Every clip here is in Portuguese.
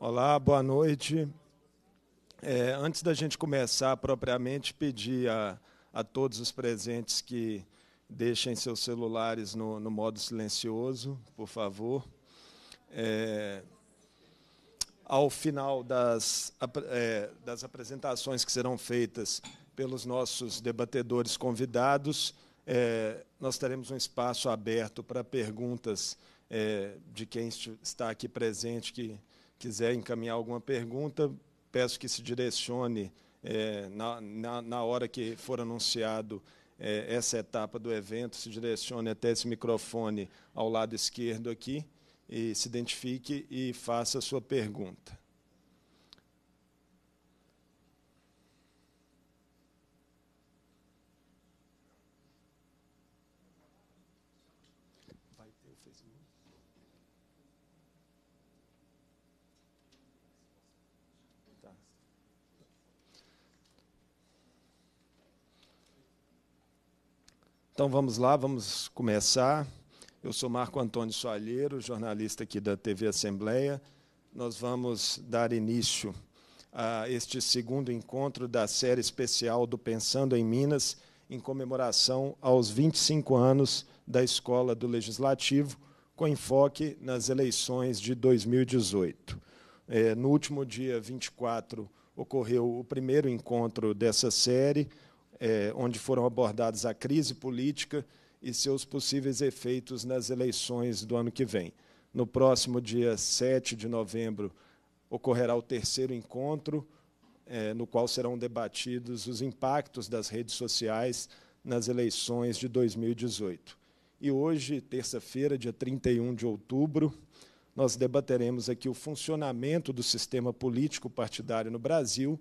Olá, boa noite. É, antes da gente começar propriamente, pedir a, a todos os presentes que deixem seus celulares no, no modo silencioso, por favor. É, ao final das, é, das apresentações que serão feitas pelos nossos debatedores convidados, é, nós teremos um espaço aberto para perguntas é, de quem está aqui presente que quiser encaminhar alguma pergunta, peço que se direcione é, na, na, na, hora que for anunciado é, essa etapa do evento, se direcione até esse microfone ao lado esquerdo aqui e se identifique e faça a sua pergunta. Então vamos lá, vamos começar. Eu sou Marco Antônio Soalheiro, jornalista aqui da TV Assembleia. Nós vamos dar início a este segundo encontro da série especial do Pensando em Minas, em comemoração aos 25 anos da Escola do Legislativo, com enfoque nas eleições de 2018. É, no último dia 24 ocorreu o primeiro encontro dessa série é, onde foram abordados a crise política e seus possíveis efeitos nas eleições do ano que vem. No próximo dia 7 de novembro ocorrerá o terceiro encontro, é, no qual serão debatidos os impactos das redes sociais nas eleições de 2018. E hoje, terça-feira, dia 31 de outubro, nós debateremos aqui o funcionamento do sistema político partidário no Brasil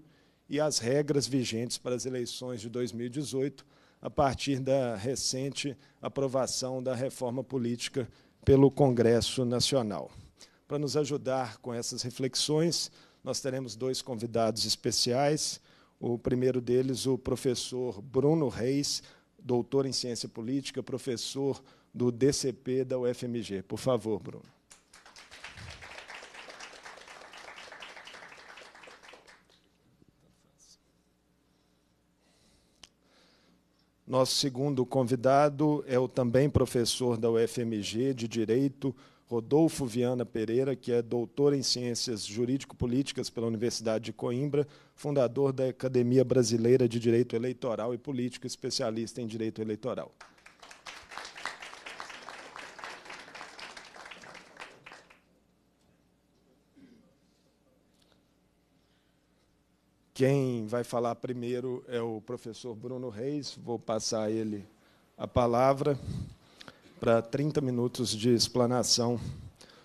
e as regras vigentes para as eleições de 2018, a partir da recente aprovação da reforma política pelo Congresso Nacional. Para nos ajudar com essas reflexões, nós teremos dois convidados especiais. O primeiro deles, o professor Bruno Reis, doutor em ciência política, professor do DCP da UFMG. Por favor, Bruno. Nosso segundo convidado é o também professor da UFMG de Direito, Rodolfo Viana Pereira, que é doutor em Ciências Jurídico-Políticas pela Universidade de Coimbra, fundador da Academia Brasileira de Direito Eleitoral e Político, especialista em Direito Eleitoral. Quem vai falar primeiro é o professor Bruno Reis. Vou passar a ele a palavra para 30 minutos de explanação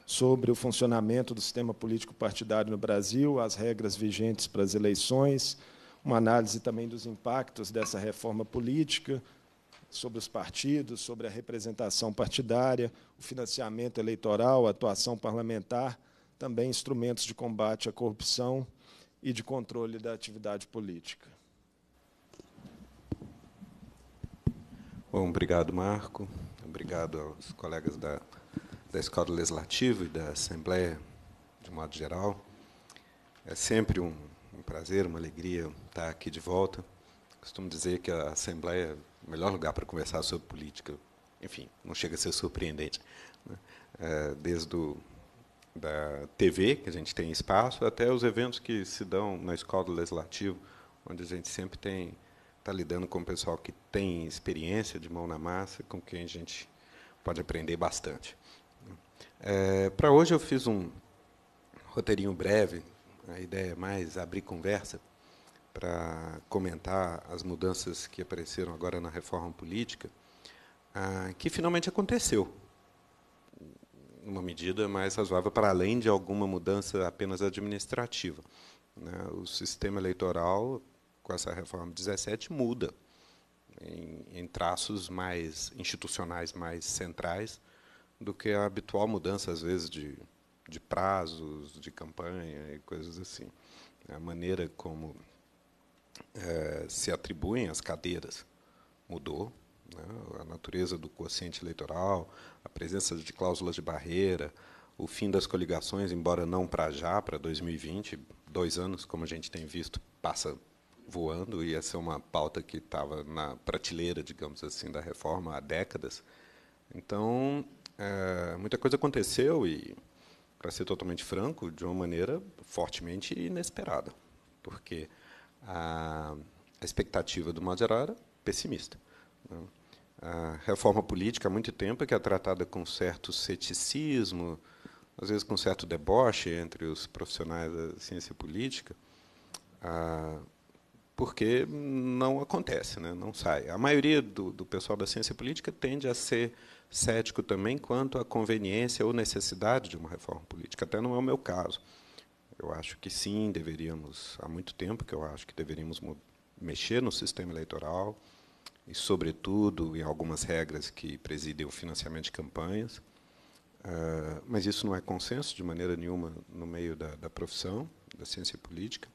sobre o funcionamento do sistema político partidário no Brasil, as regras vigentes para as eleições, uma análise também dos impactos dessa reforma política sobre os partidos, sobre a representação partidária, o financiamento eleitoral, a atuação parlamentar, também instrumentos de combate à corrupção e de controle da atividade política. Bom, obrigado, Marco. Obrigado aos colegas da, da Escola Legislativa e da Assembleia, de modo geral. É sempre um, um prazer, uma alegria estar aqui de volta. Costumo dizer que a Assembleia é o melhor lugar para conversar sobre política. Enfim, não chega a ser surpreendente. Né? É, desde o da TV, que a gente tem espaço, até os eventos que se dão na escola do legislativo, onde a gente sempre tem está lidando com o pessoal que tem experiência de mão na massa, com quem a gente pode aprender bastante. É, Para hoje eu fiz um roteirinho breve, a ideia é mais abrir conversa, para comentar as mudanças que apareceram agora na reforma política, ah, que finalmente aconteceu uma medida mais razoável para além de alguma mudança apenas administrativa. Né? O sistema eleitoral, com essa reforma 17, muda em, em traços mais institucionais, mais centrais, do que a habitual mudança, às vezes, de, de prazos, de campanha e coisas assim. A maneira como é, se atribuem as cadeiras mudou, né, a natureza do quociente eleitoral, a presença de cláusulas de barreira, o fim das coligações, embora não para já, para 2020, dois anos, como a gente tem visto, passa voando, e essa é uma pauta que estava na prateleira, digamos assim, da reforma há décadas. Então, é, muita coisa aconteceu e, para ser totalmente franco, de uma maneira fortemente inesperada, porque a, a expectativa do modo era pessimista. Né? a reforma política há muito tempo que é tratada com certo ceticismo, às vezes com certo deboche entre os profissionais da ciência política, ah, porque não acontece, né? não sai. A maioria do, do pessoal da ciência política tende a ser cético também quanto à conveniência ou necessidade de uma reforma política. Até não é o meu caso. Eu acho que sim, deveríamos, há muito tempo que eu acho que deveríamos mexer no sistema eleitoral, e, sobretudo, em algumas regras que presidem o financiamento de campanhas. Uh, mas isso não é consenso de maneira nenhuma no meio da, da profissão, da ciência política.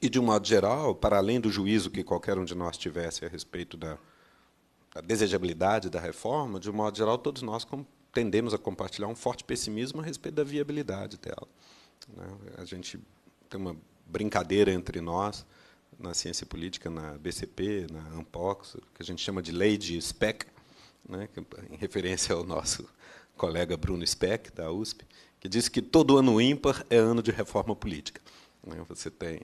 E, de um modo geral, para além do juízo que qualquer um de nós tivesse a respeito da, da desejabilidade da reforma, de um modo geral, todos nós tendemos a compartilhar um forte pessimismo a respeito da viabilidade dela. Né? A gente tem uma brincadeira entre nós na ciência política, na BCP, na Ampox, que a gente chama de lei de Speck, né, é em referência ao nosso colega Bruno Speck, da USP, que disse que todo ano ímpar é ano de reforma política. Né. Você tem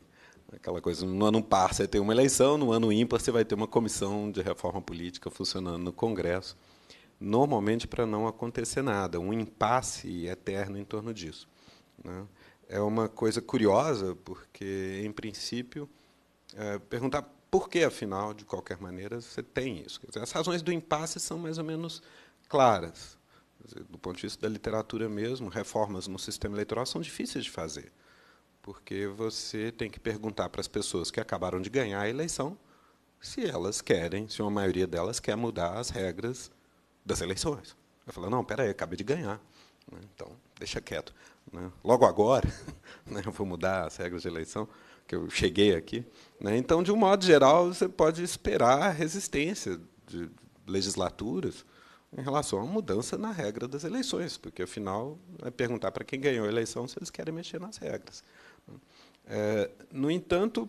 aquela coisa, no ano par você tem uma eleição, no ano ímpar você vai ter uma comissão de reforma política funcionando no Congresso, normalmente para não acontecer nada, um impasse eterno em torno disso. Né. É uma coisa curiosa, porque, em princípio, é, perguntar por que, afinal, de qualquer maneira, você tem isso. Dizer, as razões do impasse são mais ou menos claras. Dizer, do ponto de vista da literatura mesmo, reformas no sistema eleitoral são difíceis de fazer, porque você tem que perguntar para as pessoas que acabaram de ganhar a eleição se elas querem, se uma maioria delas quer mudar as regras das eleições. eu falo não, peraí, acabei de ganhar. Né? Então, deixa quieto. Né? Logo agora, né, eu vou mudar as regras de eleição que eu cheguei aqui. Né? Então, de um modo geral, você pode esperar resistência de legislaturas em relação à mudança na regra das eleições, porque, afinal, é perguntar para quem ganhou a eleição se eles querem mexer nas regras. É, no entanto,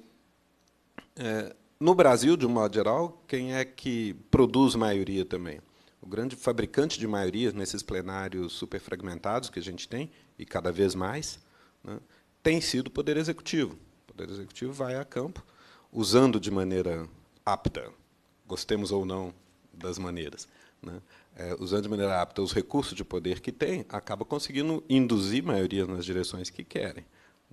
é, no Brasil, de um modo geral, quem é que produz maioria também? O grande fabricante de maioria nesses plenários superfragmentados que a gente tem, e cada vez mais, né, tem sido o Poder Executivo. O Poder Executivo vai a campo, usando de maneira apta, gostemos ou não das maneiras, né? é, usando de maneira apta os recursos de poder que tem, acaba conseguindo induzir maioria nas direções que querem.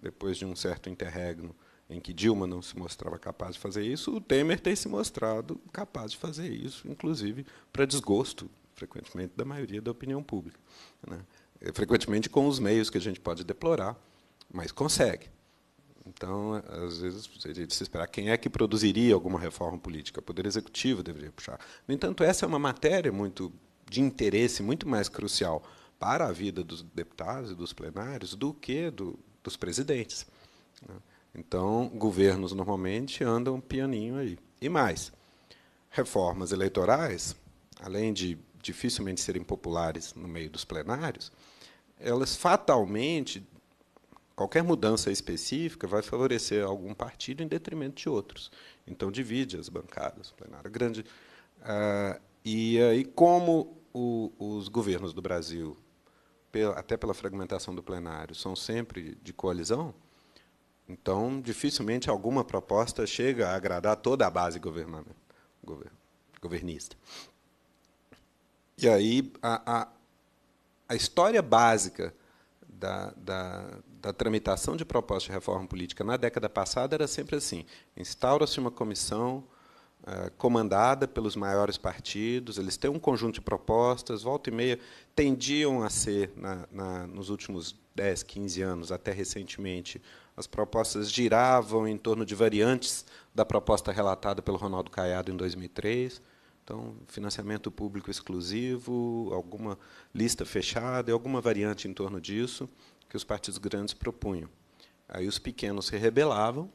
Depois de um certo interregno em que Dilma não se mostrava capaz de fazer isso, o Temer tem se mostrado capaz de fazer isso, inclusive para desgosto, frequentemente, da maioria da opinião pública. Né? É, frequentemente com os meios que a gente pode deplorar, mas consegue. Então, às vezes, seria de se esperar quem é que produziria alguma reforma política. O Poder Executivo deveria puxar. No entanto, essa é uma matéria muito de interesse muito mais crucial para a vida dos deputados e dos plenários do que do, dos presidentes. Né? Então, governos normalmente andam pianinho aí. E mais, reformas eleitorais, além de dificilmente serem populares no meio dos plenários, elas fatalmente Qualquer mudança específica vai favorecer algum partido em detrimento de outros. Então, divide as bancadas, plenário grande. Ah, e aí, como o, os governos do Brasil, pela, até pela fragmentação do plenário, são sempre de coalizão, então, dificilmente alguma proposta chega a agradar toda a base governamental, governista. E aí, a, a, a história básica da, da, da tramitação de proposta de reforma política na década passada era sempre assim: instaura-se uma comissão eh, comandada pelos maiores partidos, eles têm um conjunto de propostas, volta e meia, tendiam a ser, na, na, nos últimos 10, 15 anos, até recentemente, as propostas giravam em torno de variantes da proposta relatada pelo Ronaldo Caiado em 2003. Então, financiamento público exclusivo, alguma lista fechada e alguma variante em torno disso que os partidos grandes propunham. Aí os pequenos se rebelavam,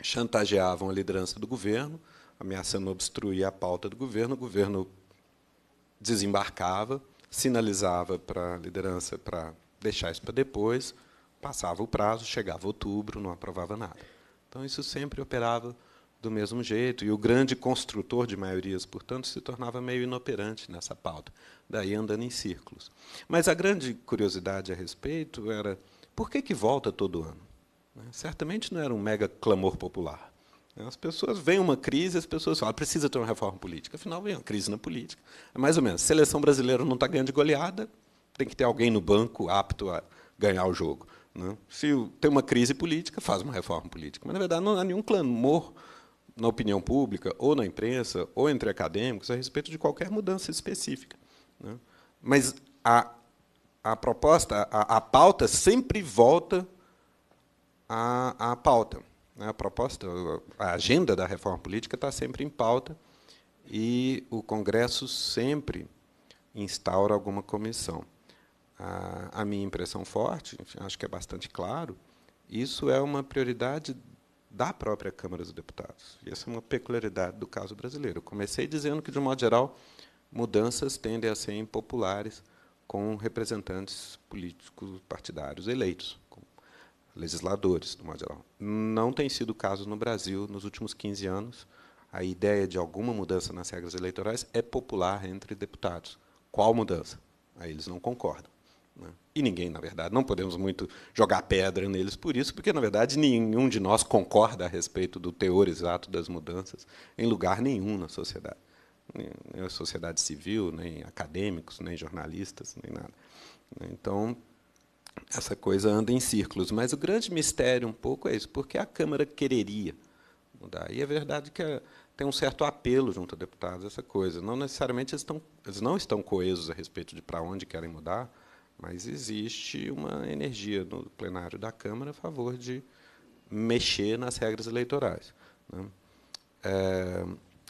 chantageavam a liderança do governo, ameaçando obstruir a pauta do governo. O governo desembarcava, sinalizava para a liderança para deixar isso para depois, passava o prazo, chegava outubro, não aprovava nada. Então, isso sempre operava do mesmo jeito. E o grande construtor de maiorias, portanto, se tornava meio inoperante nessa pauta, daí andando em círculos. Mas a grande curiosidade a respeito era por que, que volta todo ano? Né? Certamente não era um mega clamor popular. Né? As pessoas veem uma crise, as pessoas falam, ah, precisa ter uma reforma política. Afinal, vem uma crise na política. É mais ou menos, seleção brasileira não está ganhando de goleada, tem que ter alguém no banco apto a ganhar o jogo. Né? Se tem uma crise política, faz uma reforma política. Mas, na verdade, não há nenhum clamor na opinião pública, ou na imprensa, ou entre acadêmicos, a respeito de qualquer mudança específica. Né? Mas a, a proposta, a, a pauta sempre volta à, à pauta. Né? A proposta, a agenda da reforma política está sempre em pauta e o Congresso sempre instaura alguma comissão. A, a minha impressão forte, enfim, acho que é bastante claro, isso é uma prioridade da própria Câmara dos Deputados. E essa é uma peculiaridade do caso brasileiro. Eu comecei dizendo que, de um modo geral, mudanças tendem a ser impopulares com representantes políticos partidários eleitos, legisladores, de um modo geral. Não tem sido o caso no Brasil nos últimos 15 anos. A ideia de alguma mudança nas regras eleitorais é popular entre deputados. Qual mudança? Aí eles não concordam. Né? E ninguém, na verdade, não podemos muito jogar pedra neles por isso, porque, na verdade, nenhum de nós concorda a respeito do teor exato das mudanças em lugar nenhum na sociedade. Nem a sociedade civil, nem acadêmicos, nem jornalistas, nem nada. Então, essa coisa anda em círculos. Mas o grande mistério, um pouco, é isso: porque a Câmara quereria mudar. E é verdade que é, tem um certo apelo junto a deputados essa coisa. Não necessariamente eles, estão, eles não estão coesos a respeito de para onde querem mudar mas existe uma energia no plenário da Câmara a favor de mexer nas regras eleitorais. Né? É,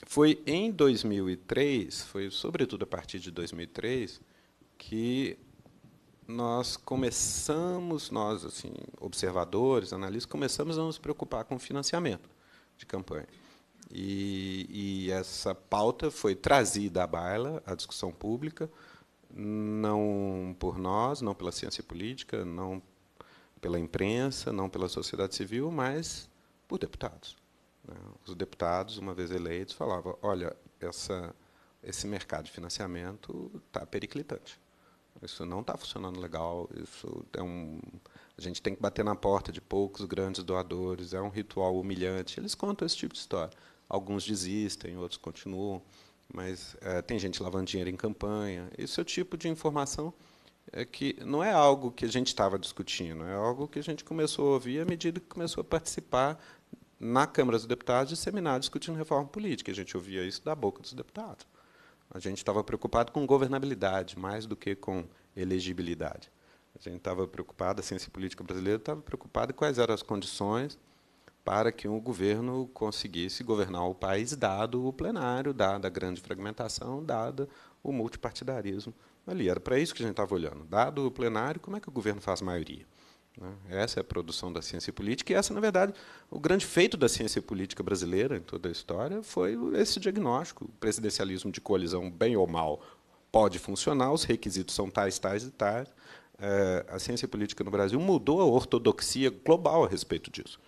foi em 2003, foi sobretudo a partir de 2003, que nós começamos, nós assim, observadores, analistas, começamos a nos preocupar com o financiamento de campanha. E, e essa pauta foi trazida à baila, à discussão pública, não por nós, não pela ciência política, não pela imprensa, não pela sociedade civil, mas por deputados. Né? Os deputados, uma vez eleitos, falavam: olha, essa, esse mercado de financiamento está periclitante. Isso não está funcionando legal. Isso é um, a gente tem que bater na porta de poucos grandes doadores. É um ritual humilhante. Eles contam esse tipo de história. Alguns desistem, outros continuam mas é, tem gente lavando dinheiro em campanha. Esse é o tipo de informação é que não é algo que a gente estava discutindo, é algo que a gente começou a ouvir à medida que começou a participar na Câmara dos Deputados de seminários discutindo reforma política. A gente ouvia isso da boca dos deputados. A gente estava preocupado com governabilidade mais do que com elegibilidade. A gente estava preocupado, a ciência política brasileira estava preocupada quais eram as condições para que o um governo conseguisse governar o país, dado o plenário, dada a grande fragmentação, dada o multipartidarismo ali. Era para isso que a gente estava olhando. Dado o plenário, como é que o governo faz maioria? Né? Essa é a produção da ciência política, e essa, na verdade, o grande feito da ciência política brasileira em toda a história foi esse diagnóstico. O presidencialismo de coalizão, bem ou mal, pode funcionar, os requisitos são tais, tais e tais. É, a ciência política no Brasil mudou a ortodoxia global a respeito disso.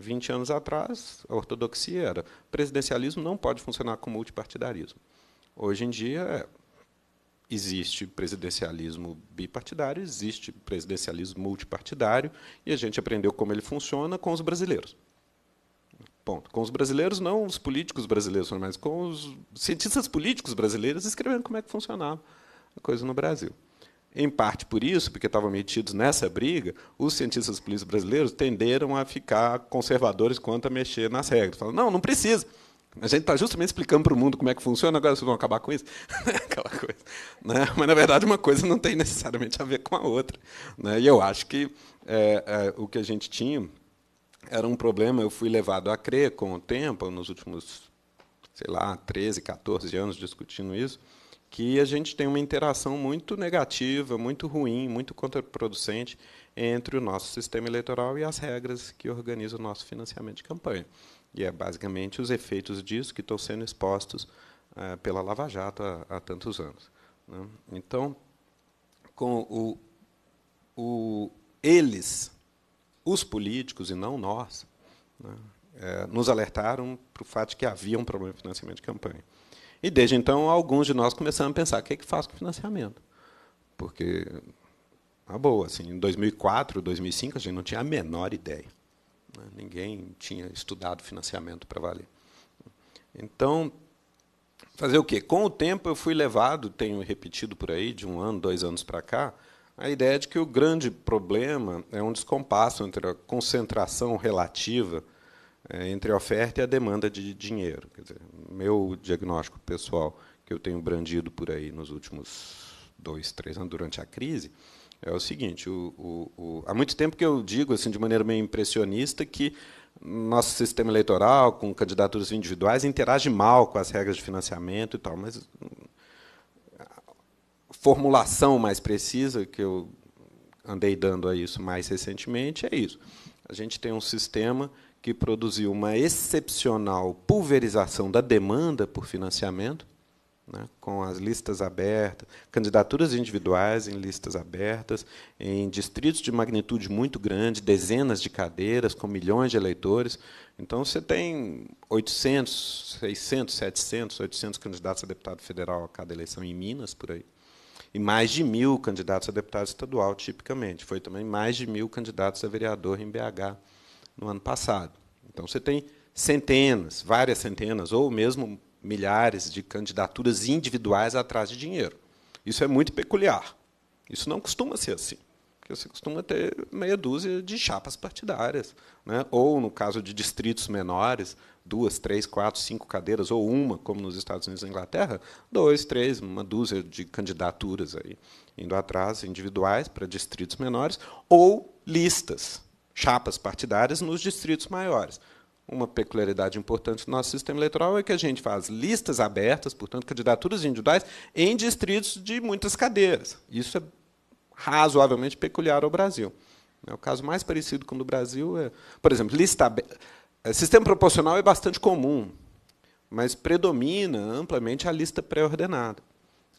20 anos atrás, a ortodoxia era presidencialismo não pode funcionar com multipartidarismo. Hoje em dia, é, existe presidencialismo bipartidário, existe presidencialismo multipartidário, e a gente aprendeu como ele funciona com os brasileiros. Ponto. Com os brasileiros, não os políticos brasileiros, mas com os cientistas políticos brasileiros escrevendo como é que funcionava a coisa no Brasil. Em parte por isso, porque estavam metidos nessa briga, os cientistas políticos brasileiros tenderam a ficar conservadores quanto a mexer nas regras. Falaram, não, não precisa. A gente está justamente explicando para o mundo como é que funciona, agora vocês vão acabar com isso? Aquela coisa. Né? Mas, na verdade, uma coisa não tem necessariamente a ver com a outra. Né? E eu acho que é, é, o que a gente tinha era um problema, eu fui levado a crer com o tempo, nos últimos, sei lá, 13, 14 anos discutindo isso, que a gente tem uma interação muito negativa, muito ruim, muito contraproducente entre o nosso sistema eleitoral e as regras que organizam o nosso financiamento de campanha. E é basicamente os efeitos disso que estão sendo expostos eh, pela Lava Jato há, há tantos anos. Né? Então, com o, o, eles, os políticos e não nós, né, é, nos alertaram para o fato de que havia um problema de financiamento de campanha. E desde então, alguns de nós começamos a pensar: o que é que faço com financiamento? Porque, na boa, assim, em 2004, 2005, a gente não tinha a menor ideia. Né? Ninguém tinha estudado financiamento para valer. Então, fazer o quê? Com o tempo, eu fui levado, tenho repetido por aí, de um ano, dois anos para cá, a ideia de que o grande problema é um descompasso entre a concentração relativa é, entre a oferta e a demanda de dinheiro. Quer dizer, meu diagnóstico pessoal que eu tenho brandido por aí nos últimos dois, três anos, durante a crise, é o seguinte: o, o, o, há muito tempo que eu digo, assim, de maneira meio impressionista, que nosso sistema eleitoral, com candidaturas individuais, interage mal com as regras de financiamento e tal, mas hum, formulação mais precisa que eu andei dando a isso mais recentemente é isso. A gente tem um sistema que produziu uma excepcional pulverização da demanda por financiamento, né, com as listas abertas, candidaturas individuais em listas abertas, em distritos de magnitude muito grande, dezenas de cadeiras, com milhões de eleitores. Então, você tem 800, 600, 700, 800 candidatos a deputado federal a cada eleição em Minas, por aí. E mais de mil candidatos a deputado estadual, tipicamente. Foi também mais de mil candidatos a vereador em BH no ano passado. Então, você tem centenas, várias centenas, ou mesmo milhares de candidaturas individuais atrás de dinheiro. Isso é muito peculiar. Isso não costuma ser assim. Porque você costuma ter meia dúzia de chapas partidárias. Né? Ou, no caso de distritos menores, duas, três, quatro, cinco cadeiras, ou uma, como nos Estados Unidos e Inglaterra, dois, três, uma dúzia de candidaturas aí, indo atrás, individuais, para distritos menores, ou listas chapas partidárias nos distritos maiores. Uma peculiaridade importante do nosso sistema eleitoral é que a gente faz listas abertas, portanto, candidaturas individuais, em distritos de muitas cadeiras. Isso é razoavelmente peculiar ao Brasil. É o caso mais parecido com o do Brasil é, por exemplo, lista aberta. É, sistema proporcional é bastante comum, mas predomina amplamente a lista pré-ordenada.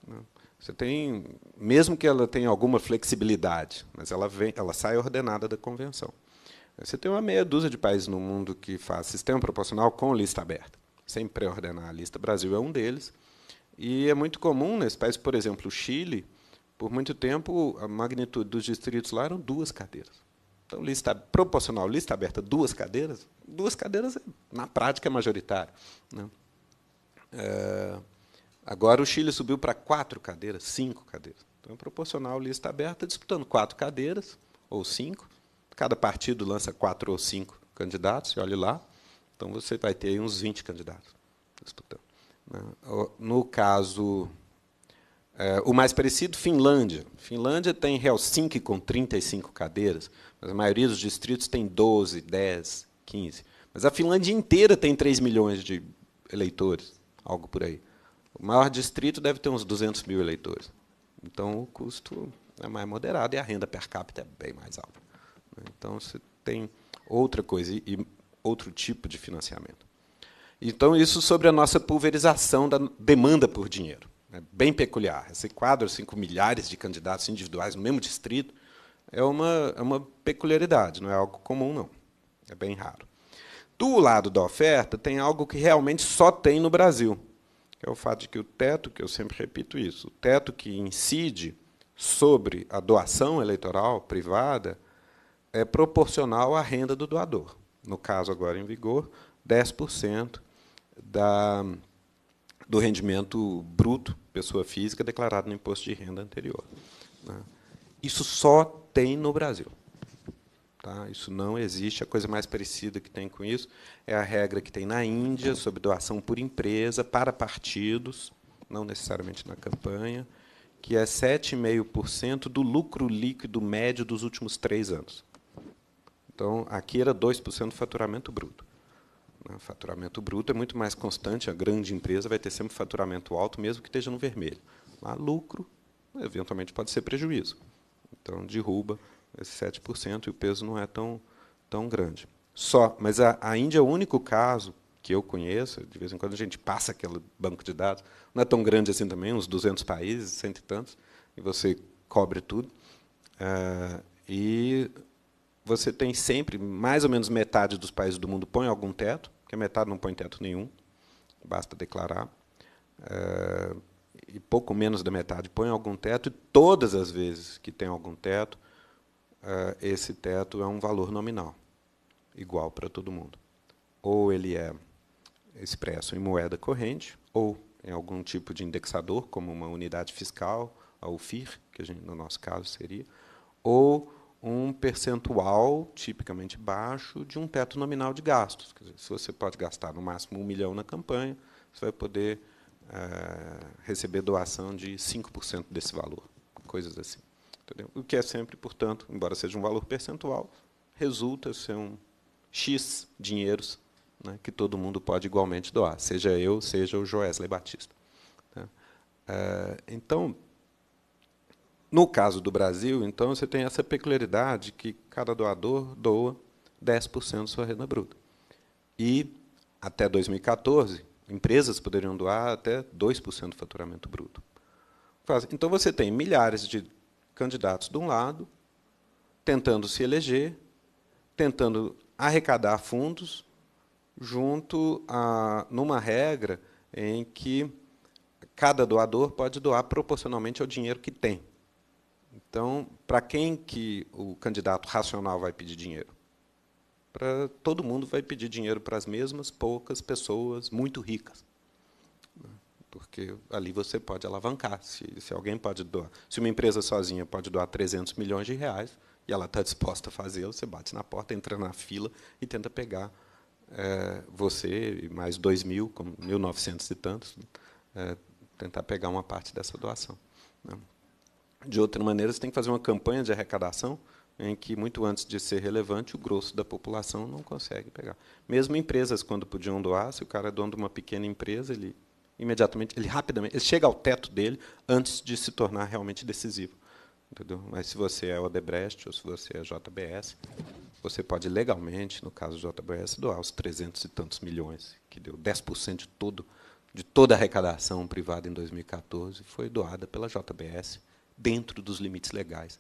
Né? Você tem, mesmo que ela tenha alguma flexibilidade, mas ela, vem, ela sai ordenada da convenção. Você tem uma meia dúzia de países no mundo que faz sistema proporcional com lista aberta, sem pré-ordenar a lista. O Brasil é um deles. E é muito comum nesse país, por exemplo, o Chile, por muito tempo a magnitude dos distritos lá eram duas cadeiras. Então, lista proporcional, lista aberta, duas cadeiras. Duas cadeiras, é, na prática, é majoritário. Né? É, agora o Chile subiu para quatro cadeiras, cinco cadeiras. Então, é proporcional, lista aberta, disputando quatro cadeiras, ou cinco, Cada partido lança quatro ou cinco candidatos, e olhe lá. Então você vai ter uns 20 candidatos disputando. Né? No caso, é, o mais parecido, Finlândia. Finlândia tem Helsinki com 35 cadeiras, mas a maioria dos distritos tem 12, 10, 15. Mas a Finlândia inteira tem 3 milhões de eleitores, algo por aí. O maior distrito deve ter uns 200 mil eleitores. Então o custo é mais moderado e a renda per capita é bem mais alta. Né? Então, você tem outra coisa e, outro tipo de financiamento. Então, isso sobre a nossa pulverização da demanda por dinheiro. É bem peculiar. Esse quadro, cinco milhares de candidatos individuais no mesmo distrito, é uma, é uma peculiaridade, não é algo comum, não. É bem raro. Do lado da oferta, tem algo que realmente só tem no Brasil, que é o fato de que o teto, que eu sempre repito isso, o teto que incide sobre a doação eleitoral privada é proporcional à renda do doador. No caso agora em vigor, 10% da, do rendimento bruto, pessoa física, declarado no imposto de renda anterior. Né? Isso só tem no Brasil. Tá? Isso não existe. A coisa mais parecida que tem com isso é a regra que tem na Índia sobre doação por empresa para partidos, não necessariamente na campanha, que é 7,5% do lucro líquido médio dos últimos três anos. Então, aqui era 2% do faturamento bruto. O né? faturamento bruto é muito mais constante, a grande empresa vai ter sempre faturamento alto, mesmo que esteja no vermelho. Lá, lucro, eventualmente, pode ser prejuízo. Então, derruba esses 7% e o peso não é tão, tão grande. Só, mas a, a Índia é o único caso que eu conheço, de vez em quando a gente passa aquele banco de dados, não é tão grande assim também, uns 200 países, cento e tantos, e você cobre tudo. Uh, e você tem sempre, mais ou menos metade dos países do mundo põe algum teto, que a metade não põe teto nenhum, basta declarar. É, e pouco menos da metade põe algum teto, e todas as vezes que tem algum teto, é, esse teto é um valor nominal, igual para todo mundo. Ou ele é expresso em moeda corrente, ou em algum tipo de indexador, como uma unidade fiscal, a UFIR, que a gente, no nosso caso seria, ou um percentual tipicamente baixo de um teto nominal de gastos. Dizer, se você pode gastar no máximo um milhão na campanha, você vai poder é, receber doação de 5% desse valor, coisas assim. Entendeu? O que é sempre, portanto, embora seja um valor percentual, resulta ser um X dinheiros né, que todo mundo pode igualmente doar, seja eu, seja o Joesley Batista. Tá? Eh, então, no caso do Brasil, então, você tem essa peculiaridade que cada doador doa 10% da sua renda bruta. E, até 2014, empresas poderiam doar até 2% do faturamento bruto. Então, você tem milhares de candidatos de um lado, tentando se eleger, tentando arrecadar fundos, junto a numa regra em que cada doador pode doar proporcionalmente ao dinheiro que tem. Então, para quem que o candidato racional vai pedir dinheiro? Para todo mundo vai pedir dinheiro para as mesmas poucas pessoas muito ricas. Né? Porque ali você pode alavancar. Se, se alguém pode doar, se uma empresa sozinha pode doar 300 milhões de reais e ela está disposta a fazê-lo, você bate na porta, entra na fila e tenta pegar é, você e mais 2 mil, como 1.900 e tantos, é, tentar pegar uma parte dessa doação. Né? De outra maneira, você tem que fazer uma campanha de arrecadação em que, muito antes de ser relevante, o grosso da população não consegue pegar. Mesmo empresas, quando podiam doar, se o cara é dono de uma pequena empresa, ele imediatamente, ele rapidamente, ele chega ao teto dele antes de se tornar realmente decisivo. Entendeu? Mas se você é Odebrecht ou se você é JBS, você pode legalmente, no caso do JBS, doar os 300 e tantos milhões, que deu 10% de todo de toda a arrecadação privada em 2014 foi doada pela JBS dentro dos limites legais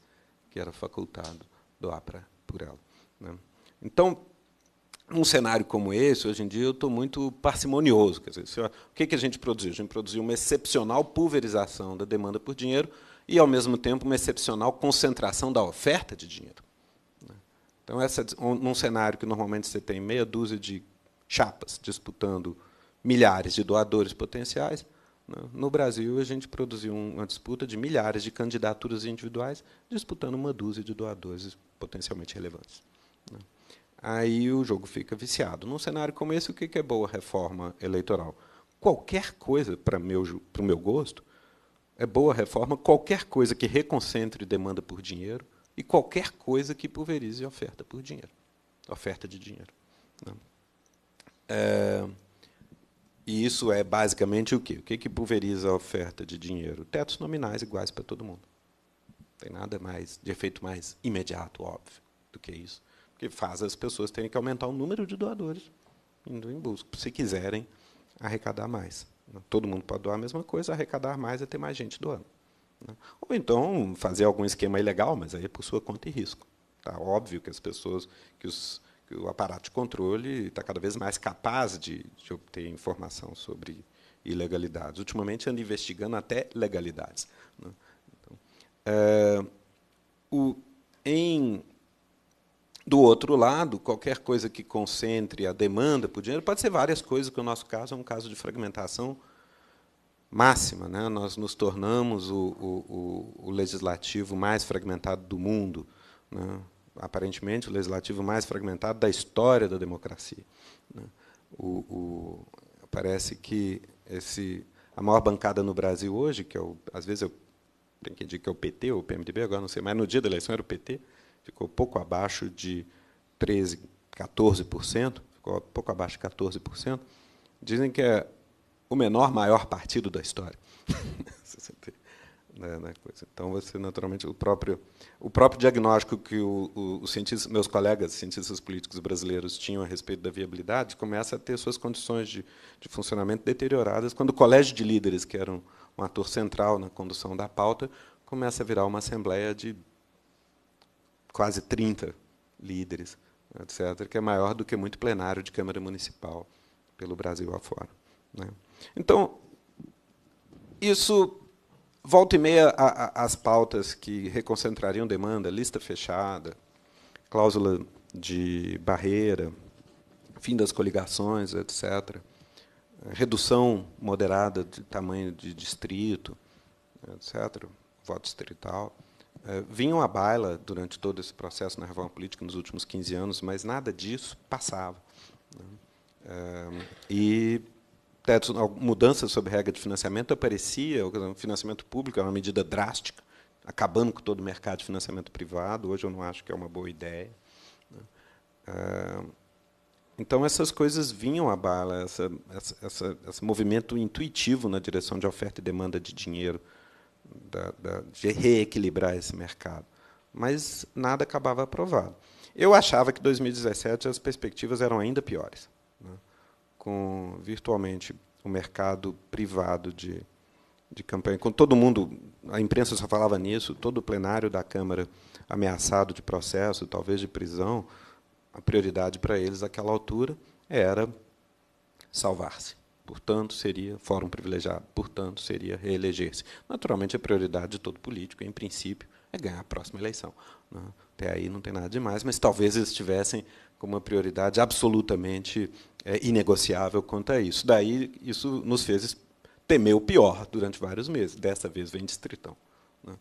que era facultado doar para por ela. Né? Então, num cenário como esse, hoje em dia, eu estou muito parcimonioso. Quer dizer, o que, que a gente produziu? A gente produziu uma excepcional pulverização da demanda por dinheiro e, ao mesmo tempo, uma excepcional concentração da oferta de dinheiro. Né? Então, essa, um, num cenário que normalmente você tem meia dúzia de chapas disputando milhares de doadores potenciais, né? No Brasil, a gente produziu uma disputa de milhares de candidaturas individuais, disputando uma dúzia de doadores potencialmente relevantes. Né? Aí o jogo fica viciado. Num cenário como esse, o que é boa reforma eleitoral? Qualquer coisa, para, meu, o meu gosto, é boa reforma, qualquer coisa que reconcentre demanda por dinheiro e qualquer coisa que pulverize oferta por dinheiro, oferta de dinheiro. Né? É... E isso é basicamente o quê? O que, que pulveriza a oferta de dinheiro? Tetos nominais iguais para todo mundo. Não tem nada mais de efeito mais imediato, óbvio, do que isso. Porque faz as pessoas terem que aumentar o número de doadores indo em busca, se quiserem arrecadar mais. Né? Todo mundo pode doar a mesma coisa, arrecadar mais é ter mais gente doando. Né? Ou então fazer algum esquema ilegal, mas aí é por sua conta e risco. Tá óbvio que as pessoas, que os o aparato de controle está cada vez mais capaz de, de obter informação sobre ilegalidades. Ultimamente anda investigando até legalidades. Né? Então, é, o, em, do outro lado, qualquer coisa que concentre a demanda por dinheiro pode ser várias coisas, que o no nosso caso é um caso de fragmentação máxima. Né? Nós nos tornamos o, o, o legislativo mais fragmentado do mundo. Né? aparentemente, o legislativo mais fragmentado da história da democracia. Né? O, o, parece que esse, a maior bancada no Brasil hoje, que é o, às vezes eu tenho que dizer que é o PT ou o PMDB, agora não sei, mas no dia da eleição era o PT, ficou pouco abaixo de 13, 14%, ficou pouco abaixo de 14%. Dizem que é o menor, maior partido da história. Né, né, coisa. Então você naturalmente o próprio o próprio diagnóstico que os cientistas, meus colegas cientistas políticos brasileiros tinham a respeito da viabilidade começa a ter suas condições de, de funcionamento deterioradas quando o colégio de líderes, que era um, um ator central na condução da pauta, começa a virar uma assembleia de quase 30 líderes, etc, que é maior do que muito plenário de câmara municipal pelo Brasil afora. Né? Então isso Volta e meia, a, a, as pautas que reconcentrariam demanda, lista fechada, cláusula de barreira, fim das coligações, etc. Redução moderada de tamanho de distrito, etc. Voto distrital. Eh, Vinham à baila durante todo esse processo na reforma política nos últimos 15 anos, mas nada disso passava. Né? Eh, e teto, mudanças sobre regra de financiamento aparecia, o financiamento público é uma medida drástica, acabando com todo o mercado de financiamento privado. Hoje eu não acho que é uma boa ideia. Né? Ah, então essas coisas vinham à bala, essa, essa, esse movimento intuitivo na direção de oferta e demanda de dinheiro, da, da, de reequilibrar esse mercado. Mas nada acabava aprovado. Eu achava que 2017 as perspectivas eram ainda piores com virtualmente o mercado privado de, de campanha. Com todo mundo, a imprensa só falava nisso, todo o plenário da Câmara ameaçado de processo, talvez de prisão, a prioridade para eles naquela altura era salvar-se. Portanto, seria fórum privilegiado, portanto, seria reeleger-se. Naturalmente, a prioridade de todo político, em princípio, é ganhar a próxima eleição. Né? Até aí não tem nada demais, mas talvez eles tivessem como uma prioridade absolutamente é, inegociável quanto a isso. Daí, isso nos fez temer o pior durante vários meses. Dessa vez vem distritão. Né?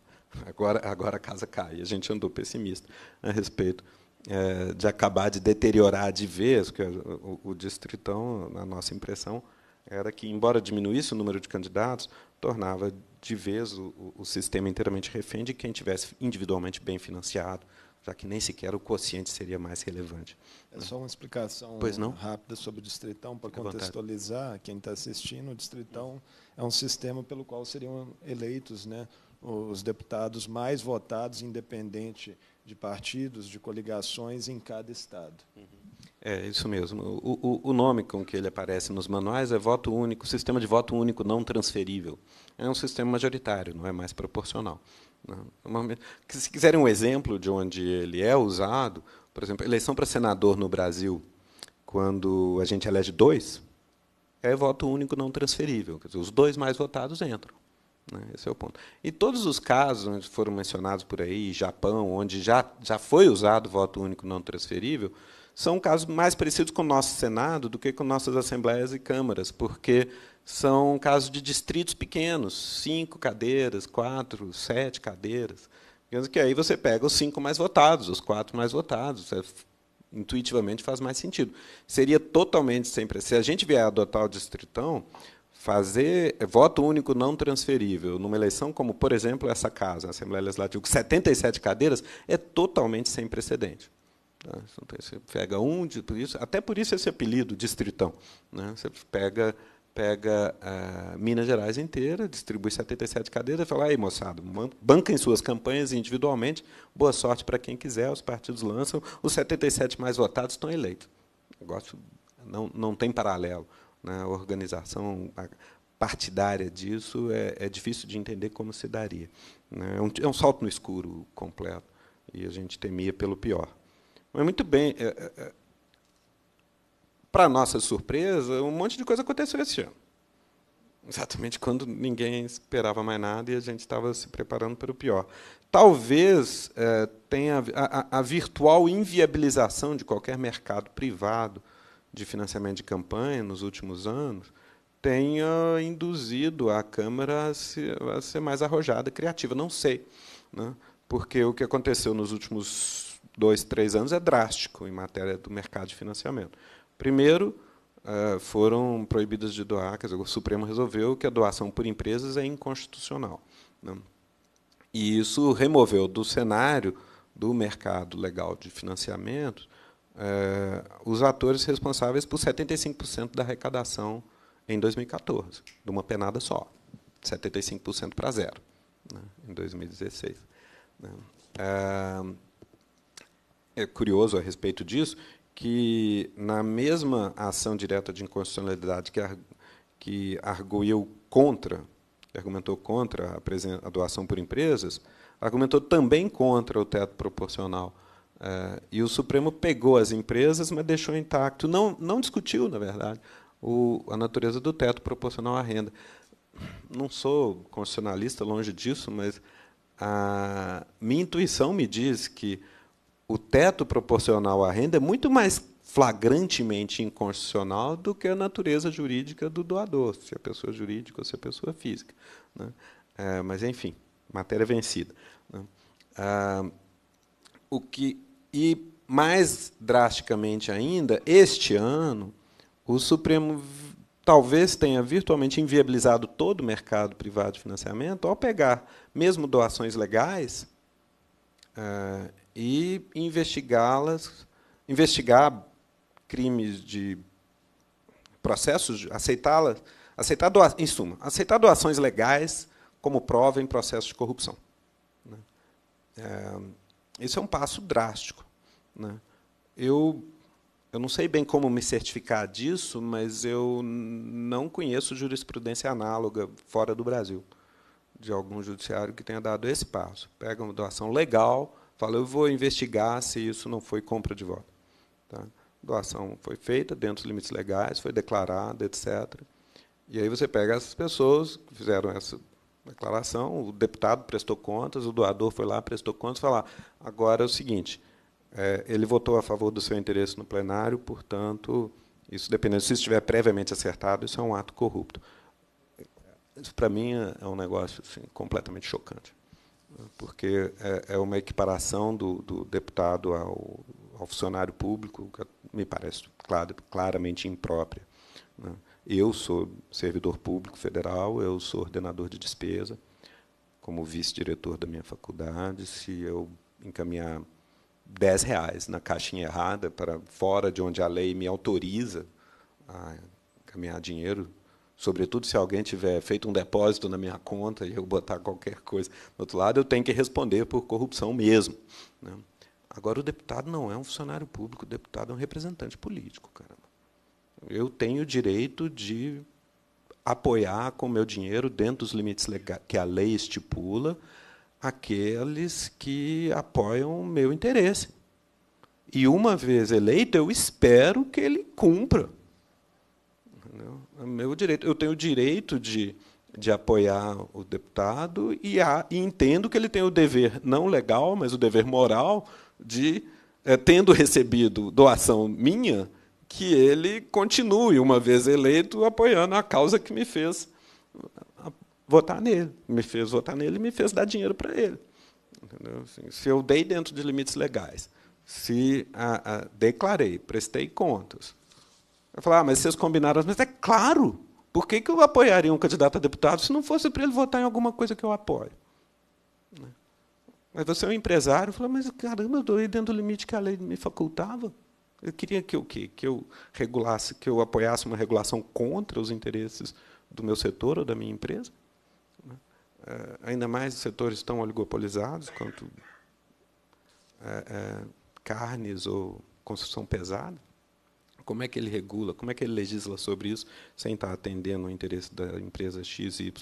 Agora, agora a casa cai. A gente andou pessimista a respeito é, de acabar de deteriorar de vez, porque o, o distritão, na nossa impressão, era que, embora diminuísse o número de candidatos, tornava de vez o, o sistema inteiramente refém de quem tivesse individualmente bem financiado, já que nem sequer o quociente seria mais relevante. É só uma explicação rápida sobre o distritão, para contextualizar quem está assistindo. O distritão é um sistema pelo qual seriam eleitos né, os deputados mais votados, independente de partidos, de coligações, em cada estado. Uhum. É, isso mesmo. O, o, o nome com que ele aparece nos manuais é voto único, sistema de voto único não transferível. É um sistema majoritário, não é mais proporcional. Né? É se quiserem um exemplo de onde ele é usado, por exemplo, eleição para senador no Brasil, quando a gente elege dois, é voto único não transferível. Quer dizer, os dois mais votados entram. Né? Esse é o ponto. E todos os casos onde foram mencionados por aí, Japão, onde já, já foi usado voto único não transferível, são casos mais parecidos com o nosso Senado do que com nossas assembleias e câmaras, porque são casos de distritos pequenos, cinco cadeiras, quatro, sete cadeiras. Que aí você pega os cinco mais votados, os quatro mais votados. É, intuitivamente faz mais sentido. Seria totalmente sempre. Se a gente vier adotar o distritão, fazer é, voto único não transferível numa eleição como, por exemplo, essa casa, a Assembleia Legislativa, com 77 cadeiras, é totalmente sem precedente. Tá? Então, você pega um, por isso, até por isso esse apelido, distritão. Né? Você pega pega uh, Minas Gerais inteira, distribui 77 cadeiras e fala: aí, moçada, banquem suas campanhas individualmente, boa sorte para quem quiser, os partidos lançam, os 77 mais votados estão eleitos. O negócio não, não tem paralelo. Né? A organização partidária disso é, é difícil de entender como se daria. Né? É, um, é um salto no escuro completo, e a gente temia pelo pior. Mas muito bem. É, é, é para nossa surpresa, um monte de coisa aconteceu esse ano. Exatamente quando ninguém esperava mais nada e a gente estava se preparando para o pior. Talvez é, tenha a, a, virtual inviabilização de qualquer mercado privado de financiamento de campanha nos últimos anos tenha induzido a Câmara a, se, a ser mais arrojada, criativa. Não sei, né? porque o que aconteceu nos últimos dois, três anos é drástico em matéria do mercado de financiamento. Primeiro, é, foram proibidas de doar, quer dizer, o Supremo resolveu que a doação por empresas é inconstitucional. Né? E isso removeu do cenário do mercado legal de financiamento é, os atores responsáveis por 75% da arrecadação em 2014, de uma penada só, 75% para zero, né, em 2016. Né? É, é curioso a respeito disso que, na mesma ação direta de inconstitucionalidade que, que arguiu contra, que argumentou contra a, a, doação por empresas, argumentou também contra o teto proporcional. É, e o Supremo pegou as empresas, mas deixou intacto. Não, não discutiu, na verdade, o, a natureza do teto proporcional à renda. Não sou constitucionalista, longe disso, mas a minha intuição me diz que o teto proporcional à renda é muito mais flagrantemente inconstitucional do que a natureza jurídica do doador, se é pessoa jurídica ou se é pessoa física. Né? É, mas, enfim, matéria vencida. Né? Ah, o que, e, mais drasticamente ainda, este ano, o Supremo talvez tenha virtualmente inviabilizado todo o mercado privado de financiamento ao pegar, mesmo doações legais, ah, e investigá-las, investigar crimes de processos, aceitá-las, aceitar doa, em suma, aceitar doações legais como prova em processos de corrupção. Né? É, esse é um passo drástico. Né? Eu, eu não sei bem como me certificar disso, mas eu não conheço jurisprudência análoga fora do Brasil de algum judiciário que tenha dado esse passo. Pega uma doação legal, fala, eu vou investigar se isso não foi compra de voto. Tá? Doação foi feita dentro dos limites legais, foi declarada, etc. E aí você pega essas pessoas que fizeram essa declaração, o deputado prestou contas, o doador foi lá, prestou contas, falar, agora é o seguinte, é, ele votou a favor do seu interesse no plenário, portanto, isso dependendo se estiver previamente acertado, isso é um ato corrupto. Isso para mim é um negócio assim, completamente chocante porque é, é uma equiparação do, do deputado ao, ao, funcionário público, que me parece claro, claramente imprópria. Né? Eu sou servidor público federal, eu sou ordenador de despesa, como vice-diretor da minha faculdade. Se eu encaminhar 10 reais na caixinha errada, para fora de onde a lei me autoriza a encaminhar dinheiro, Sobretudo se alguém tiver feito um depósito na minha conta e eu botar qualquer coisa do outro lado, eu tenho que responder por corrupção mesmo. Né? Agora, o deputado não é um funcionário público, o deputado é um representante político. Caramba. Eu tenho o direito de apoiar com meu dinheiro, dentro dos limites que a lei estipula, aqueles que apoiam o meu interesse. E, uma vez eleito, eu espero que ele cumpra. Entendeu? meu direito. Eu tenho o direito de, de apoiar o deputado e, a, e entendo que ele tem o dever, não legal, mas o dever moral, de, é, tendo recebido doação minha, que ele continue, uma vez eleito, apoiando a causa que me fez votar nele. Me fez votar nele e me fez dar dinheiro para ele. Assim, se eu dei dentro de limites legais, se a, a, declarei, prestei contas, eu falo, ah, mas vocês combinaram. Mas é claro! Por que, que eu apoiaria um candidato a deputado se não fosse para ele votar em alguma coisa que eu apoio? Né? Mas você é um empresário, fala, mas caramba, eu estou dentro do limite que a lei me facultava. Eu queria que eu quê? que eu regulasse, que eu apoiasse uma regulação contra os interesses do meu setor ou da minha empresa. Né? É, ainda mais os setores tão oligopolizados quanto é, é, carnes ou construção pesada. Como é que ele regula? Como é que ele legisla sobre isso sem estar atendendo ao interesse da empresa XY?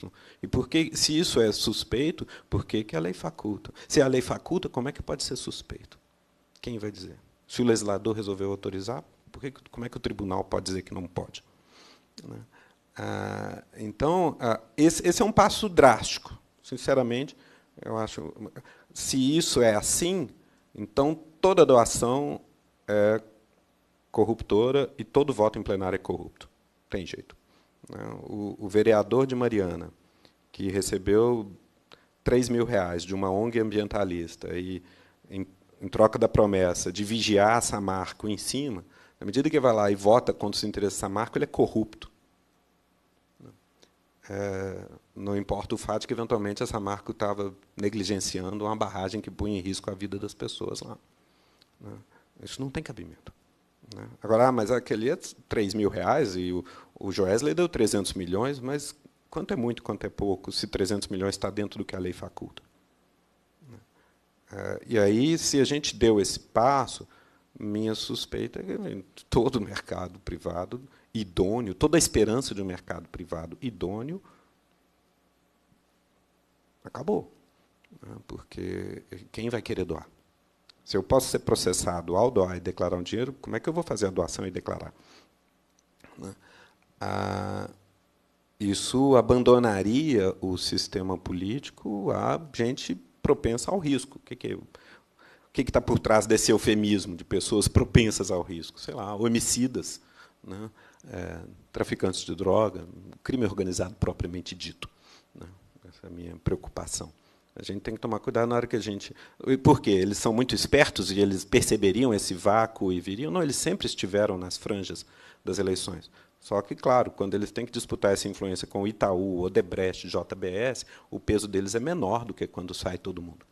E por que, se isso é suspeito, por que, que a lei faculta? Se a lei faculta, como é que pode ser suspeito? Quem vai dizer? Se o legislador resolveu autorizar, por que, como é que o tribunal pode dizer que não pode? Né? Ah, então, ah, esse, esse é um passo drástico. Sinceramente, eu acho. Se isso é assim, então toda doação é corruptora e todo voto em plenário é corrupto. Tem jeito. Né? O, o vereador de Mariana, que recebeu 3 mil reais de uma ONG ambientalista e, em, em troca da promessa de vigiar a Samarco em cima, na medida que vai lá e vota contra os interesses da Samarco, ele é corrupto. É, não importa o fato que, eventualmente, essa marca estava negligenciando uma barragem que punha em risco a vida das pessoas lá. Né? Isso não tem cabimento. Né? Agora, ah, mas aquele é 3 mil reais e o, o Joesley deu 300 milhões, mas quanto é muito, quanto é pouco, se 300 milhões está dentro do que a lei faculta? Né? É, e aí, se a gente deu esse passo, minha suspeita é que todo o mercado privado idôneo, toda a esperança de um mercado privado idôneo acabou. Né? Porque quem vai querer doar? Se eu posso ser processado ao doar e declarar um dinheiro, como é que eu vou fazer a doação e declarar? Né? Ah, isso abandonaria o sistema político a gente propensa ao risco. O que, que é? o que está por trás desse eufemismo de pessoas propensas ao risco? Sei lá, homicidas, né? é, traficantes de droga, crime organizado propriamente dito. Né? Essa é a minha preocupação. A gente tem que tomar cuidado na hora que a gente. Por quê? Eles são muito espertos e eles perceberiam esse vácuo e viriam. Não, eles sempre estiveram nas franjas das eleições. Só que, claro, quando eles têm que disputar essa influência com Itaú, Odebrecht, JBS, o peso deles é menor do que quando sai todo mundo.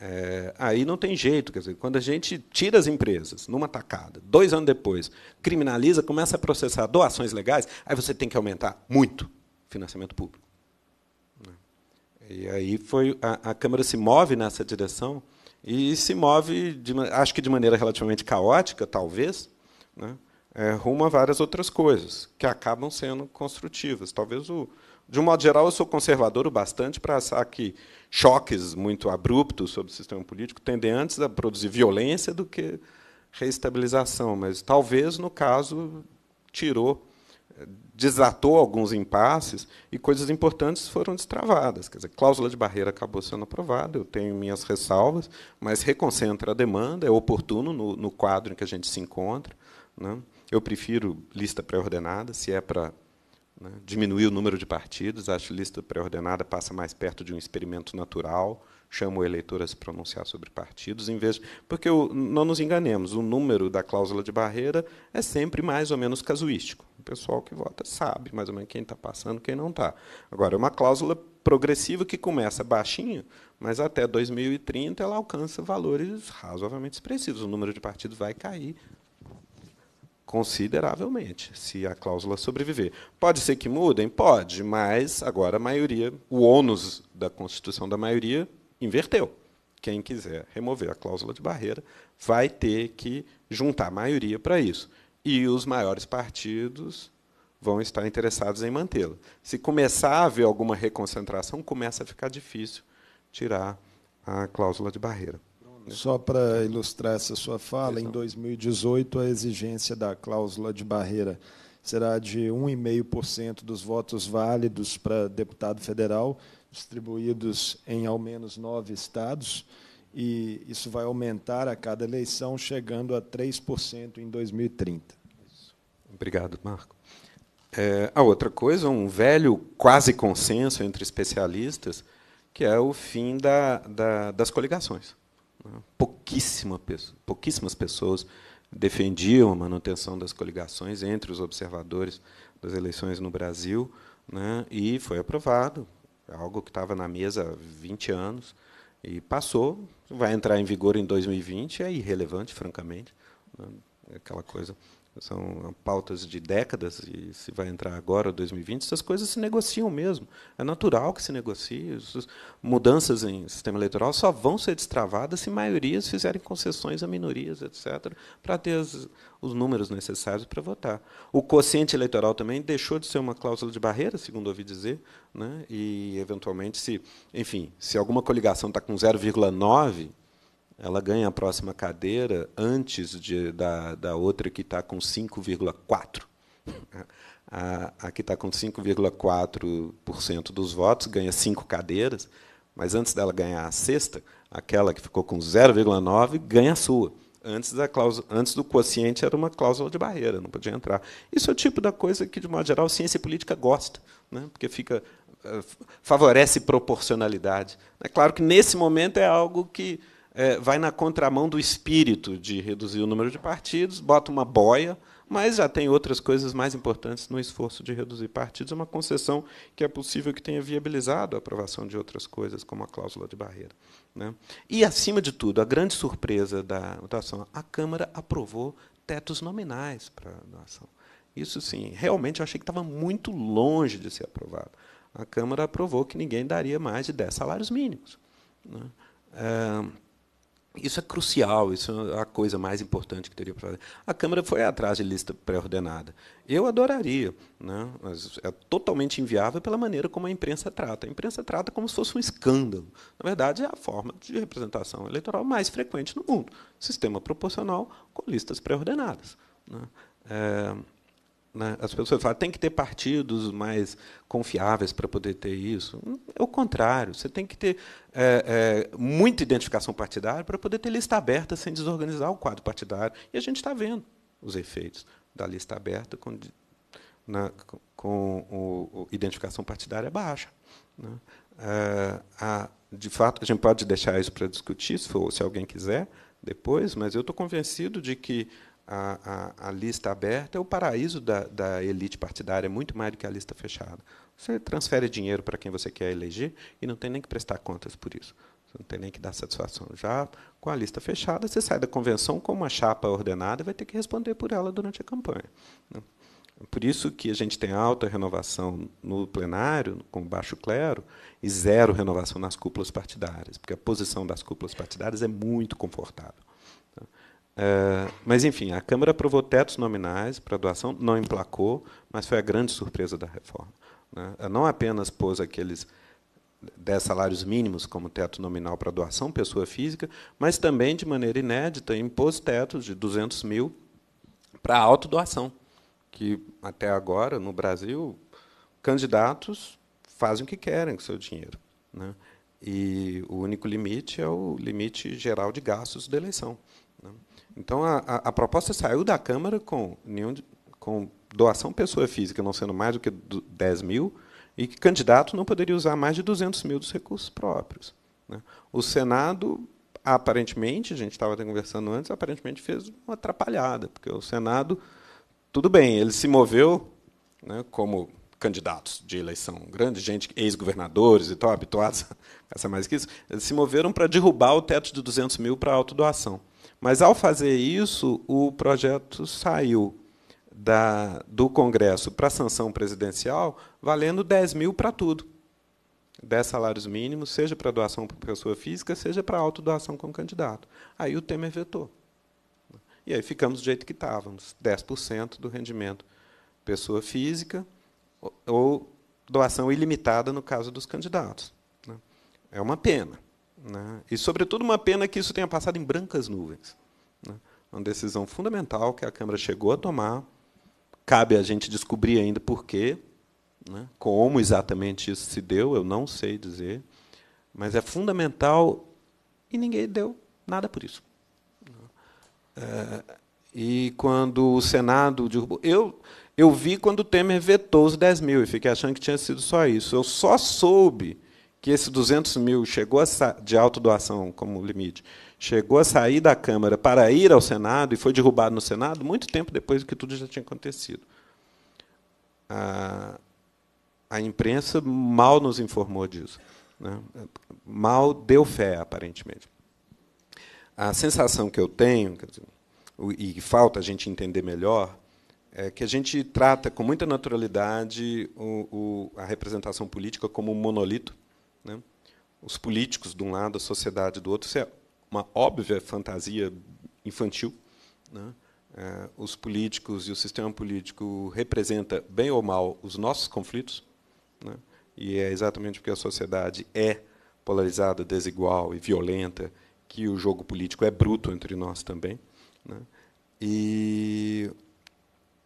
É, aí não tem jeito, quer dizer, quando a gente tira as empresas numa tacada, dois anos depois, criminaliza, começa a processar doações legais, aí você tem que aumentar muito o financiamento público. E aí foi a, a Câmara se move nessa direção e se move, de, acho que de maneira relativamente caótica, talvez, né, é, rumo a várias outras coisas que acabam sendo construtivas. Talvez o, de um modo geral, eu sou conservador o bastante para achar que choques muito abruptos sobre o sistema político tendem antes a produzir violência do que reestabilização, mas talvez, no caso, tirou desatou alguns impasses e coisas importantes foram destravadas. Quer dizer, a cláusula de barreira acabou sendo aprovada, eu tenho minhas ressalvas, mas reconcentra a demanda, é oportuno no, no quadro em que a gente se encontra. Né? Eu prefiro lista pré-ordenada, se é para né, diminuir o número de partidos, acho lista pré-ordenada passa mais perto de um experimento natural, chama o eleitor a se pronunciar sobre partidos, em vez de, porque o, não nos enganemos, o número da cláusula de barreira é sempre mais ou menos casuístico pessoal que vota sabe mais ou menos quem está passando quem não está. Agora, é uma cláusula progressiva que começa baixinho, mas até 2030 ela alcança valores razoavelmente expressivos. O número de partidos vai cair consideravelmente, se a cláusula sobreviver. Pode ser que mudem? Pode, mas agora a maioria, o ônus da constituição da maioria inverteu. Quem quiser remover a cláusula de barreira vai ter que juntar a maioria para isso e os maiores partidos vão estar interessados em mantê lo Se começar a haver alguma reconcentração, começa a ficar difícil tirar a cláusula de barreira. Só para ilustrar essa sua fala, em 2018 a exigência da cláusula de barreira será de 1,5% dos votos válidos para deputado federal, distribuídos em ao menos nove estados e isso vai aumentar a cada eleição, chegando a 3% em 2030. Obrigado, Marco. É, a outra coisa, um velho quase consenso entre especialistas, que é o fim da, da, das coligações. Né? Pouquíssima, pouquíssimas pessoas defendiam a manutenção das coligações entre os observadores das eleições no Brasil, né, e foi aprovado, algo que estava na mesa há 20 anos. E passou, vai entrar em vigor em 2020, é irrelevante, francamente, né? é aquela coisa são pautas de décadas, e se vai entrar agora, 2020, essas coisas se negociam mesmo. É natural que se negocie. Mudanças em sistema eleitoral só vão ser destravadas se maiorias fizerem concessões a minorias, etc., para ter as, os números necessários para votar. O quociente eleitoral também deixou de ser uma cláusula de barreira, segundo ouvi dizer, né? e, eventualmente, se, enfim, se alguma coligação está com 0,9 ela ganha a próxima cadeira antes de, da, da outra que está com 5,4%. A, a que está com 5,4% dos votos ganha cinco cadeiras, mas antes dela ganhar a sexta, aquela que ficou com 0,9% ganha a sua. Antes, da cláusula, antes do quociente era uma cláusula de barreira, não podia entrar. Isso é o tipo da coisa que, de modo geral, ciência política gosta, né? porque fica eh, favorece proporcionalidade. É claro que nesse momento é algo que é, vai na contramão do espírito de reduzir o número de partidos, bota uma boia, mas já tem outras coisas mais importantes no esforço de reduzir partidos. É uma concessão que é possível que tenha viabilizado a aprovação de outras coisas, como a cláusula de barreira. Né? E, acima de tudo, a grande surpresa da votação, a Câmara aprovou tetos nominais para a doação. Isso sim, realmente eu achei que estava muito longe de ser aprovado. A Câmara aprovou que ninguém daria mais de 10 salários mínimos. Né? É isso é crucial, isso é a coisa mais importante que teria para fazer. A Câmara foi atrás de lista pré-ordenada. Eu adoraria, né? mas é totalmente inviável pela maneira como a imprensa trata. A imprensa trata como se fosse um escândalo. Na verdade, é a forma de representação eleitoral mais frequente no mundo: sistema proporcional com listas pré-ordenadas. Né? É... Né? As pessoas falam, tem que ter partidos mais confiáveis para poder ter isso. É o contrário, você tem que ter é, é, muita identificação partidária para poder ter lista aberta sem desorganizar o quadro partidário. E a gente está vendo os efeitos da lista aberta com, na, né, com o, o, identificação partidária baixa. Né? É, a, de fato, a gente pode deixar isso para discutir, se, for, se alguém quiser, depois, mas eu estou convencido de que a, a, a lista aberta é o paraíso da, da elite partidária, é muito mais do que a lista fechada. Você transfere dinheiro para quem você quer eleger e não tem nem que prestar contas por isso. Você não tem nem que dar satisfação. Já com a lista fechada, você sai da convenção com uma chapa ordenada e vai ter que responder por ela durante a campanha. Né? Por isso que a gente tem alta renovação no plenário, com baixo clero, e zero renovação nas cúpulas partidárias, porque a posição das cúpulas partidárias é muito confortável. É, mas, enfim, a Câmara aprovou tetos nominais para doação, não emplacou, mas foi a grande surpresa da reforma. Né? Não apenas pôs aqueles 10 salários mínimos como teto nominal para doação pessoa física, mas também, de maneira inédita, impôs tetos de 200 mil para autodoação, que até agora, no Brasil, candidatos fazem o que querem com o seu dinheiro. Né? E o único limite é o limite geral de gastos da eleição. Então, a, a, a proposta saiu da Câmara com, nenhum, com doação pessoa física não sendo mais do que 10 mil, e que candidato não poderia usar mais de 200 mil dos recursos próprios. Né? O Senado, aparentemente, a gente estava conversando antes, aparentemente fez uma atrapalhada, porque o Senado, tudo bem, ele se moveu né, como candidatos de eleição, grande gente, ex-governadores e tal, habituados a essa mais que isso, eles se moveram para derrubar o teto de 200 mil para a autodoação. Mas, ao fazer isso, o projeto saiu da, do Congresso para a sanção presidencial valendo 10 mil para tudo. 10 salários mínimos, seja para doação para pessoa física, seja para autodoação como candidato. Aí o Temer vetou. E aí ficamos do jeito que estávamos, 10% do rendimento pessoa física ou doação ilimitada no caso dos candidatos. Né? É uma pena. Né? E, sobretudo, uma pena que isso tenha passado em brancas nuvens. Né? Uma decisão fundamental que a Câmara chegou a tomar. Cabe a gente descobrir ainda por quê, né? como exatamente isso se deu, eu não sei dizer. Mas é fundamental e ninguém deu nada por isso. É, e quando o Senado derrubou. Eu, eu vi quando o Temer vetou os 10 mil e fiquei achando que tinha sido só isso. Eu só soube que esse 200 mil chegou de autodoação como limite, chegou a sair da Câmara para ir ao Senado e foi derrubado no Senado muito tempo depois que tudo já tinha acontecido. A, a imprensa mal nos informou disso. Né? Mal deu fé, aparentemente. A sensação que eu tenho, e falta a gente entender melhor, é que a gente trata com muita naturalidade o, o, a representação política como um monolito, né? Os políticos de um lado, a sociedade do outro. Isso é uma óbvia fantasia infantil. Né? É, os políticos e o sistema político representa bem ou mal os nossos conflitos, né? e é exatamente porque a sociedade é polarizada, desigual e violenta que o jogo político é bruto entre nós também. Né? E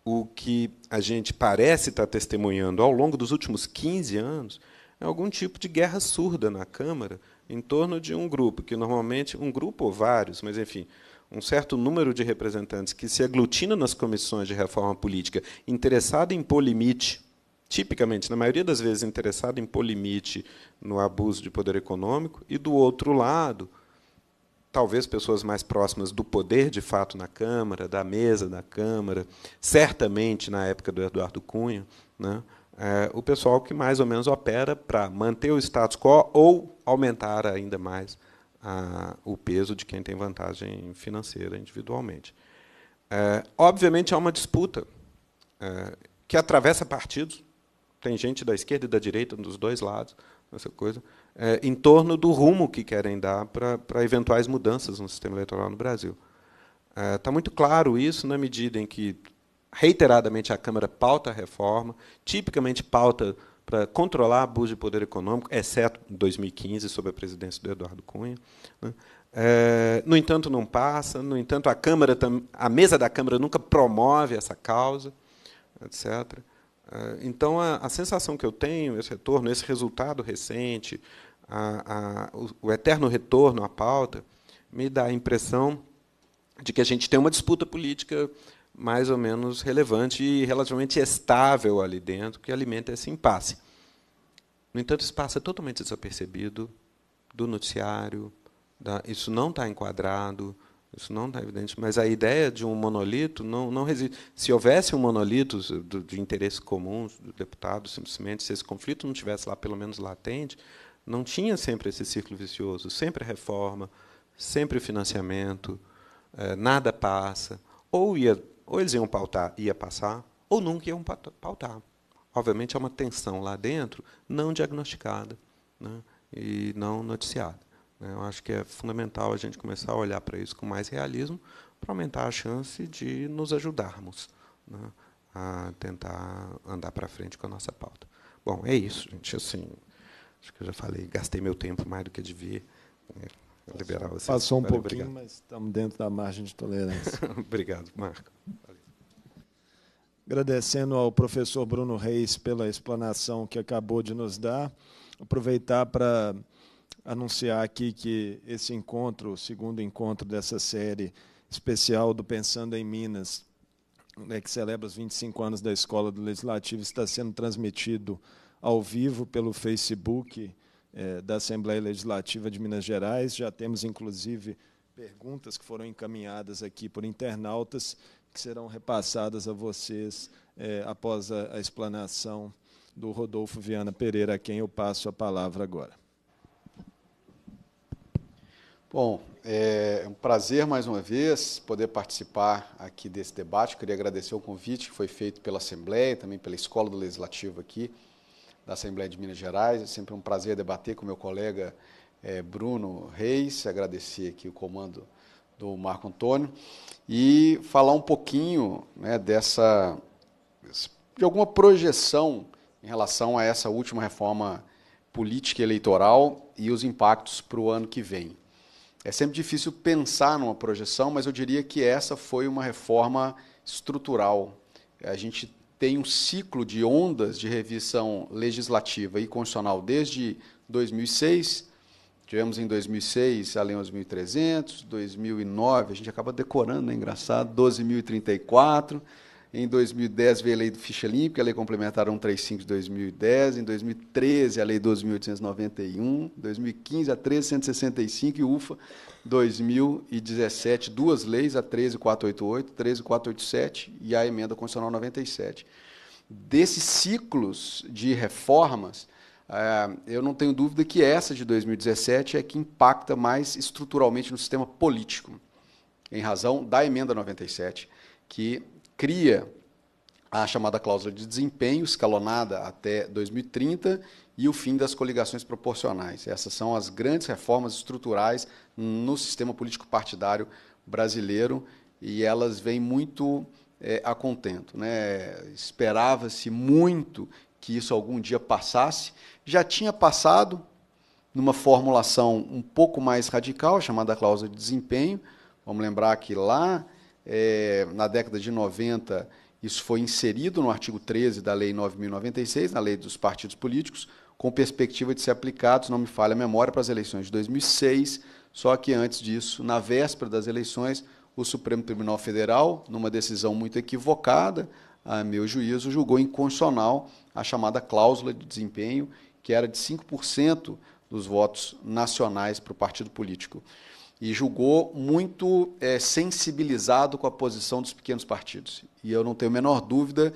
o que a gente parece estar testemunhando ao longo dos últimos 15 anos é algum tipo de guerra surda na Câmara em torno de um grupo, que normalmente, um grupo ou vários, mas enfim, um certo número de representantes que se aglutina nas comissões de reforma política, interessado em pôr limite, tipicamente, na maioria das vezes, interessado em pôr limite no abuso de poder econômico, e do outro lado, talvez pessoas mais próximas do poder de fato na Câmara, da mesa da Câmara, certamente na época do Eduardo Cunha, né? é, o pessoal que mais ou menos opera para manter o status quo ou aumentar ainda mais a, o peso de quem tem vantagem financeira individualmente. É, obviamente, há uma disputa é, que atravessa partidos, tem gente da esquerda e da direita dos dois lados, essa coisa, é, em torno do rumo que querem dar para, para eventuais mudanças no sistema eleitoral no Brasil. Está é, muito claro isso na medida em que reiteradamente a Câmara pauta a reforma, tipicamente pauta para controlar abuso de poder econômico, exceto em 2015, sob a presidência do Eduardo Cunha. Né? É, no entanto, não passa. No entanto, a Câmara, a mesa da Câmara nunca promove essa causa, etc. É, então, a, a, sensação que eu tenho, esse retorno, esse resultado recente, a, a, o, o, eterno retorno à pauta, me dá a impressão de que a gente tem uma disputa política mais ou menos relevante e relativamente estável ali dentro, que alimenta esse impasse. No entanto, isso passa é totalmente desapercebido do noticiário, da, isso não está enquadrado, isso não está evidente, mas a ideia de um monolito não, não resiste. Se houvesse um monolito do, de interesse comum do deputado, simplesmente, se esse conflito não tivesse lá, pelo menos latente, não tinha sempre esse círculo vicioso, sempre reforma, sempre financiamento, eh, nada passa, ou ia ou eles iam pautar, ia passar, ou nunca iam pautar. Obviamente, há é uma tensão lá dentro não diagnosticada né, e não noticiada. Né. Eu acho que é fundamental a gente começar a olhar para isso com mais realismo para aumentar a chance de nos ajudarmos né, a tentar andar para frente com a nossa pauta. Bom, é isso, gente. Assim, acho que eu já falei, gastei meu tempo mais do que devia. Né. Passou um vale, pouquinho, obrigado. mas estamos dentro da margem de tolerância. obrigado, Marco. Agradecendo ao professor Bruno Reis pela explanação que acabou de nos dar, aproveitar para anunciar aqui que esse encontro, o segundo encontro dessa série especial do Pensando em Minas, né, que celebra os 25 anos da Escola do Legislativo, está sendo transmitido ao vivo pelo Facebook é, da Assembleia Legislativa de Minas Gerais. Já temos, inclusive, perguntas que foram encaminhadas aqui por internautas, que serão repassadas a vocês é, após a, a explanação do Rodolfo Viana Pereira, a quem eu passo a palavra agora. Bom, é, é um prazer mais uma vez poder participar aqui desse debate. queria agradecer o convite que foi feito pela Assembleia, também pela Escola do Legislativo aqui da Assembleia de Minas Gerais. É sempre um prazer debater com meu colega é, Bruno Reis, agradecer aqui o comando do Marco Antônio e falar um pouquinho né, dessa de alguma projeção em relação a essa última reforma política eleitoral e os impactos para o ano que vem. É sempre difícil pensar numa projeção, mas eu diria que essa foi uma reforma estrutural. A gente tem um ciclo de ondas de revisão legislativa e constitucional desde 2006. Tivemos em 2006 a Lei 11.300, 2009, a gente acaba decorando, é engraçado, 12.034. Em 2010 veio a Lei do Ficha Olímpica, a Lei Complementar 135 de 2010. Em 2013, a Lei 12.891. 2015, a 13.165 e UFA 2017. Duas leis, a 13.488, 13.487 e a Emenda Constitucional 97. Desses ciclos de reformas, eh, eu não tenho dúvida que essa de 2017 é que impacta mais estruturalmente no sistema político, em razão da Emenda 97, que cria a chamada cláusula de desempenho, escalonada até 2030, e o fim das coligações proporcionais. Essas são as grandes reformas estruturais no sistema político partidário brasileiro e elas vêm muito é, a contento. Né? Esperava-se muito que isso algum dia passasse, já tinha passado numa formulação um pouco mais radical, chamada cláusula de desempenho. Vamos lembrar que lá é, na década de 90, isso foi inserido no artigo 13 da Lei 9.096, na Lei dos Partidos Políticos, com perspectiva de ser aplicado, se não me falha a memória, para as eleições de 2006. Só que antes disso, na véspera das eleições, o Supremo Tribunal Federal, numa decisão muito equivocada, a meu juízo, julgou inconstitucional a chamada cláusula de desempenho, que era de 5% dos votos nacionais para o partido político e julgou muito é, sensibilizado com a posição dos pequenos partidos. E eu não tenho a menor dúvida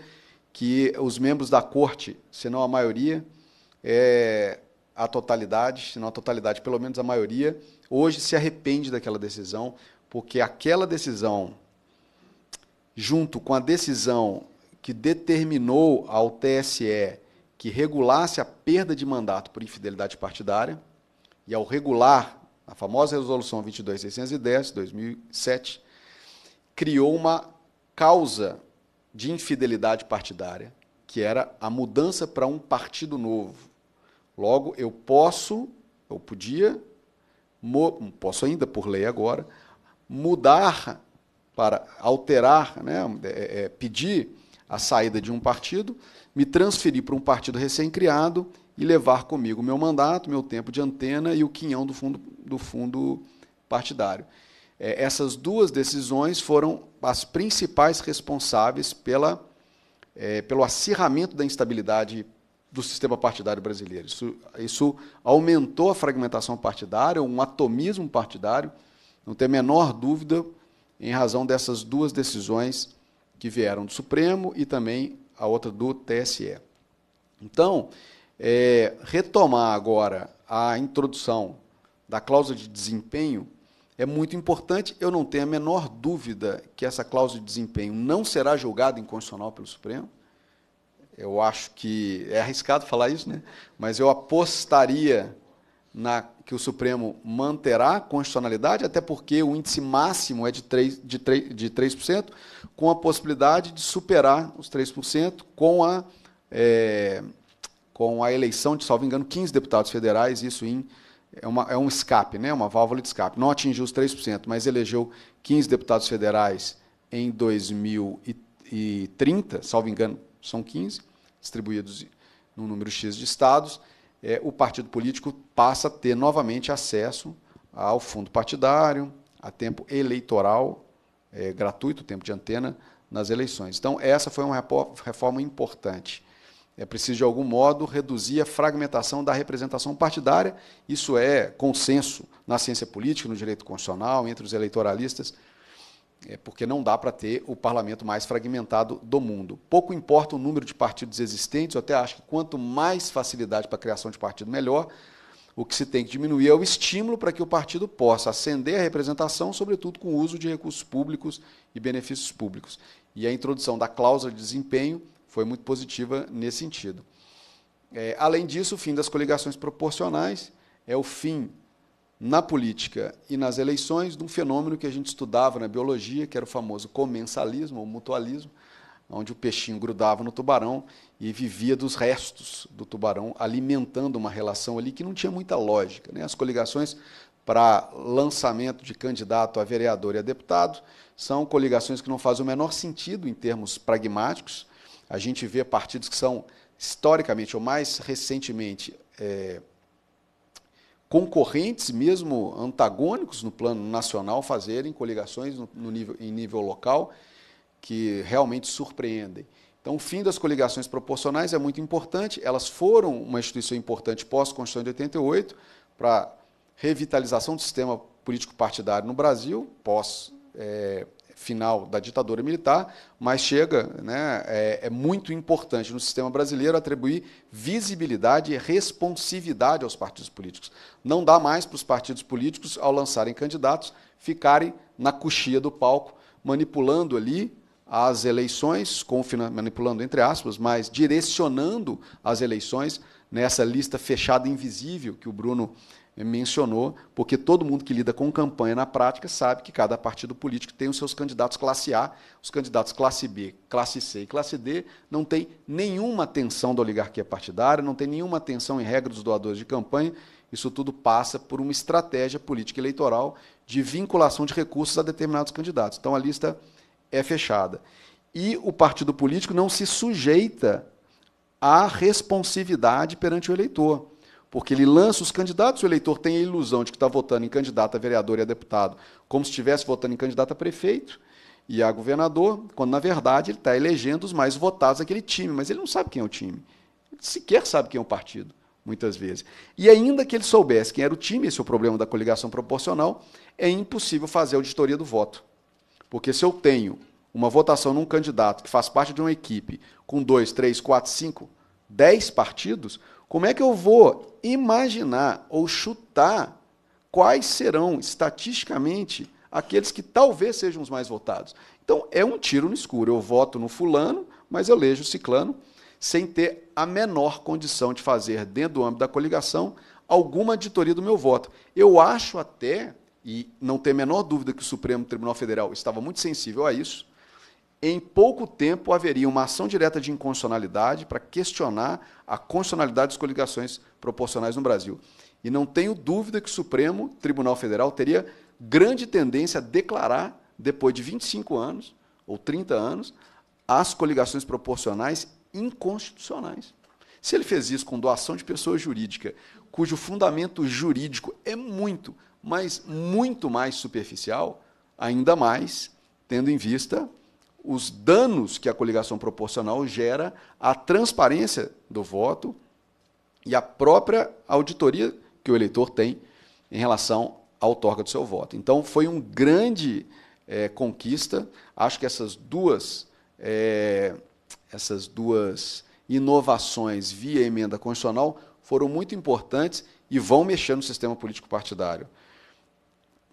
que os membros da corte, se não a maioria, é, a totalidade, se não a totalidade, pelo menos a maioria, hoje se arrepende daquela decisão, porque aquela decisão, junto com a decisão que determinou ao TSE que regulasse a perda de mandato por infidelidade partidária, e ao regular a famosa Resolução 22610, 2007, criou uma causa de infidelidade partidária, que era a mudança para um partido novo. Logo, eu posso, eu podia, posso ainda por lei agora, mudar para alterar, né, é, é, pedir a saída de um partido, me transferir para um partido recém-criado e levar comigo meu mandato, meu tempo de antena e o quinhão do fundo, do fundo partidário. É, essas duas decisões foram as principais responsáveis pela, é, pelo acirramento da instabilidade do sistema partidário brasileiro. Isso, isso aumentou a fragmentação partidária, um atomismo partidário, não tem a menor dúvida, em razão dessas duas decisões que vieram do Supremo e também a outra do TSE. Então, é, retomar agora a introdução da cláusula de desempenho é muito importante. Eu não tenho a menor dúvida que essa cláusula de desempenho não será julgada inconstitucional pelo Supremo. Eu acho que é arriscado falar isso, né? mas eu apostaria na, que o Supremo manterá a constitucionalidade, até porque o índice máximo é de 3%, de 3, de 3% com a possibilidade de superar os 3% com a. É, com a eleição de, salvo engano, 15 deputados federais, isso em, é, uma, é um escape, né? uma válvula de escape. Não atingiu os 3%, mas elegeu 15 deputados federais em 2030, salvo engano, são 15, distribuídos num número X de estados. É, o partido político passa a ter novamente acesso ao fundo partidário, a tempo eleitoral é, gratuito, tempo de antena, nas eleições. Então, essa foi uma reforma importante. É preciso, de algum modo, reduzir a fragmentação da representação partidária. Isso é consenso na ciência política, no direito constitucional, entre os eleitoralistas, é porque não dá para ter o parlamento mais fragmentado do mundo. Pouco importa o número de partidos existentes, eu até acho que quanto mais facilidade para a criação de partido, melhor. O que se tem que diminuir é o estímulo para que o partido possa ascender a representação, sobretudo com o uso de recursos públicos e benefícios públicos. E a introdução da cláusula de desempenho foi muito positiva nesse sentido. É, além disso, o fim das coligações proporcionais é o fim na política e nas eleições de um fenômeno que a gente estudava na biologia, que era o famoso comensalismo ou mutualismo, onde o peixinho grudava no tubarão e vivia dos restos do tubarão, alimentando uma relação ali que não tinha muita lógica. Né? As coligações para lançamento de candidato a vereador e a deputado são coligações que não fazem o menor sentido em termos pragmáticos, a gente vê partidos que são historicamente ou mais recentemente é, concorrentes, mesmo antagônicos no plano nacional, fazerem coligações no, no nível, em nível local que realmente surpreendem. Então, o fim das coligações proporcionais é muito importante. Elas foram uma instituição importante pós-Constituição de 88 para revitalização do sistema político partidário no Brasil, pós é, final da ditadura militar, mas chega, né, é, é, muito importante no sistema brasileiro atribuir visibilidade e responsividade aos partidos políticos. Não dá mais para os partidos políticos, ao lançarem candidatos, ficarem na coxia do palco, manipulando ali as eleições, com, manipulando entre aspas, mas direcionando as eleições nessa lista fechada invisível que o Bruno né, mencionou, porque todo mundo que lida com campanha na prática sabe que cada partido político tem os seus candidatos classe A, os candidatos classe B, classe C e classe D, não tem nenhuma atenção da oligarquia partidária, não tem nenhuma atenção em regra dos doadores de campanha. Isso tudo passa por uma estratégia política eleitoral de vinculação de recursos a determinados candidatos. Então a lista é fechada. E o partido político não se sujeita à responsividade perante o eleitor porque ele lança os candidatos, o eleitor tem a ilusão de que está votando em candidato a vereador e a deputado, como se estivesse votando em candidato a prefeito e a governador, quando na verdade ele está elegendo os mais votados daquele time, mas ele não sabe quem é o time, ele sequer sabe quem é o partido, muitas vezes. E ainda que ele soubesse quem era o time, esse é o problema da coligação proporcional, é impossível fazer auditoria do voto. Porque se eu tenho uma votação num candidato que faz parte de uma equipe com dois, três, quatro, cinco, dez partidos, como é que eu vou imaginar ou chutar quais serão estatisticamente aqueles que talvez sejam os mais votados. Então é um tiro no escuro. Eu voto no fulano, mas eu leio o ciclano sem ter a menor condição de fazer, dentro do âmbito da coligação, alguma auditoria do meu voto. Eu acho até, e não tenho a menor dúvida que o Supremo Tribunal Federal estava muito sensível a isso, em pouco tempo haveria uma ação direta de inconstitucionalidade para questionar a constitucionalidade das coligações proporcionais no Brasil. E não tenho dúvida que o Supremo Tribunal Federal teria grande tendência a declarar, depois de 25 anos ou 30 anos, as coligações proporcionais inconstitucionais. Se ele fez isso com doação de pessoa jurídica, cujo fundamento jurídico é muito, mas muito mais superficial, ainda mais tendo em vista os danos que a coligação proporcional gera à transparência do voto e à própria auditoria que o eleitor tem em relação à outorga do seu voto. Então, foi uma grande é, conquista. Acho que essas duas, é, essas duas inovações via emenda constitucional foram muito importantes e vão mexer no sistema político partidário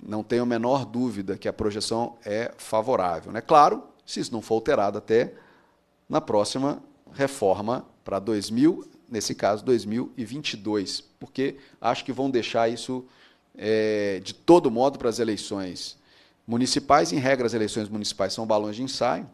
não tenho a menor dúvida que a projeção é favorável. Né? Claro se isso não for alterado até na próxima reforma para 2000, nesse caso 2022, porque acho que vão deixar isso é, de todo modo para as eleições municipais. Em regra, as eleições municipais são balões de ensaio.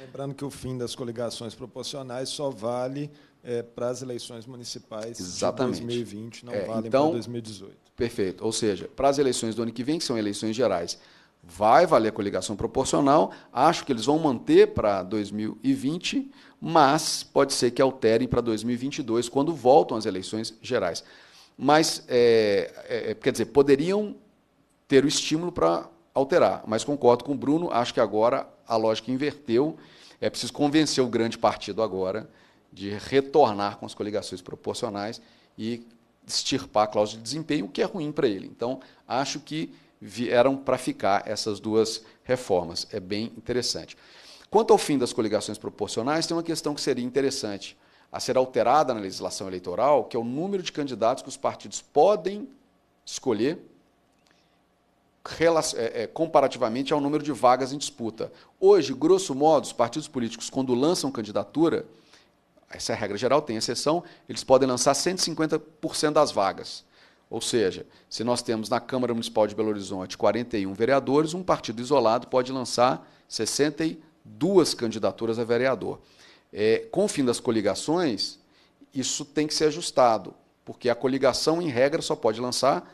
Lembrando que o fim das coligações proporcionais só vale é, para as eleições municipais Exatamente. de 2020, não é, valem então, para 2018. Perfeito. Ou seja, para as eleições do ano que vem, que são eleições gerais, vai valer a coligação proporcional, acho que eles vão manter para 2020, mas pode ser que alterem para 2022, quando voltam as eleições gerais. Mas, é, é, é quer dizer, poderiam ter o estímulo para alterar, mas concordo com o Bruno, acho que agora a lógica inverteu, é preciso convencer o grande partido agora de retornar com as coligações proporcionais e extirpar a cláusula de desempenho, o que é ruim para ele. Então, acho que vieram para ficar essas duas reformas. É bem interessante. Quanto ao fim das coligações proporcionais, tem uma questão que seria interessante a ser alterada na legislação eleitoral, que é o número de candidatos que os partidos podem escolher é, é, comparativamente ao número de vagas em disputa. Hoje, grosso modo, os partidos políticos, quando lançam candidatura, essa é a regra geral, tem exceção, eles podem lançar 150% das vagas. Ou seja, se nós temos na Câmara Municipal de Belo Horizonte 41 vereadores, um partido isolado pode lançar 62 candidaturas a vereador. É, com o fim das coligações, isso tem que ser ajustado, porque a coligação, em regra, só pode lançar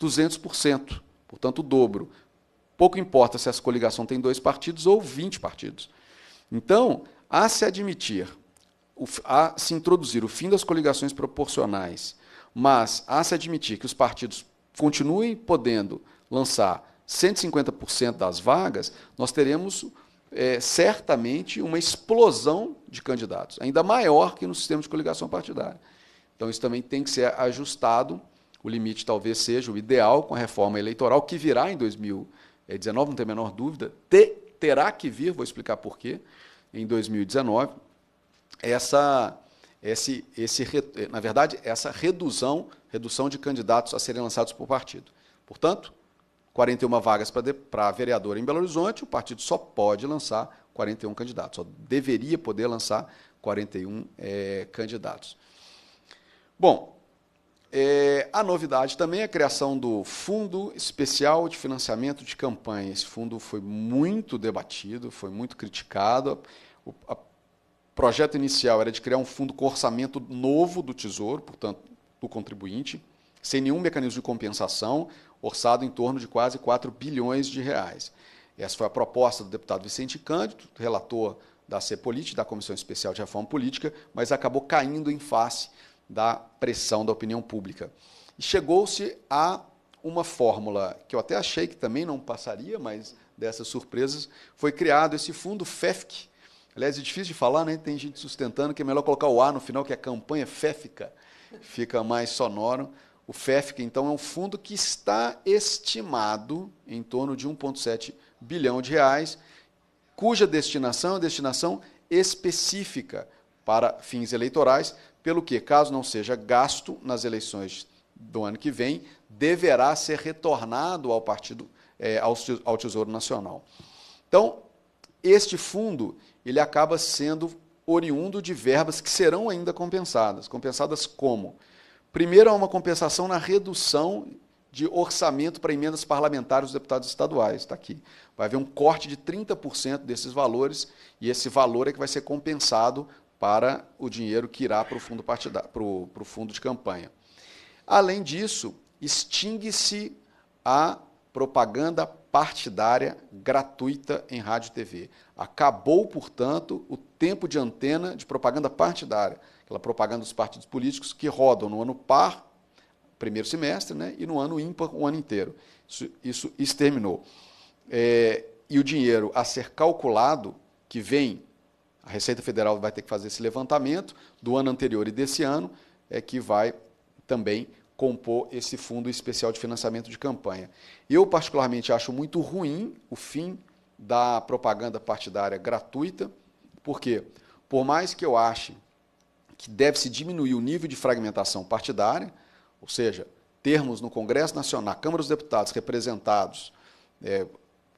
200%, portanto, o dobro. Pouco importa se essa coligação tem dois partidos ou 20 partidos. Então, a se admitir, a se introduzir o fim das coligações proporcionais mas há se admitir que os partidos continuem podendo lançar 150% das vagas, nós teremos é, certamente uma explosão de candidatos, ainda maior que no sistema de coligação partidária. Então, isso também tem que ser ajustado. O limite talvez seja o ideal com a reforma eleitoral, que virá em 2019, não tem a menor dúvida, te, terá que vir, vou explicar por quê, em 2019, essa esse, esse, na verdade, essa redução, redução de candidatos a serem lançados por partido. Portanto, 41 vagas para, de, para vereador em Belo Horizonte, o partido só pode lançar 41 candidatos, só deveria poder lançar 41 é, eh, candidatos. Bom, é, a novidade também é a criação do Fundo Especial de Financiamento de Campanha. Esse fundo foi muito debatido, foi muito criticado. O, a projeto inicial era de criar um fundo com orçamento novo do Tesouro, portanto, do contribuinte, sem nenhum mecanismo de compensação, orçado em torno de quase 4 bilhões de reais. Essa foi a proposta do deputado Vicente Cândido, relator da CEPOLIT, da Comissão Especial de Reforma Política, mas acabou caindo em face da pressão da opinião pública. E chegou-se a uma fórmula que eu até achei que também não passaria, mas dessas surpresas, foi criado esse fundo FEFC, Aliás, é difícil de falar, né? Tem gente sustentando que é melhor colocar o A no final, que é a campanha FEFICA, fica mais sonoro. O FEFICA, então, é um fundo que está estimado em torno de 1,7 bilhão de reais, cuja destinação é destinação específica para fins eleitorais, pelo que, caso não seja gasto nas eleições do ano que vem, deverá ser retornado ao partido, eh, ao, ao Tesouro Nacional. Então, este fundo ele acaba sendo oriundo de verbas que serão ainda compensadas. Compensadas como? Primeiro, há uma compensação na redução de orçamento para emendas parlamentares dos deputados estaduais. Está aqui. Vai haver um corte de 30% desses valores e esse valor é que vai ser compensado para o dinheiro que irá para o fundo, partida, para o, para o fundo de campanha. Além disso, extingue-se a propaganda partidária gratuita em rádio e TV. Acabou, portanto, o tempo de antena de propaganda partidária, aquela propaganda dos partidos políticos que rodam no ano par, primeiro semestre, né, e no ano ímpar, o ano inteiro. Isso, isso exterminou. É, e o dinheiro a ser calculado, que vem, a Receita Federal vai ter que fazer esse levantamento do ano anterior e desse ano, é que vai também compor esse fundo especial de financiamento de campanha. Eu, particularmente, acho muito ruim o fim da propaganda partidária gratuita, porque, por mais que eu ache que deve-se diminuir o nível de fragmentação partidária, ou seja, termos no Congresso Nacional, na Câmara dos Deputados, representados é,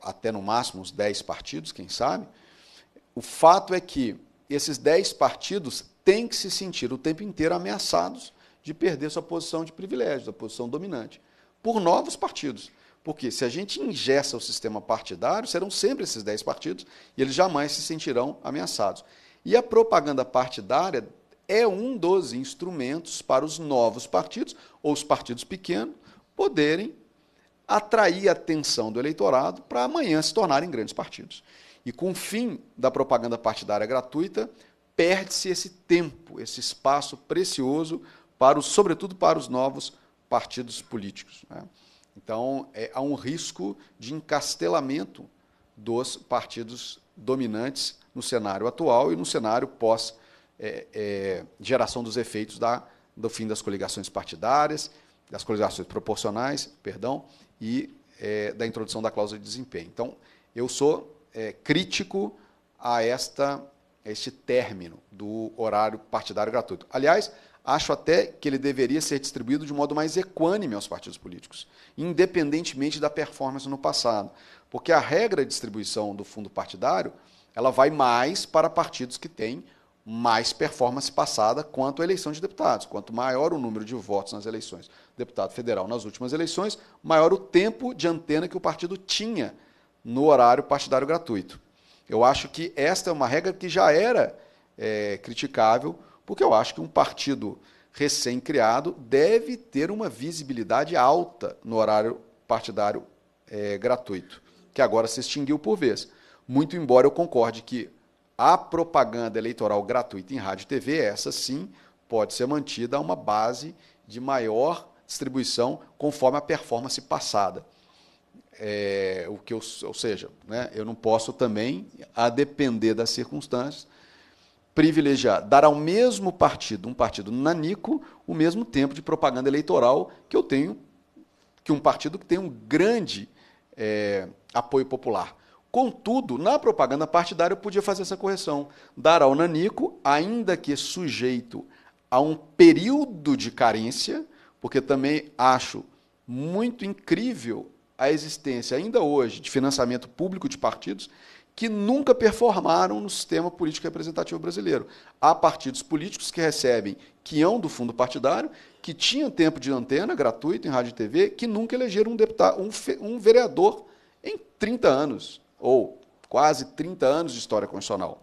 até no máximo uns 10 partidos, quem sabe, o fato é que esses 10 partidos têm que se sentir o tempo inteiro ameaçados de perder sua posição de privilégio, da posição dominante, por novos partidos. Porque se a gente ingessa o sistema partidário, serão sempre esses 10 partidos e eles jamais se sentirão ameaçados. E a propaganda partidária é um dos instrumentos para os novos partidos, ou os partidos pequenos, poderem atrair a atenção do eleitorado para amanhã se tornarem grandes partidos. E com o fim da propaganda partidária gratuita, perde-se esse tempo, esse espaço precioso, para os, sobretudo para os novos partidos políticos. Né? Então, é, há um risco de encastelamento dos partidos dominantes no cenário atual e no cenário pós é, é, geração dos efeitos da, do fim das coligações partidárias, das coligações proporcionais, perdão, e é, da introdução da cláusula de desempenho. Então, eu sou é, crítico a esta a este término do horário partidário gratuito. Aliás, Acho até que ele deveria ser distribuído de modo mais equânime aos partidos políticos, independentemente da performance no passado, porque a regra de distribuição do fundo partidário ela vai mais para partidos que têm mais performance passada quanto à eleição de deputados. Quanto maior o número de votos nas eleições, deputado federal nas últimas eleições, maior o tempo de antena que o partido tinha no horário partidário gratuito. Eu acho que esta é uma regra que já era é, criticável porque eu acho que um partido recém-criado deve ter uma visibilidade alta no horário partidário é, gratuito, que agora se extinguiu por vez. Muito embora eu concorde que a propaganda eleitoral gratuita em rádio e TV, essa sim, pode ser mantida a uma base de maior distribuição conforme a performance passada. É, o que eu, ou seja, né, eu não posso também, a depender das circunstâncias, privilegiar, dar ao mesmo partido, um partido nanico, o mesmo tempo de propaganda eleitoral que eu tenho, que um partido que tem um grande é, apoio popular. Contudo, na propaganda partidária eu podia fazer essa correção. Dar ao nanico, ainda que sujeito a um período de carência, porque também acho muito incrível a existência, ainda hoje, de financiamento público de partidos, que nunca performaram no sistema político representativo brasileiro. Há partidos políticos que recebem são do fundo partidário, que tinham tempo de antena gratuito em rádio e TV, que nunca elegeram um, deputado, um, um vereador em 30 anos, ou quase 30 anos de história constitucional.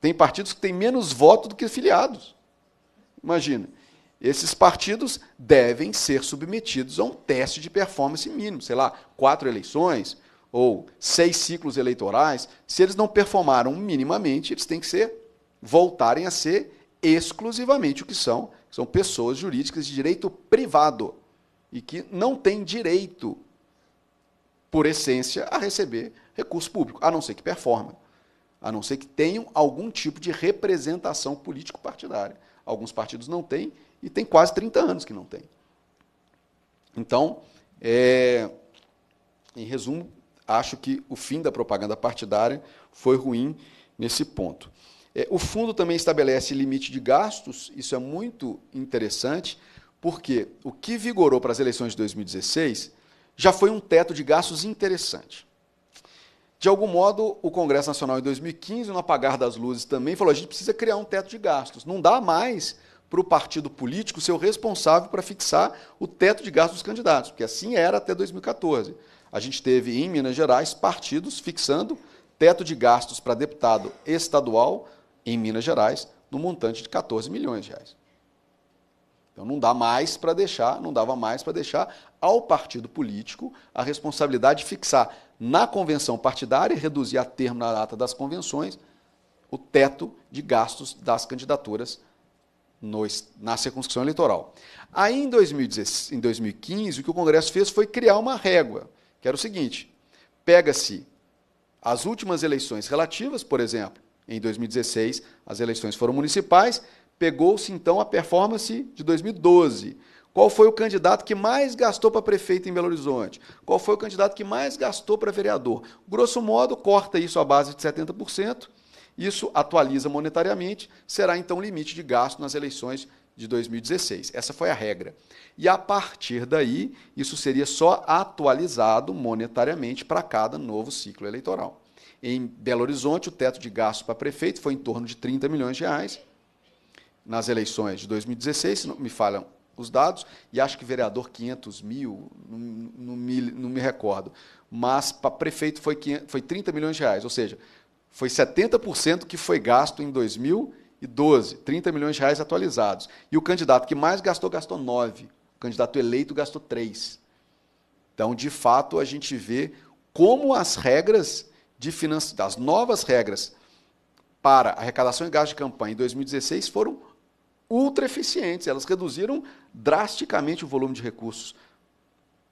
Tem partidos que têm menos voto do que filiados. Imagina. Esses partidos devem ser submetidos a um teste de performance mínimo, sei lá, quatro eleições, ou seis ciclos eleitorais, se eles não performaram minimamente, eles têm que ser voltarem a ser exclusivamente o que são, que são pessoas jurídicas de direito privado e que não têm direito por essência a receber recurso público, a não ser que performem, a não ser que tenham algum tipo de representação político partidária. Alguns partidos não têm e tem quase 30 anos que não têm. Então, é, em resumo, acho que o fim da propaganda partidária foi ruim nesse ponto. É, o fundo também estabelece limite de gastos, isso é muito interessante, porque o que vigorou para as eleições de 2016 já foi um teto de gastos interessante. De algum modo, o Congresso Nacional em 2015, no apagar das luzes, também falou: a gente precisa criar um teto de gastos. Não dá mais para o partido político ser o responsável para fixar o teto de gastos dos candidatos, porque assim era até 2014 a gente teve em Minas Gerais partidos fixando teto de gastos para deputado estadual em Minas Gerais no montante de 14 milhões de reais. Então não dá mais para deixar, não dava mais para deixar ao partido político a responsabilidade de fixar na convenção partidária, reduzir a termo na data das convenções, o teto de gastos das candidaturas no, na circunscrição eleitoral. Aí em, 2016, em 2015, o que o Congresso fez foi criar uma régua que era o seguinte: pega-se as últimas eleições relativas, por exemplo, em 2016 as eleições foram municipais, pegou-se então a performance de 2012. Qual foi o candidato que mais gastou para prefeito em Belo Horizonte? Qual foi o candidato que mais gastou para vereador? Grosso modo, corta isso à base de 70%, isso atualiza monetariamente, será então o limite de gasto nas eleições de 2016. Essa foi a regra. E a partir daí, isso seria só atualizado monetariamente para cada novo ciclo eleitoral. Em Belo Horizonte, o teto de gastos para prefeito foi em torno de 30 milhões de reais nas eleições de 2016, se não me falham os dados, e acho que vereador 500 mil, não, não, me, não me, recordo. Mas para prefeito foi, 500, foi 30 milhões de reais, ou seja, foi 70% que foi gasto em 2016 e 12, 30 milhões de reais atualizados. E o candidato que mais gastou, gastou 9. O candidato eleito gastou 3. Então, de fato, a gente vê como as regras de finanças, as novas regras para arrecadação e gasto de campanha em 2016 foram ultra eficientes. Elas reduziram drasticamente o volume de recursos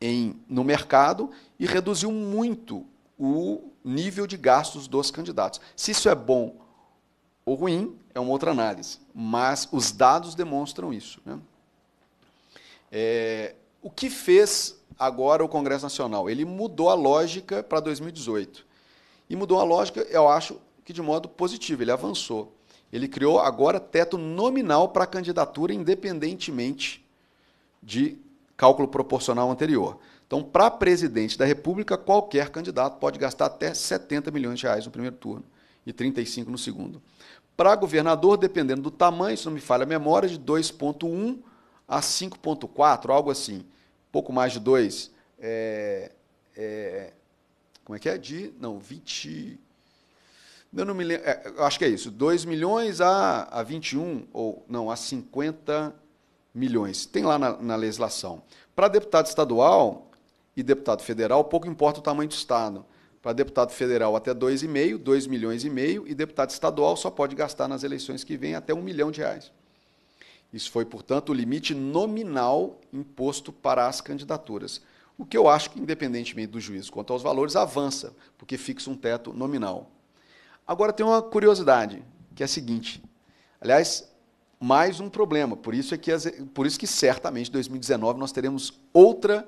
em, no mercado e reduziu muito o nível de gastos dos candidatos. Se isso é bom ou ruim é uma outra análise, mas os dados demonstram isso. Né? É, o que fez agora o Congresso Nacional? Ele mudou a lógica para 2018. E mudou a lógica, eu acho que de modo positivo, ele avançou. Ele criou agora teto nominal para a candidatura, independentemente de cálculo proporcional anterior. Então, para presidente da República, qualquer candidato pode gastar até 70 milhões de reais no primeiro turno e 35 no segundo. Para governador, dependendo do tamanho, se não me falha a memória, de 2,1 a 5,4, algo assim. Pouco mais de 2. É, é, como é que é? De. Não, 20. Eu não me lembro. É, acho que é isso. 2 milhões a, a 21, ou não, a 50 milhões. Tem lá na, na legislação. Para deputado estadual e deputado federal, pouco importa o tamanho do Estado. Para deputado federal até 2,5, 2 milhões e meio, e deputado estadual só pode gastar nas eleições que vêm até 1 milhão de reais. Isso foi, portanto, o limite nominal imposto para as candidaturas. O que eu acho que, independentemente do juízo quanto aos valores, avança, porque fixa um teto nominal. Agora tem uma curiosidade, que é a seguinte. Aliás, mais um problema, por isso é que por isso que certamente 2019 nós teremos outra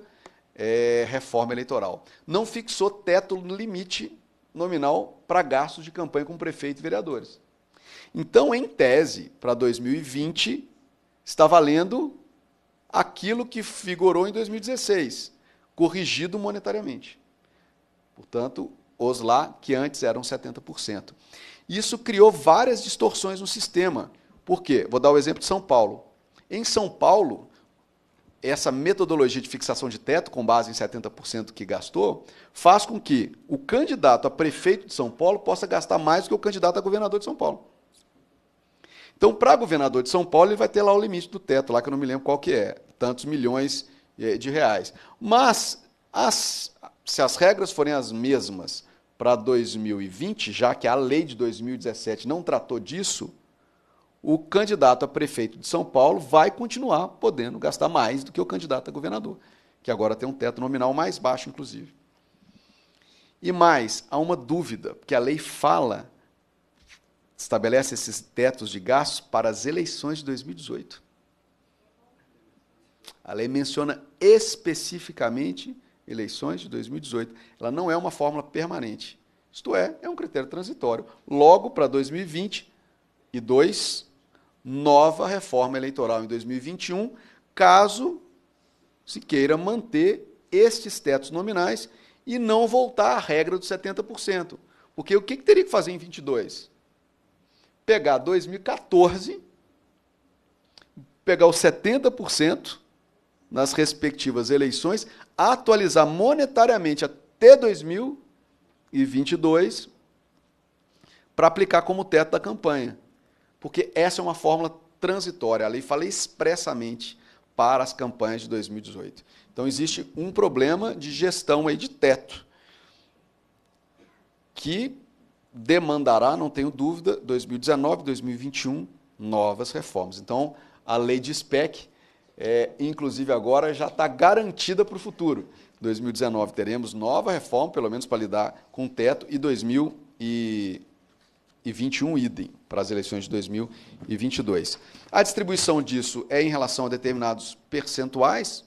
é, reforma eleitoral. Não fixou teto no limite nominal para gastos de campanha com prefeito e vereadores. Então, em tese, para 2020, está valendo aquilo que figurou em 2016, corrigido monetariamente. Portanto, os lá que antes eram 70%. Isso criou várias distorções no sistema. Por quê? Vou dar o exemplo de São Paulo. Em São Paulo, essa metodologia de fixação de teto, com base em 70% que gastou, faz com que o candidato a prefeito de São Paulo possa gastar mais do que o candidato a governador de São Paulo. Então, para governador de São Paulo, ele vai ter lá o limite do teto, lá que eu não me lembro qual que é, tantos milhões eh, de reais. Mas, as, se as regras forem as mesmas para 2020, já que a lei de 2017 não tratou disso, o candidato a prefeito de São Paulo vai continuar podendo gastar mais do que o candidato a governador, que agora tem um teto nominal mais baixo, inclusive. E mais, há uma dúvida, porque a lei fala, estabelece esses tetos de gastos para as eleições de 2018. A lei menciona especificamente eleições de 2018. Ela não é uma fórmula permanente. Isto é, é um critério transitório. Logo para 2020 e 2 nova reforma eleitoral em 2021, caso se queira manter estes tetos nominais e não voltar à regra dos 70%. Porque o que, que teria que fazer em 22? Pegar 2014, pegar os 70% nas respectivas eleições, atualizar monetariamente até 2022 para aplicar como teto da campanha porque essa é uma fórmula transitória. A lei fala expressamente para as campanhas de 2018. Então existe um problema de gestão aí de teto que demandará, não tenho dúvida, 2019, 2021, novas reformas. Então a lei de SPEC, é, inclusive agora, já está garantida para o futuro. 2019 teremos nova reforma, pelo menos para lidar com o teto, e 2000 e e 21 idem, para as eleições de 2022. A distribuição disso é em relação a determinados percentuais,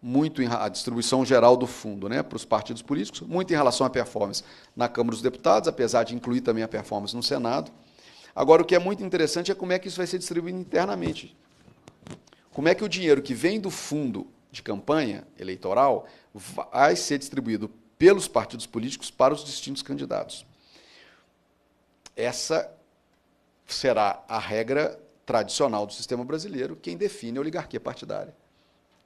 muito em, a distribuição geral do fundo né, para os partidos políticos, muito em relação à performance na Câmara dos Deputados, apesar de incluir também a performance no Senado. Agora, o que é muito interessante é como é que isso vai ser distribuído internamente. Como é que o dinheiro que vem do fundo de campanha eleitoral vai ser distribuído pelos partidos políticos para os distintos candidatos. Essa será a regra tradicional do sistema brasileiro, quem define é a oligarquia partidária.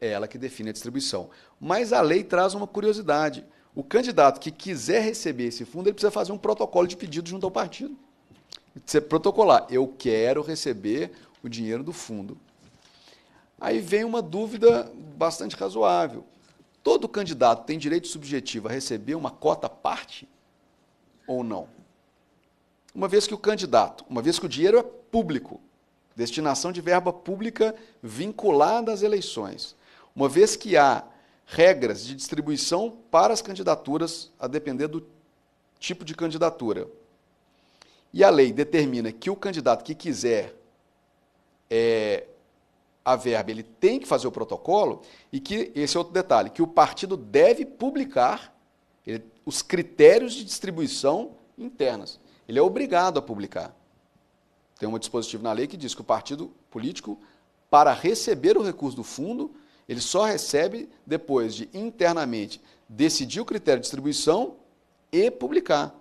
É ela que define a distribuição. Mas a lei traz uma curiosidade. O candidato que quiser receber esse fundo, ele precisa fazer um protocolo de pedido junto ao partido. Você protocolar, eu quero receber o dinheiro do fundo. Aí vem uma dúvida bastante razoável. Todo candidato tem direito subjetivo a receber uma cota parte ou não? uma vez que o candidato, uma vez que o dinheiro é público, destinação de verba pública vinculada às eleições, uma vez que há regras de distribuição para as candidaturas, a depender do tipo de candidatura. E a lei determina que o candidato que quiser é, a verba, ele tem que fazer o protocolo e que, esse é outro detalhe, que o partido deve publicar ele, os critérios de distribuição internas. Ele é obrigado a publicar. Tem um dispositivo na lei que diz que o partido político, para receber o recurso do fundo, ele só recebe depois de internamente decidir o critério de distribuição e publicar.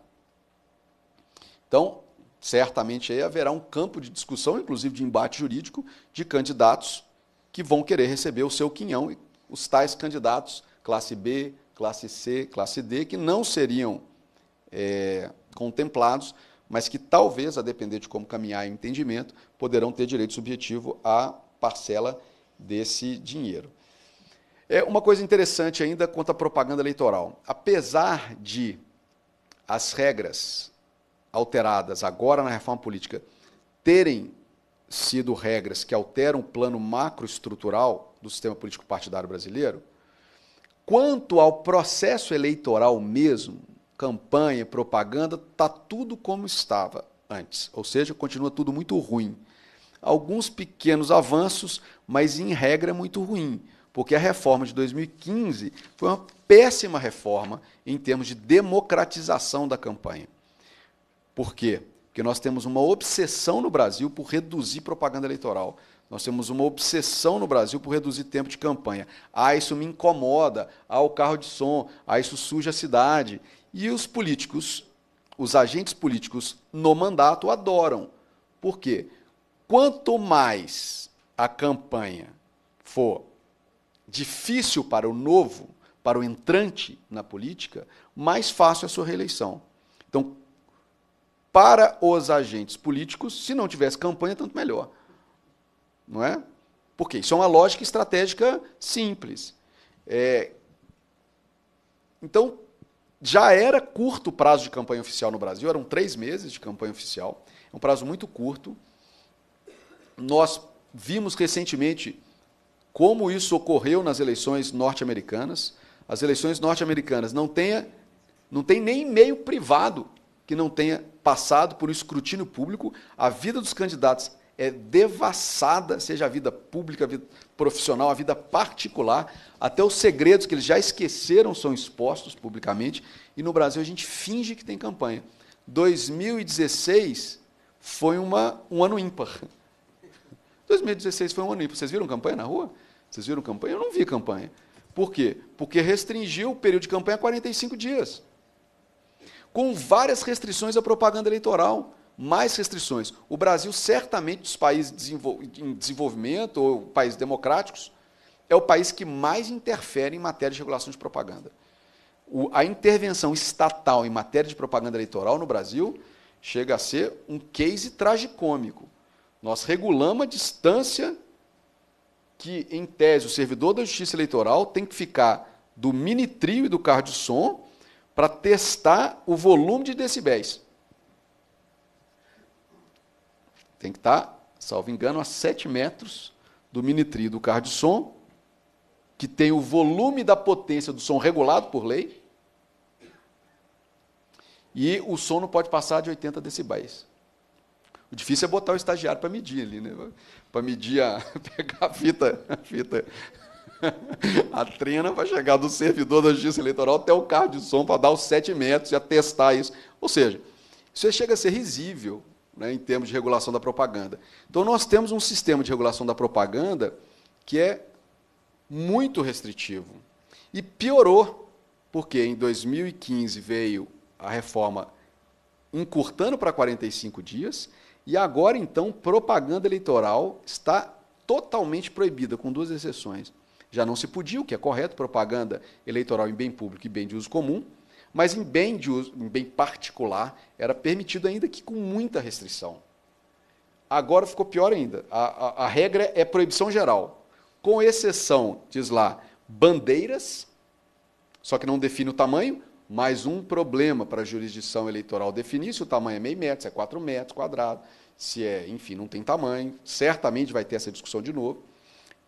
Então, certamente aí haverá um campo de discussão, inclusive de embate jurídico, de candidatos que vão querer receber o seu quinhão, os tais candidatos, classe B, classe C, classe D, que não seriam é, contemplados, mas que talvez, a depender de como caminhar o entendimento, poderão ter direito subjetivo à parcela desse dinheiro. É uma coisa interessante ainda quanto à propaganda eleitoral. Apesar de as regras alteradas agora na reforma política terem sido regras que alteram o plano macroestrutural do sistema político partidário brasileiro, quanto ao processo eleitoral mesmo, campanha, propaganda, está tudo como estava antes. Ou seja, continua tudo muito ruim. Alguns pequenos avanços, mas em regra é muito ruim, porque a reforma de 2015 foi uma péssima reforma em termos de democratização da campanha. Por quê? Porque nós temos uma obsessão no Brasil por reduzir propaganda eleitoral. Nós temos uma obsessão no Brasil por reduzir tempo de campanha. Ah, isso me incomoda. Ah, o carro de som. Ah, isso suja a cidade. E os políticos, os agentes políticos no mandato adoram. Por quê? Quanto mais a campanha for difícil para o novo, para o entrante na política, mais fácil é a sua reeleição. Então, para os agentes políticos, se não tivesse campanha, tanto melhor. Não é? Porque isso é uma lógica estratégica simples. É... Então, já era curto o prazo de campanha oficial no Brasil, eram três meses de campanha oficial, é um prazo muito curto. Nós vimos recentemente como isso ocorreu nas eleições norte-americanas. As eleições norte-americanas não, têm não tem nem meio privado que não tenha passado por um escrutínio público. A vida dos candidatos é, devassada, seja a vida pública, a vida profissional, a vida particular, até os segredos que eles já esqueceram são expostos publicamente, e no Brasil a gente finge que tem campanha. 2016 foi uma, um ano ímpar. 2016 foi um ano ímpar. Vocês viram campanha na rua? Vocês viram campanha? Eu não vi campanha. Por quê? Porque restringiu o período de campanha a 45 dias. Com várias restrições à propaganda eleitoral mais restrições. O Brasil, certamente, dos países em desenvolvimento ou países democráticos, é o país que mais interfere em matéria de regulação de propaganda. O, a intervenção estatal em matéria de propaganda eleitoral no Brasil chega a ser um case tragicômico. Nós regulamos a distância que, em tese, o servidor da justiça eleitoral tem que ficar do mini trio e do carro de som para testar o volume de decibéis. Tem que estar, salvo engano, a 7 metros do minitrio do carro de som, que tem o volume da potência do som regulado por lei, e o som não pode passar de 80 decibéis. O difícil é botar o estagiário para medir ali, né? Para medir a. pegar a fita, a fita. A trena vai chegar do servidor da justiça eleitoral até o carro de som para dar os 7 metros e atestar isso. Ou seja, isso chega a ser risível né, em termos de regulação da propaganda. Então, nós temos um sistema de regulação da propaganda que é muito restritivo. E piorou, porque em 2015 veio a reforma encurtando para 45 dias, e agora, então, propaganda eleitoral está totalmente proibida, com duas exceções. Já não se podia, o que é correto, propaganda eleitoral em bem público e bem de uso comum, mas em bem, de uso, em bem particular era permitido ainda que com muita restrição. Agora ficou pior ainda. A, a, a regra é proibição geral, com exceção, diz lá, bandeiras, só que não define o tamanho, mais um problema para a jurisdição eleitoral definir se o tamanho é meio metro, se é quatro metros quadrado, se é, enfim, não tem tamanho. Certamente vai ter essa discussão de novo.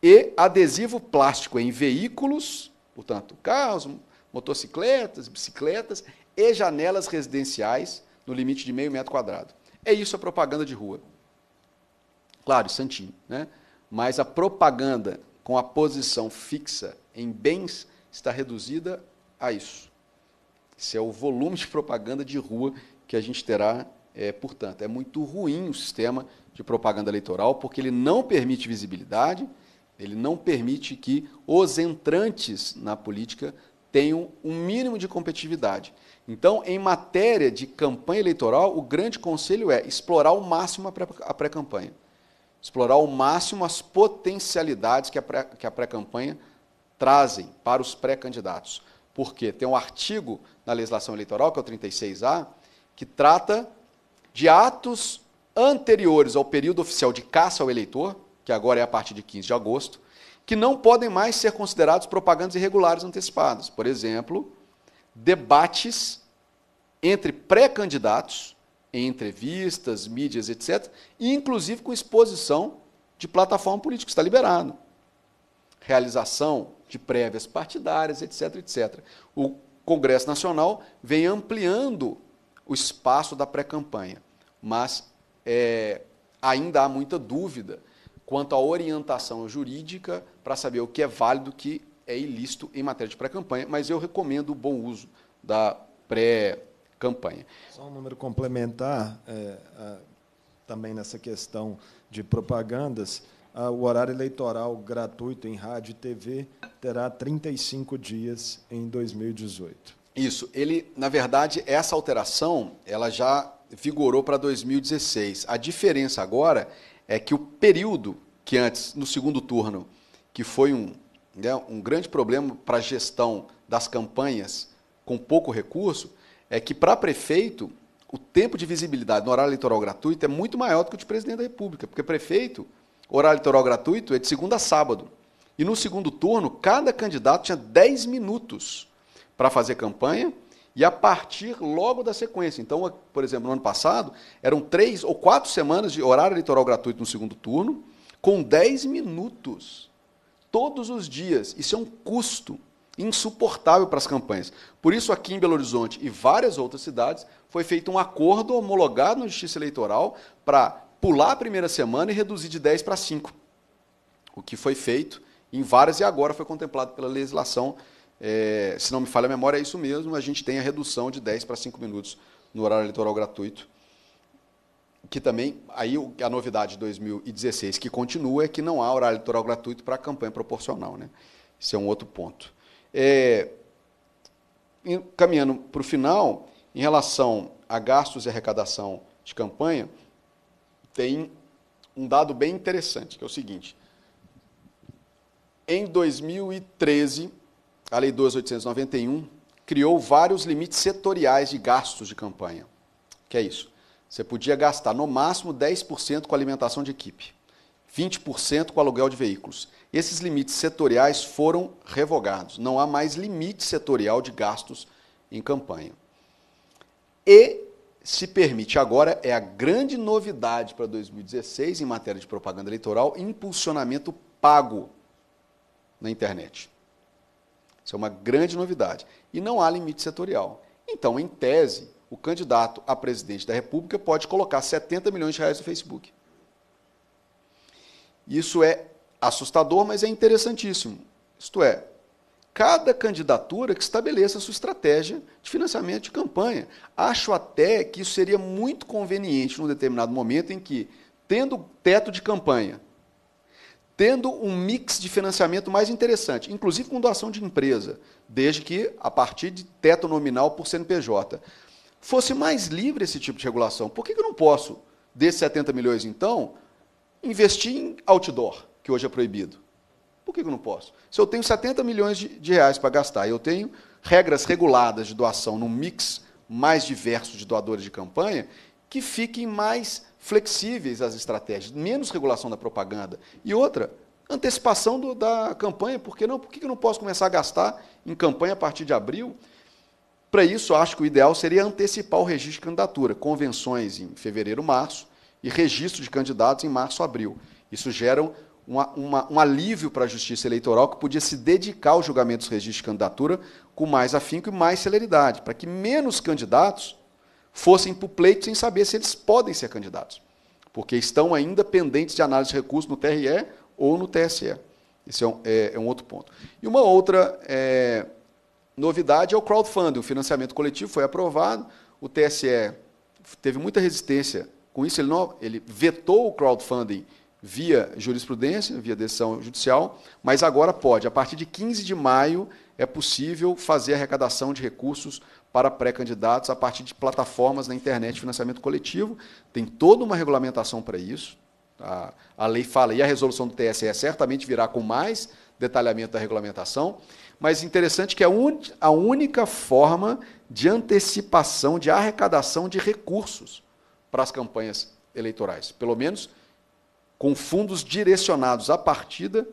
E adesivo plástico em veículos, portanto, carros, motocicletas, bicicletas e janelas residenciais no limite de meio metro quadrado. É isso a propaganda de rua. Claro, santinho, né? Mas a propaganda com a posição fixa em bens está reduzida a isso. Esse é o volume de propaganda de rua que a gente terá, é, portanto. É muito ruim o sistema de propaganda eleitoral, porque ele não permite visibilidade, ele não permite que os entrantes na política tenham um mínimo de competitividade. Então, em matéria de campanha eleitoral, o grande conselho é explorar ao máximo a pré-campanha. Explorar ao máximo as potencialidades que a pré-campanha trazem para os pré-candidatos. Porque tem um artigo na legislação eleitoral, que é o 36A, que trata de atos anteriores ao período oficial de caça ao eleitor, que agora é a partir de 15 de agosto, que não podem mais ser considerados propagandas irregulares antecipadas. Por exemplo, debates entre pré-candidatos, em entrevistas, mídias, etc., e inclusive com exposição de plataforma política, está liberado. Realização de prévias partidárias, etc., etc. O Congresso Nacional vem ampliando o espaço da pré-campanha, mas é, ainda há muita dúvida quanto à orientação jurídica para saber o que é válido, o que é ilícito em matéria de pré-campanha, mas eu recomendo o bom uso da pré-campanha. Só um número complementar, é, a, também nessa questão de propagandas, a, o horário eleitoral gratuito em rádio e TV terá 35 dias em 2018. Isso, ele, na verdade, essa alteração, ela já vigorou para 2016. A diferença agora é que o período que antes, no segundo turno, que foi um, né, um grande problema para a gestão das campanhas com pouco recurso, é que para prefeito, o tempo de visibilidade no horário eleitoral gratuito é muito maior do que o de presidente da República, porque prefeito, horário eleitoral gratuito é de segunda a sábado. E no segundo turno, cada candidato tinha 10 minutos para fazer campanha e a partir logo da sequência. Então, por exemplo, no ano passado, eram três ou quatro semanas de horário eleitoral gratuito no segundo turno, com dez minutos todos os dias. Isso é um custo insuportável para as campanhas. Por isso, aqui em Belo Horizonte e várias outras cidades, foi feito um acordo homologado na Justiça Eleitoral para pular a primeira semana e reduzir de 10 para 5. O que foi feito em várias e agora foi contemplado pela legislação é, se não me falha a memória, é isso mesmo. A gente tem a redução de 10 para 5 minutos no horário eleitoral gratuito. Que também, aí a novidade de 2016 que continua é que não há horário eleitoral gratuito para a campanha proporcional. Né? esse é um outro ponto. É, caminhando para o final, em relação a gastos e arrecadação de campanha, tem um dado bem interessante, que é o seguinte. Em 2013, a Lei 2.891 criou vários limites setoriais de gastos de campanha. Que é isso? Você podia gastar no máximo 10% com alimentação de equipe, 20% com aluguel de veículos. Esses limites setoriais foram revogados. Não há mais limite setorial de gastos em campanha. E se permite agora, é a grande novidade para 2016 em matéria de propaganda eleitoral, impulsionamento pago na internet. Isso é uma grande novidade. E não há limite setorial. Então, em tese, o candidato a presidente da República pode colocar 70 milhões de reais no Facebook. Isso é assustador, mas é interessantíssimo. Isto é, cada candidatura que estabeleça a sua estratégia de financiamento de campanha. Acho até que isso seria muito conveniente num determinado momento em que, tendo teto de campanha, tendo um mix de financiamento mais interessante, inclusive com doação de empresa, desde que a partir de teto nominal por CNPJ. Fosse mais livre esse tipo de regulação, por que eu não posso, desses 70 milhões então, investir em outdoor, que hoje é proibido? Por que eu não posso? Se eu tenho 70 milhões de, de reais para gastar e eu tenho regras reguladas de doação num mix mais diverso de doadores de campanha, que fiquem mais flexíveis as estratégias, menos regulação da propaganda. E outra, antecipação do, da campanha, porque não? Por que eu não posso começar a gastar em campanha a partir de abril? Para isso, acho que o ideal seria antecipar o registro de candidatura, convenções em fevereiro, março e registro de candidatos em março, abril. Isso gera uma, uma, um alívio para a justiça eleitoral que podia se dedicar ao julgamento dos registros de candidatura com mais afinco e mais celeridade, para que menos candidatos fossem para o pleito sem saber se eles podem ser candidatos, porque estão ainda pendentes de análise de recursos no TRE ou no TSE. Esse é um, é, é um outro ponto. E uma outra é, novidade é o crowdfunding. O financiamento coletivo foi aprovado, o TSE teve muita resistência com isso, ele, não, ele vetou o crowdfunding via jurisprudência, via decisão judicial, mas agora pode. A partir de 15 de maio é possível fazer arrecadação de recursos para pré-candidatos a partir de plataformas na internet de financiamento coletivo. Tem toda uma regulamentação para isso. A, tá? a lei fala, e a resolução do TSE certamente virá com mais detalhamento da regulamentação, mas interessante que é a única forma de antecipação, de arrecadação de recursos para as campanhas eleitorais, pelo menos com fundos direcionados à partida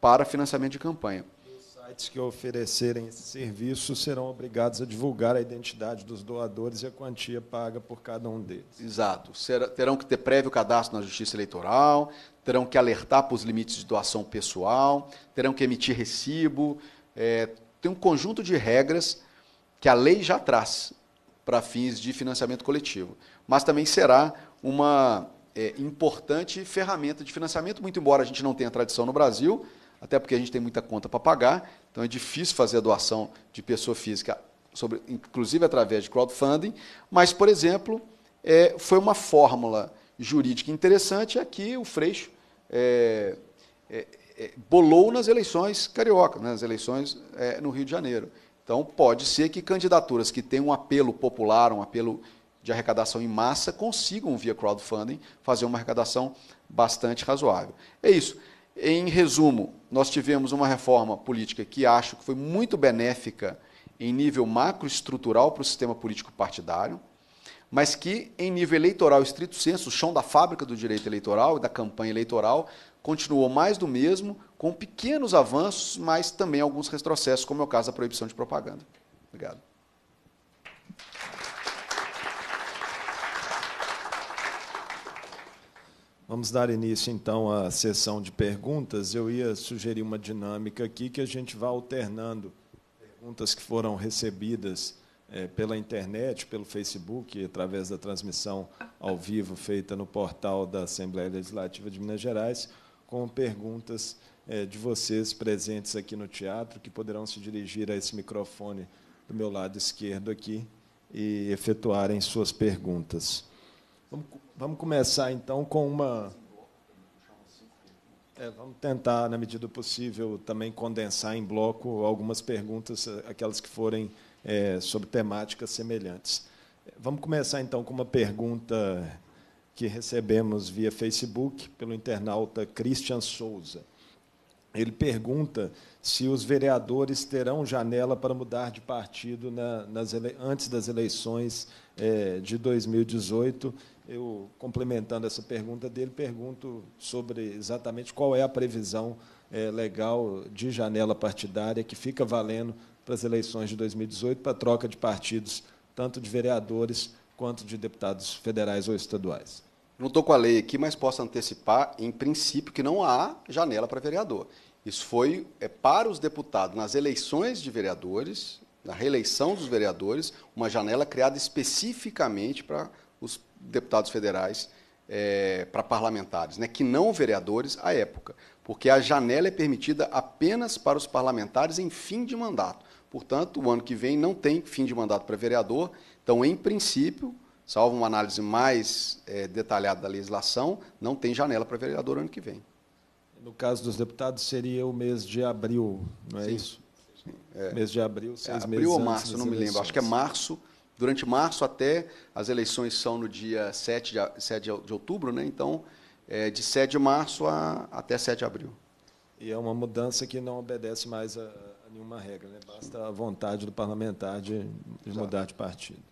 para financiamento de campanha que oferecerem esse serviço serão obrigados a divulgar a identidade dos doadores e a quantia paga por cada um deles. Exato. Terão que ter prévio cadastro na Justiça Eleitoral, terão que alertar para os limites de doação pessoal, terão que emitir recibo. É, tem um conjunto de regras que a lei já traz para fins de financiamento coletivo, mas também será uma é, importante ferramenta de financiamento, muito embora a gente não tenha tradição no Brasil, até porque a gente tem muita conta para pagar, então é difícil fazer a doação de pessoa física, sobre, inclusive através de crowdfunding, mas, por exemplo, é, foi uma fórmula jurídica interessante aqui é o Freixo é, é, é, bolou nas eleições carioca, né, nas eleições é, no Rio de Janeiro. Então pode ser que candidaturas que têm um apelo popular, um apelo de arrecadação em massa, consigam, via crowdfunding, fazer uma arrecadação bastante razoável. É isso. Em resumo, nós tivemos uma reforma política que acho que foi muito benéfica em nível macroestrutural para o sistema político partidário, mas que, em nível eleitoral, estrito senso, o chão da fábrica do direito eleitoral e da campanha eleitoral, continuou mais do mesmo, com pequenos avanços, mas também alguns retrocessos, como é o caso da proibição de propaganda. Obrigado. Vamos dar início então à sessão de perguntas. Eu ia sugerir uma dinâmica aqui que a gente vá alternando perguntas que foram recebidas é, pela internet, pelo Facebook, através da transmissão ao vivo feita no portal da Assembleia Legislativa de Minas Gerais, com perguntas é, de vocês presentes aqui no teatro, que poderão se dirigir a esse microfone do meu lado esquerdo aqui e efetuarem suas perguntas. Vamos Vamos começar então com uma. É, vamos tentar, na medida do possível, também condensar em bloco algumas perguntas, eh, aquelas que forem é, sobre temáticas semelhantes. Vamos começar então com uma pergunta que recebemos via Facebook pelo internauta Christian Souza. Ele pergunta se os vereadores terão janela para mudar de partido na, nas ele, antes das eleições é, de 2018 eu, complementando essa pergunta dele, pergunto sobre exatamente qual é a previsão é, legal de janela partidária que fica valendo para as eleições de 2018, para a troca de partidos, tanto de vereadores quanto de deputados federais ou estaduais. Não estou com a lei aqui, mas posso antecipar, em princípio, que não há janela para vereador. Isso foi é, para os deputados nas eleições de vereadores, na reeleição dos vereadores, uma janela criada especificamente para deputados federais é, para parlamentares, né, que não vereadores à época, porque a janela é permitida apenas para os parlamentares em fim de mandato. Portanto, o ano que vem não tem fim de mandato para vereador, então, em princípio, salvo uma análise mais é, detalhada da legislação, não tem janela para vereador ano que vem. No caso dos deputados, seria o mês de abril, não é Sim. isso? Sim. É. Mês de abril, seis é, abril meses. Abril ou março, não me lembro. Acho que é março durante março até as eleições são no dia 7 de, 7 de outubro, né? Então, é de 7 de março a, até 7 de abril. E é uma mudança que não obedece mais a, a nenhuma regra, né? Basta a vontade do parlamentar de, de mudar de partido.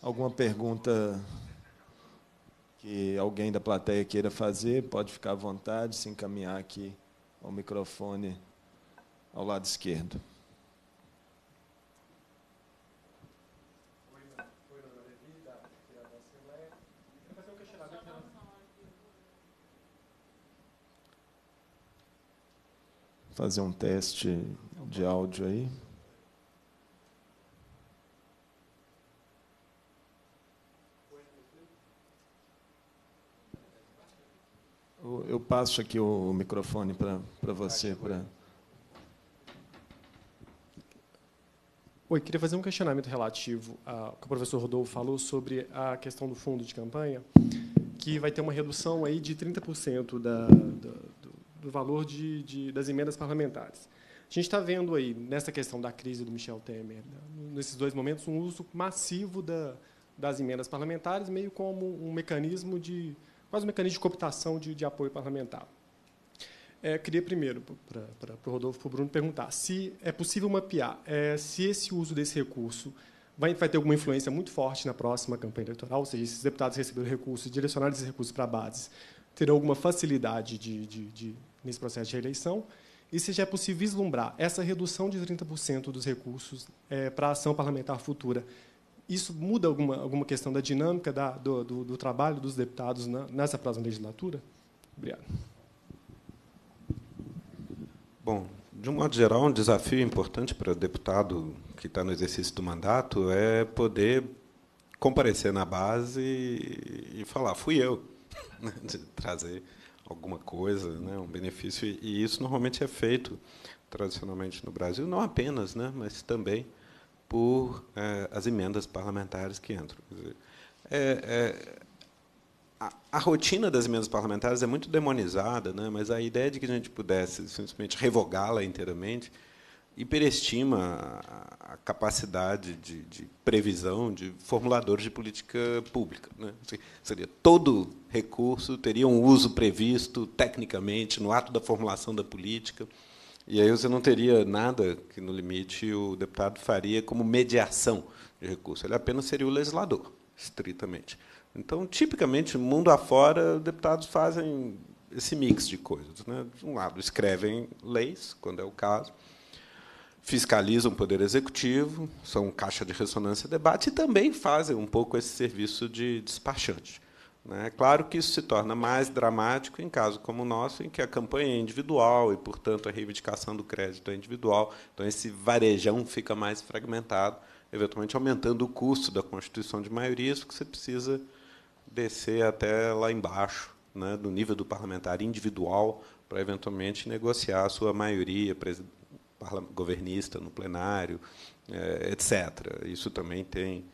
Alguma pergunta que alguém da plateia queira fazer, pode ficar à vontade, se encaminhar aqui ao microfone ao lado esquerdo. fazer um teste de áudio aí. Eu passo aqui o microfone para você. Pra... Oi, queria fazer um questionamento relativo ao que o professor Rodolfo falou sobre a questão do fundo de campanha, que vai ter uma redução aí de 30% da, da do valor de, de, das emendas parlamentares. A gente está vendo aí, nessa questão da crise do Michel Temer, né, nesses dois momentos, um uso massivo da, das emendas parlamentares, meio como um mecanismo de. quase um mecanismo de cooptação de, de apoio parlamentar. É, queria primeiro, para o Rodolfo e para o Bruno, perguntar se é possível mapear é, se esse uso desse recurso vai, vai ter alguma influência muito forte na próxima campanha eleitoral, ou seja, esses deputados receberam recursos, direcionaram esses recursos para bases, terão alguma facilidade de, de, de, nesse processo de reeleição, e se já é possível vislumbrar essa redução de 30% dos recursos é, para a ação parlamentar futura. Isso muda alguma, alguma questão da dinâmica da, do, do, do, trabalho dos deputados na, nessa próxima legislatura? Obrigado. Bom, de um modo geral, um desafio importante para o deputado que está no exercício do mandato é poder comparecer na base e falar, fui eu, né, de trazer alguma coisa, né, um benefício. E isso normalmente é feito tradicionalmente no Brasil, não apenas, né, mas também por é, as emendas parlamentares que entram. Dizer, é, é, a, a, rotina das emendas parlamentares é muito demonizada, né, mas a ideia de que a gente pudesse simplesmente revogá-la inteiramente hiperestima a capacidade de, de previsão de formuladores de política pública. Né? Assim, seria, todo recurso teria um uso previsto tecnicamente no ato da formulação da política, e aí você não teria nada que, no limite, o deputado faria como mediação de recurso. Ele apenas seria o legislador, estritamente. Então, tipicamente, mundo afora, deputados fazem esse mix de coisas. Né? De um lado, escrevem leis, quando é o caso, fiscalizam o Poder Executivo, são caixa de ressonância e debate, e também fazem um pouco esse serviço de despachante. É claro que isso se torna mais dramático em casos como o nosso, em que a campanha é individual e, portanto, a reivindicação do crédito é individual. Então, esse varejão fica mais fragmentado, eventualmente aumentando o custo da constituição de maiorias, porque você precisa descer até lá embaixo, né, do nível do parlamentar individual, para eventualmente negociar a sua maioria governista no plenário, eh, etc. Isso também tem,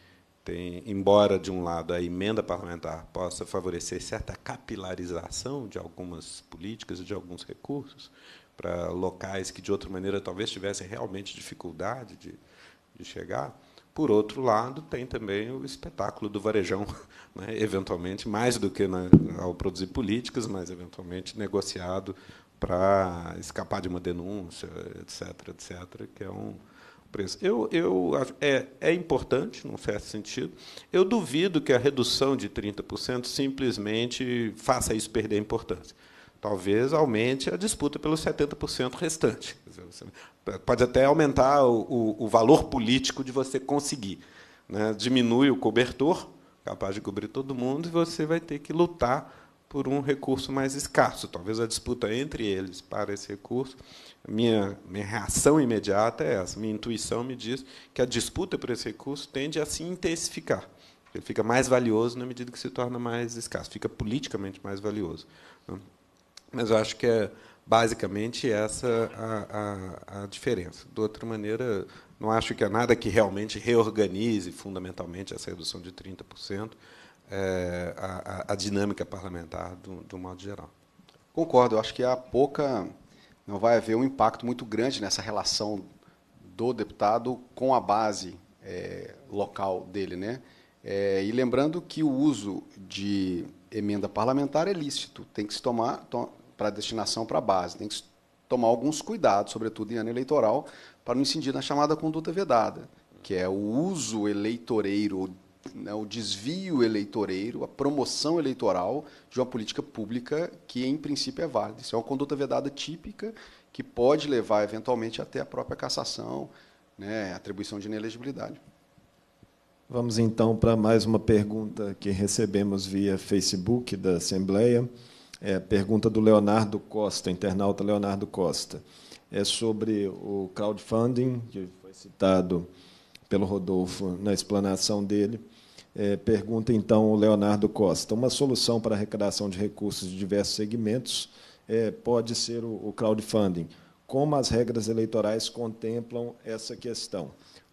tem, embora de um lado a emenda parlamentar possa favorecer certa capilarização de algumas políticas e de alguns recursos para locais que de outra maneira talvez tivessem realmente dificuldade de, de chegar. Por outro lado, tem também o espetáculo do varejão, né? eventualmente, mais do que na, ao produzir políticas, mas eventualmente negociado para escapar de uma denúncia, etc, etc, que é um preço. Eu, eu, é, é importante, num certo sentido. Eu duvido que a redução de 30% simplesmente faça isso perder importância. Talvez aumente a disputa pelos 70% restante. Pode até aumentar o, o, o valor político de você conseguir. Né? Diminui o cobertor, capaz de cobrir todo mundo, e você vai ter que lutar por um recurso mais escasso. Talvez a disputa entre eles para esse recurso. Minha, minha reação imediata é essa. Minha intuição me diz que a disputa por esse recurso tende a se intensificar. Ele fica mais valioso na medida que se torna mais escasso, fica politicamente mais valioso. Né? Mas eu acho que é basicamente essa a, a, a diferença. De outra maneira, não acho que é nada que realmente reorganize fundamentalmente essa redução de 30% é, a, a, dinâmica parlamentar do, do modo geral. Concordo, eu acho que há pouca. Não vai haver um impacto muito grande nessa relação do deputado com a base é, local dele. Né? É, e lembrando que o uso de emenda parlamentar é lícito, tem que se tomar to, para destinação para a base, tem que se tomar alguns cuidados, sobretudo em ano eleitoral, para não incidir na chamada conduta vedada, que é o uso eleitoreiro né, o desvio eleitoreiro, a promoção eleitoral de uma política pública que, em princípio, é válida. Isso é uma conduta vedada típica que pode levar, eventualmente, até a própria cassação, né, atribuição de inelegibilidade. Vamos, então, para mais uma pergunta que recebemos via Facebook da Assembleia. É, pergunta do Leonardo Costa, internauta Leonardo Costa. É sobre o crowdfunding, que foi citado pelo Rodolfo na explanação dele. É, pergunta então o Leonardo Costa. Uma solução para a arrecadação de recursos de diversos segmentos é, pode ser o, o, crowdfunding. Como as regras eleitorais contemplam essa questão?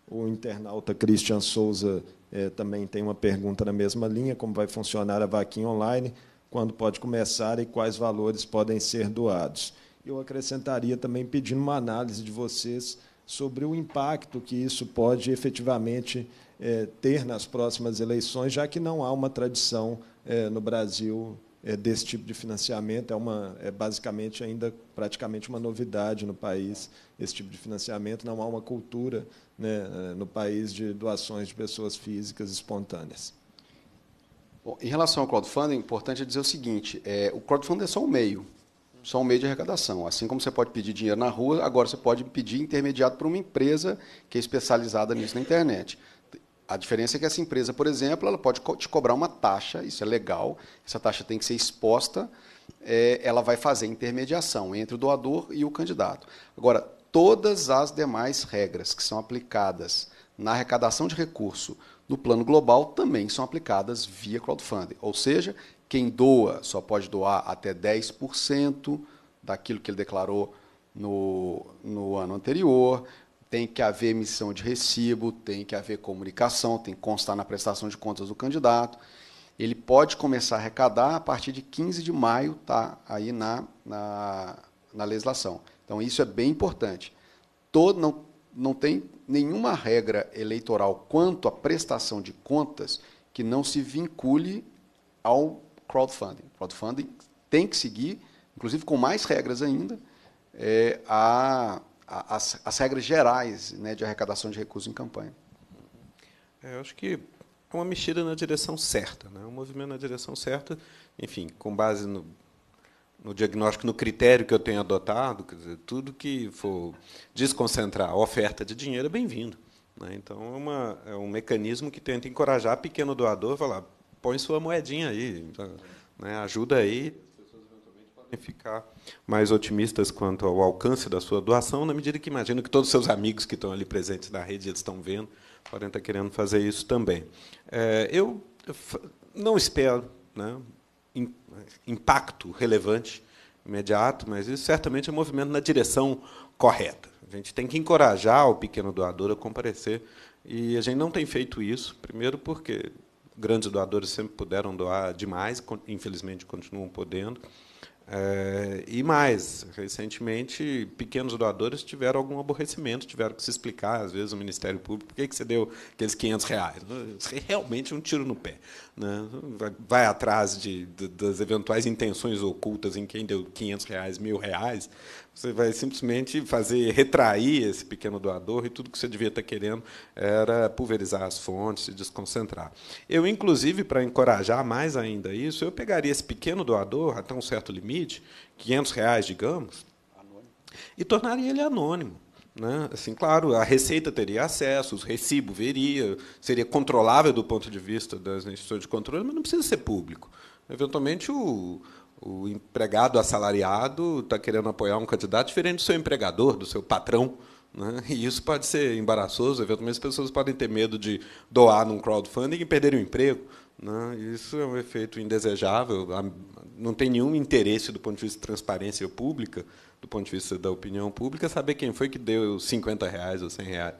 O internauta Christian Souza é, também tem uma pergunta na mesma linha: como vai funcionar a vaquinha online? Quando pode começar e quais valores podem ser doados? Eu acrescentaria também pedindo uma análise de vocês sobre o impacto que isso pode efetivamente é, ter nas próximas eleições, já que não há uma tradição é, no Brasil é, desse tipo de financiamento. É, uma, é basicamente ainda praticamente uma novidade no país esse tipo de financiamento. Não há uma cultura né, no país de doações de pessoas físicas espontâneas. Bom, em relação ao crowdfunding, é importante dizer o seguinte: é, o crowdfunding é só um meio só um meio de arrecadação. Assim como você pode pedir dinheiro na rua, agora você pode pedir intermediado para uma empresa que é especializada nisso na internet. A diferença é que essa empresa, por exemplo, ela pode te cobrar uma taxa, isso é legal, essa taxa tem que ser exposta, é, ela vai fazer intermediação entre o doador e o candidato. Agora, todas as demais regras que são aplicadas na arrecadação de recurso no plano global também são aplicadas via crowdfunding. Ou seja, quem doa só pode doar até 10% daquilo que ele declarou no, no ano anterior. Tem que haver emissão de recibo, tem que haver comunicação, tem que constar na prestação de contas do candidato. Ele pode começar a arrecadar a partir de 15 de maio, tá aí na, na, na legislação. Então, isso é bem importante. Todo, não, não tem nenhuma regra eleitoral quanto à prestação de contas que não se vincule ao crowdfunding. Crowdfunding tem que seguir, inclusive com mais regras ainda, é, a, a, as, as, regras gerais né, de arrecadação de recursos em campanha. É, eu acho que é uma mexida na direção certa, né? um movimento na direção certa, enfim, com base no, no diagnóstico, no critério que eu tenho adotado, quer dizer, tudo que for desconcentrar a oferta de dinheiro é bem-vindo. Né? Então, é, uma, é um mecanismo que tenta encorajar pequeno doador a falar, põe sua moedinha aí, então, né, ajuda aí. As pessoas eventualmente podem ficar mais otimistas quanto ao alcance da sua doação, na medida que imagino que todos os seus amigos que estão ali presentes na rede eles estão vendo, podem estar querendo fazer isso também. É, eu não espero né, impacto relevante imediato, mas isso certamente é um movimento na direção correta. A gente tem que encorajar o pequeno doador a comparecer e a gente não tem feito isso, primeiro porque grandes doadores sempre puderam doar demais, infelizmente continuam podendo. É, e mais, recentemente, pequenos doadores tiveram algum aborrecimento, tiveram que se explicar, às vezes, o Ministério Público, por que, que você deu aqueles 500 reais. é realmente um tiro no pé. Né? Vai atrás de, de, das eventuais intenções ocultas em quem deu 500 reais, mil reais. Você vai simplesmente fazer retrair esse pequeno doador e tudo que você devia estar querendo era pulverizar as fontes e desconcentrar. Eu, inclusive, para encorajar mais ainda isso, eu pegaria esse pequeno doador até um certo limite, 500 reais, digamos, anônimo. e tornaria ele anônimo. Né? Assim, claro, a Receita teria acesso, o recibo veria, seria controlável do ponto de vista das instituições de controle, mas não precisa ser público. Eventualmente, o, o empregado assalariado está querendo apoiar um candidato diferente do seu empregador, do seu patrão. Né? E isso pode ser embaraçoso, eventualmente as pessoas podem ter medo de doar num crowdfunding e perderem o emprego. Né? Isso é um efeito indesejável, não tem nenhum interesse do ponto de vista de transparência pública, do ponto de vista da opinião pública, saber quem foi que deu 50 reais ou 100 reais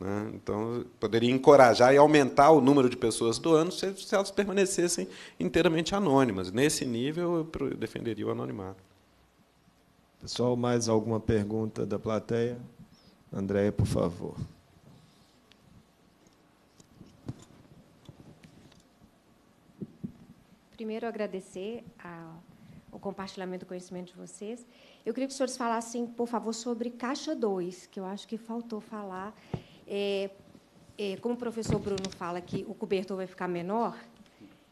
né? Então, poderia encorajar e aumentar o número de pessoas doando se, se elas permanecessem inteiramente anônimas. Nesse nível, eu defenderia o anonimato. Pessoal, mais alguma pergunta da plateia? Andréia, por favor. Primeiro, agradecer o compartilhamento do conhecimento de vocês. Eu queria que os senhores falassem, por favor, sobre Caixa 2, que eu acho que faltou falar é, é, como o professor Bruno fala que o cobertor vai ficar menor,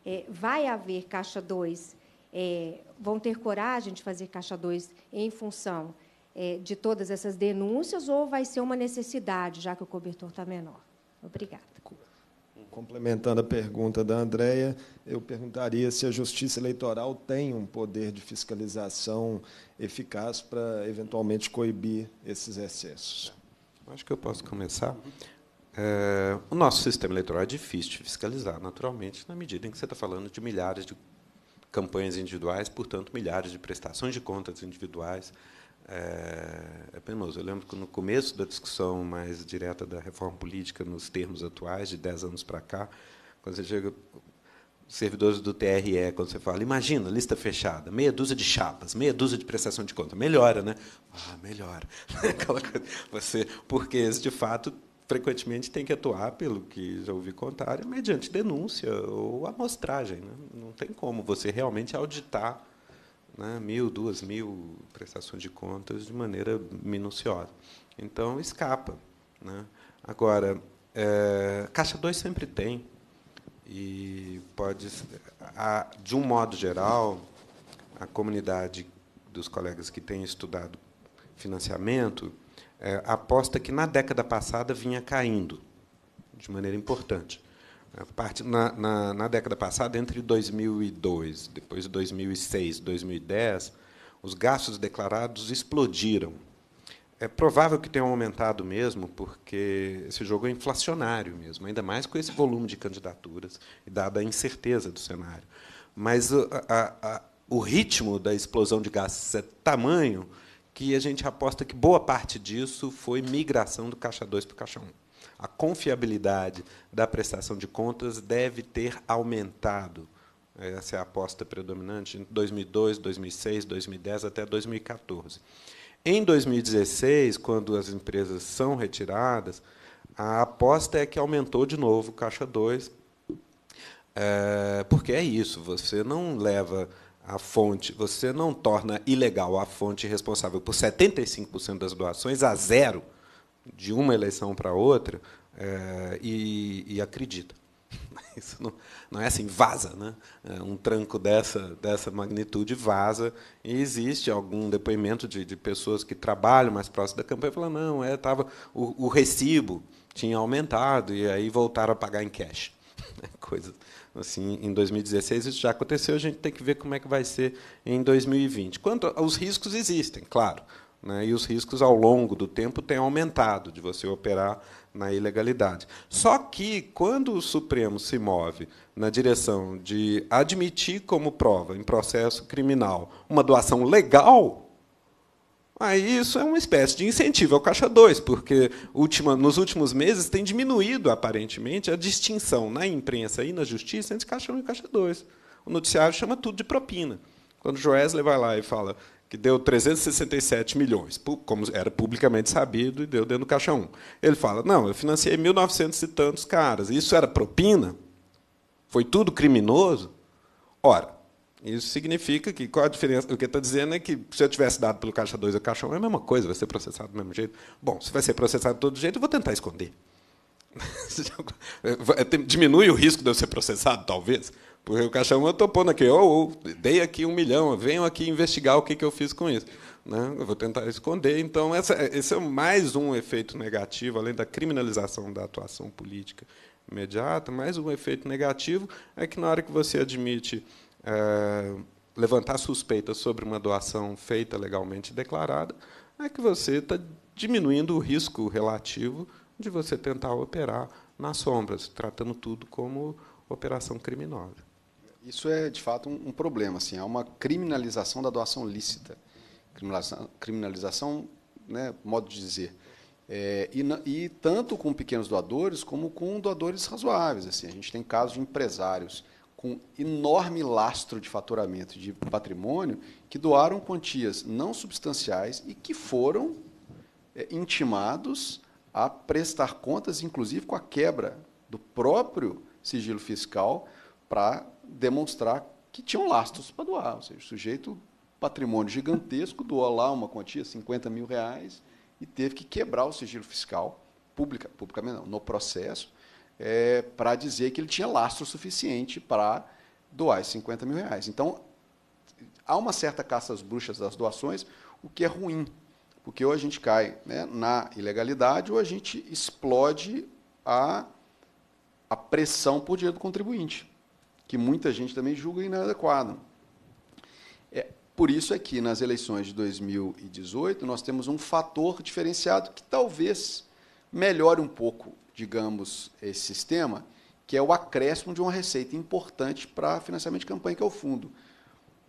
é, vai haver caixa 2, é, vão ter coragem de fazer caixa 2 em função é, de todas essas denúncias ou vai ser uma necessidade, já que o cobertor está menor? Obrigada. Complementando a pergunta da Andrea, eu perguntaria se a Justiça Eleitoral tem um poder de fiscalização eficaz para eventualmente coibir esses excessos. Acho que eu posso começar. É, o nosso sistema eleitoral é difícil de fiscalizar, naturalmente, na medida em que você está falando de milhares de campanhas individuais, portanto, milhares de prestações de contas individuais. É, é penoso. Eu lembro que no começo da discussão mais direta da reforma política, nos termos atuais, de 10 anos para cá, quando você chega servidores do TRE, quando você fala, imagina, lista fechada, meia dúzia de chapas, meia dúzia de prestação de conta, melhora, né? Ah, melhora. você, porque esse, de fato, frequentemente tem que atuar, pelo que já ouvi contar, mediante denúncia ou amostragem. Né? Não tem como você realmente auditar né, mil, duas mil prestações de contas de maneira minuciosa. Então, escapa. Né? Agora, é, Caixa 2 sempre tem e pode, a, de um modo geral, a comunidade dos colegas que têm estudado financiamento é, aposta que na década passada vinha caindo de maneira importante. Parte, na, na, na, década passada, entre 2002, depois 2006, 2010, os gastos declarados explodiram é provável que tenha aumentado mesmo, porque esse jogo é inflacionário mesmo, ainda mais com esse volume de candidaturas e dada a incerteza do cenário. Mas a, uh, a, a, o ritmo da explosão de gastos é tamanho que a gente aposta que boa parte disso foi migração do caixa 2 para o caixa 1. Um. A confiabilidade da prestação de contas deve ter aumentado. Essa é a aposta predominante em 2002, 2006, 2010 até 2014. Em 2016, quando as empresas são retiradas, a aposta é que aumentou de novo o caixa 2, é, porque é isso, você não leva a fonte, você não torna ilegal a fonte responsável por 75% das doações a zero de uma eleição para outra é, e, e acredita. Isso não, não é assim, vaza. Né? É, um tranco dessa, dessa magnitude vaza. E existe algum depoimento de, de pessoas que trabalham mais próximo da campanha falando: não, é, tava, o, o recibo tinha aumentado e aí voltaram a pagar em cash. É, coisa assim, em 2016 isso já aconteceu, a gente tem que ver como é que vai ser em 2020. Quanto aos riscos existem, claro, né? E os riscos ao longo do tempo têm aumentado de você operar na ilegalidade. Só que, quando o Supremo se move na direção de admitir como prova, em processo criminal, uma doação legal, aí isso é uma espécie de incentivo ao Caixa 2, porque última, nos últimos meses tem diminuído, aparentemente, a distinção na imprensa e na justiça entre Caixa 1 e Caixa 2. O noticiário chama tudo de propina. Quando o Joesley vai lá e fala que deu 367 milhões, como era publicamente sabido, e deu dentro do Caixa 1. Ele fala: não, eu financiei 1.900 e tantos caras, isso era propina? Foi tudo criminoso? Ora, isso significa que qual a diferença? O que está dizendo é que se eu tivesse dado pelo Caixa 2 o Caixa 1, é a mesma coisa, vai ser processado do mesmo jeito. Bom, se vai ser processado de todo jeito, eu vou tentar esconder. Eh, eh, diminui o risco de eu ser processado, talvez. Porque o Caixa eu topou naquele, ou oh, dei aqui um milhão, venham aqui investigar o que, que eu fiz com isso. Né? Eu vou tentar esconder. Então, essa, esse é mais um efeito negativo, além da criminalização da atuação política imediata, mais um efeito negativo é que, na hora que você admite é, levantar suspeitas sobre uma doação feita legalmente declarada, é que você está diminuindo o risco relativo de você tentar operar nas sombras, tratando tudo como operação criminosa. Isso é, de fato, um, um problema. Assim, há uma criminalização da doação lícita. Criminalização, criminalização né, modo de dizer. É, e, e, tanto com pequenos doadores como com doadores razoáveis. Assim, a gente tem casos de empresários com enorme lastro de faturamento de patrimônio que doaram quantias não substanciais e que foram é, intimados a prestar contas, inclusive com a quebra do próprio sigilo fiscal, para demonstrar que tinham lastros para doar. Ou seja, o sujeito, patrimônio gigantesco, doou lá uma quantia, 50 mil reais, e teve que quebrar o sigilo fiscal, publica, publicamente não, no processo, é, para dizer que ele tinha lastro suficiente para doar esses 50 mil reais. Então, há uma certa caça às bruxas das doações, o que é ruim, porque ou a gente cai né, na ilegalidade ou a gente explode a, a pressão por dinheiro do contribuinte que muita gente também julga inadequado. É, por isso é que nas eleições de 2018 nós temos um fator diferenciado que talvez melhore um pouco, digamos, esse sistema, que é o acréscimo de uma receita importante para financiamento de campanha, que é o fundo.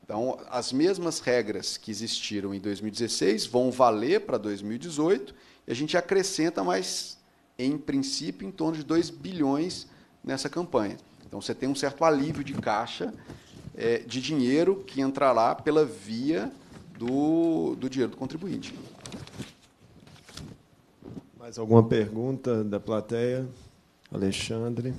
Então, as mesmas regras que existiram em 2016 vão valer para 2018 e a gente acrescenta mais, em princípio, em torno de 2 bilhões nessa campanha. Então você tem um certo alívio de caixa é, de dinheiro que entrará pela via do, do dinheiro do contribuinte. Mais alguma pergunta da plateia? Alexandre.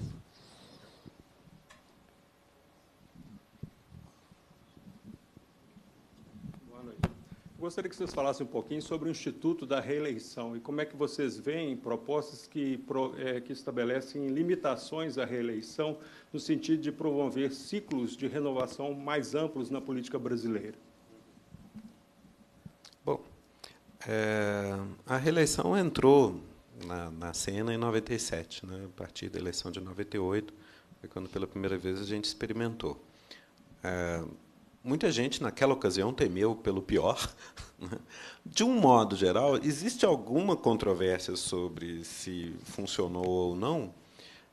gostaria que vocês falassem um pouquinho sobre o Instituto da Reeleição e como é que vocês veem propostas que, é, que estabelecem limitações à reeleição no sentido de promover ciclos de renovação mais amplos na política brasileira. Bom, é, a reeleição entrou na, na, cena em 97, né? a partir da eleição de 98, foi quando pela primeira vez a gente experimentou. É, Muita gente naquela ocasião temeu pelo pior. Né? De um modo geral, existe alguma controvérsia sobre se funcionou ou não?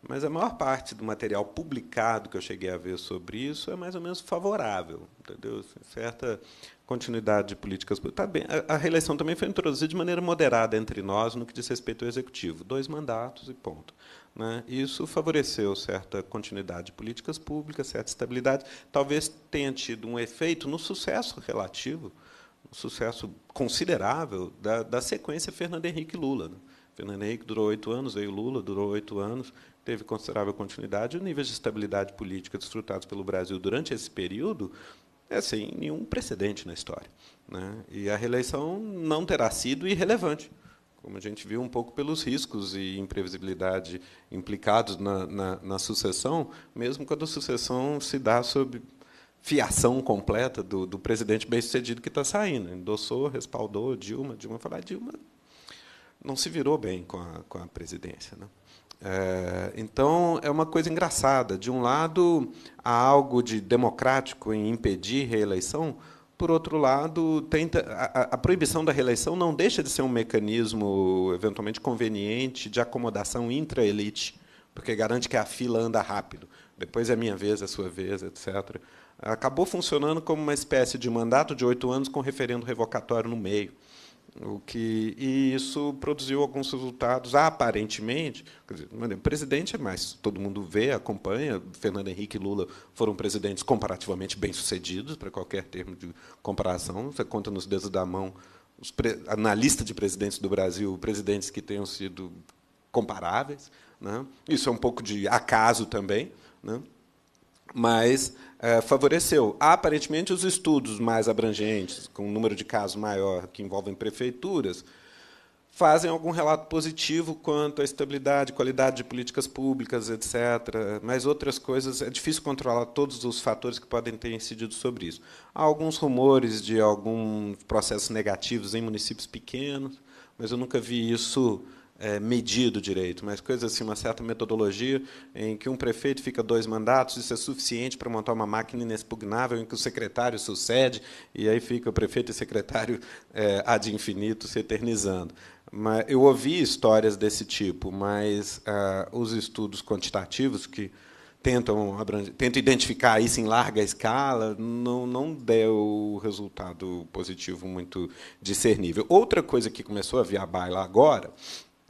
Mas a maior parte do material publicado que eu cheguei a ver sobre isso é mais ou menos favorável, entendeu? Assim, certa continuidade de políticas tá bem. A, a reeleição também foi introduzida de maneira moderada entre nós no que diz respeito ao executivo, dois mandatos e ponto. Né? Isso favoreceu certa continuidade de políticas públicas, certa estabilidade. Talvez tenha tido um efeito no sucesso relativo, um sucesso considerável da, da sequência Fernando Henrique Lula. Né? Fernando Henrique durou oito anos, veio Lula, durou oito anos, teve considerável continuidade, os níveis de estabilidade política desfrutados pelo Brasil durante esse período é sem nenhum precedente na história. Né? E a reeleição não terá sido irrelevante, como a gente viu um pouco pelos riscos e imprevisibilidade implicados na, na, na sucessão, mesmo quando a sucessão se dá sob fiação completa do, do presidente bem-sucedido que está saindo. Endossou, respaldou Dilma. Dilma falar Dilma não se virou bem com a, com a presidência. Né? É, então, é uma coisa engraçada. De um lado, há algo de democrático em impedir reeleição, por outro lado, tenta, a, a, proibição da reeleição não deixa de ser um mecanismo eventualmente conveniente de acomodação intra-elite, porque garante que a fila anda rápido. Depois é minha vez, é sua vez, etc. Acabou funcionando como uma espécie de mandato de oito anos com referendo revocatório no meio. O que, e isso produziu alguns resultados aparentemente. Dizer, o presidente é mais, todo mundo vê, acompanha. Fernando Henrique e Lula foram presidentes comparativamente bem-sucedidos, para qualquer termo de comparação. Você conta nos dedos da mão, os, na lista de presidentes do Brasil, presidentes que tenham sido comparáveis. Né? Isso é um pouco de acaso também. Né? mas é, favoreceu. Aparentemente, os estudos mais abrangentes, com um número de casos maior que envolvem prefeituras, fazem algum relato positivo quanto à estabilidade, qualidade de políticas públicas, etc. Mas outras coisas, é difícil controlar todos os fatores que podem ter incidido sobre isso. Há alguns rumores de alguns processos negativos em municípios pequenos, mas eu nunca vi isso é, medido direito, mas coisa assim, uma certa metodologia em que um prefeito fica dois mandatos, isso é suficiente para montar uma máquina inexpugnável em que o secretário sucede, e aí fica o prefeito e secretário é, ad infinito se eternizando. Mas eu ouvi histórias desse tipo, mas ah, os estudos quantitativos que tentam, tentam identificar isso em larga escala, não, não deu resultado positivo muito discernível. Outra coisa que começou a vir à baila agora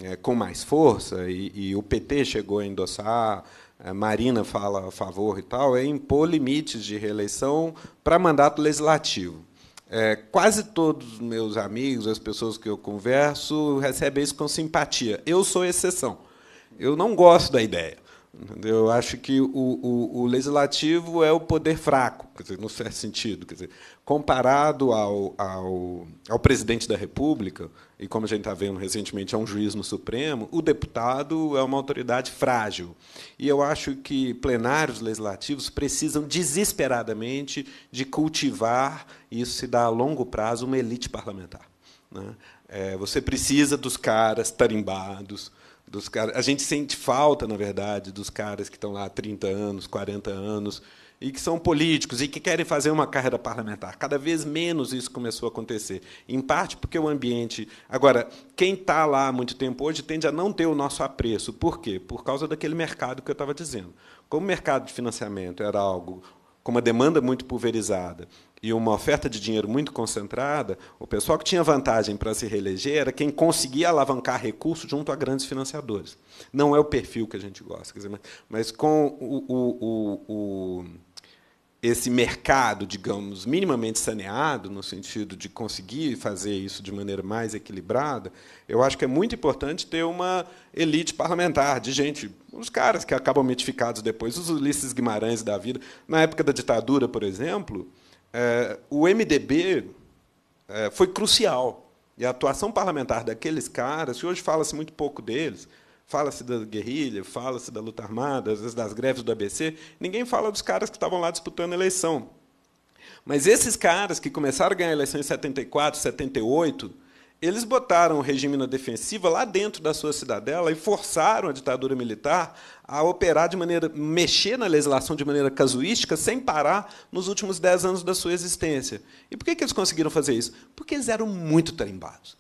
é, com mais força, e, e, o PT chegou a endossar, a é, Marina fala a favor e tal, é impor limites de reeleição para mandato legislativo. É, quase todos os meus amigos, as pessoas que eu converso, recebem isso com simpatia. Eu sou exceção. Eu não gosto da ideia. Eu acho que o, o, o, legislativo é o poder fraco, quer dizer, no certo sentido. Quer dizer, comparado ao, ao, ao presidente da República, e como a gente está vendo recentemente, é um juiz no Supremo, o deputado é uma autoridade frágil. E eu acho que plenários legislativos precisam desesperadamente de cultivar, e isso se dá a longo prazo, uma elite parlamentar. Né? É, você precisa dos caras tarimbados, dos caras. A gente sente falta, na verdade, dos caras que estão lá há 30 anos, 40 anos, e que são políticos e que querem fazer uma carreira parlamentar. Cada vez menos isso começou a acontecer. Em parte porque o ambiente. Agora, quem está lá há muito tempo hoje tende a não ter o nosso apreço. Por quê? Por causa daquele mercado que eu estava dizendo. Como o mercado de financiamento era algo com uma demanda muito pulverizada e uma oferta de dinheiro muito concentrada, o pessoal que tinha vantagem para se reeleger era quem conseguia alavancar recursos junto a grandes financiadores. Não é o perfil que a gente gosta, dizer, mas com o, o, o, o esse mercado, digamos, minimamente saneado, no sentido de conseguir fazer isso de maneira mais equilibrada, eu acho que é muito importante ter uma elite parlamentar, de gente, os caras que acabam mitificados depois, os Ulisses Guimarães da vida. Na época da ditadura, por exemplo, eh, o MDB eh, foi crucial. E a atuação parlamentar daqueles caras, que hoje fala-se muito pouco deles, Fala-se da guerrilha, fala-se da luta armada, às vezes das greves do ABC. Ninguém fala dos caras que estavam lá disputando a eleição. Mas esses caras que começaram a ganhar a eleição em 74, 78, eles botaram o regime na defensiva lá dentro da sua cidadela e forçaram a ditadura militar a operar de maneira, mexer na legislação de maneira casuística sem parar nos últimos dez anos da sua existência. E por que, que eles conseguiram fazer isso? Porque eles eram muito tarimbados.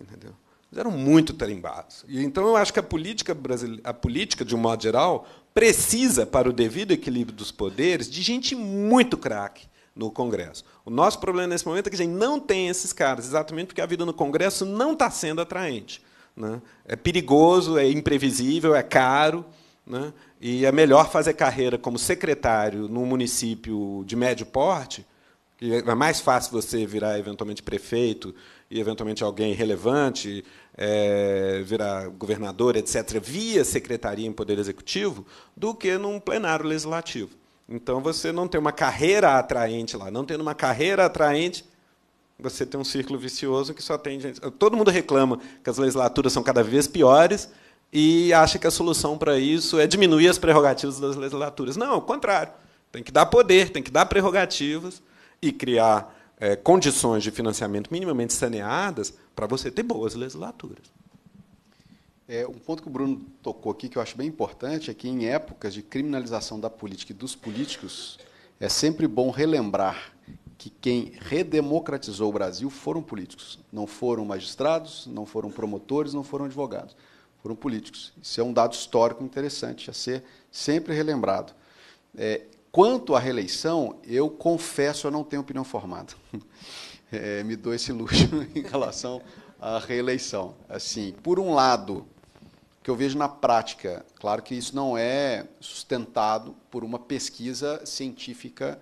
Entendeu? Eles eram muito tarimbados. E, então, eu acho que a política, a política, de um modo geral, precisa, para o devido equilíbrio dos poderes, de gente muito craque no Congresso. O nosso problema nesse momento é que a gente não tem esses caras, exatamente porque a vida no Congresso não está sendo atraente. Né? É perigoso, é imprevisível, é caro. Né? E é melhor fazer carreira como secretário num município de médio porte, que é mais fácil você virar eventualmente prefeito e eventualmente alguém relevante, é, virar governador, etc., via secretaria em poder executivo, do que num plenário legislativo. Então, você não tem uma carreira atraente lá. Não tendo uma carreira atraente, você tem um círculo vicioso que só tem gente. Todo mundo reclama que as legislaturas são cada vez piores e acha que a solução para isso é diminuir as prerrogativas das legislaturas. Não, ao contrário. Tem que dar poder, tem que dar prerrogativas e criar é, condições de financiamento minimamente saneadas para você ter boas legislaturas. É, um ponto que o Bruno tocou aqui, que eu acho bem importante, é que em épocas de criminalização da política e dos políticos, é sempre bom relembrar que quem redemocratizou o Brasil foram políticos. Não foram magistrados, não foram promotores, não foram advogados. Foram políticos. Isso é um dado histórico interessante a ser sempre relembrado. É, quanto à reeleição, eu confesso, eu não tenho opinião formada é, me dou esse luxo em relação à reeleição. Assim, por um lado, o que eu vejo na prática, claro que isso não é sustentado por uma pesquisa científica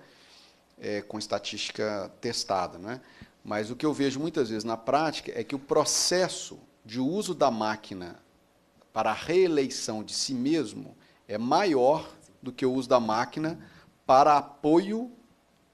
é, com estatística testada, né? Mas o que eu vejo muitas vezes na prática é que o processo de uso da máquina para a reeleição de si mesmo é maior do que o uso da máquina para apoio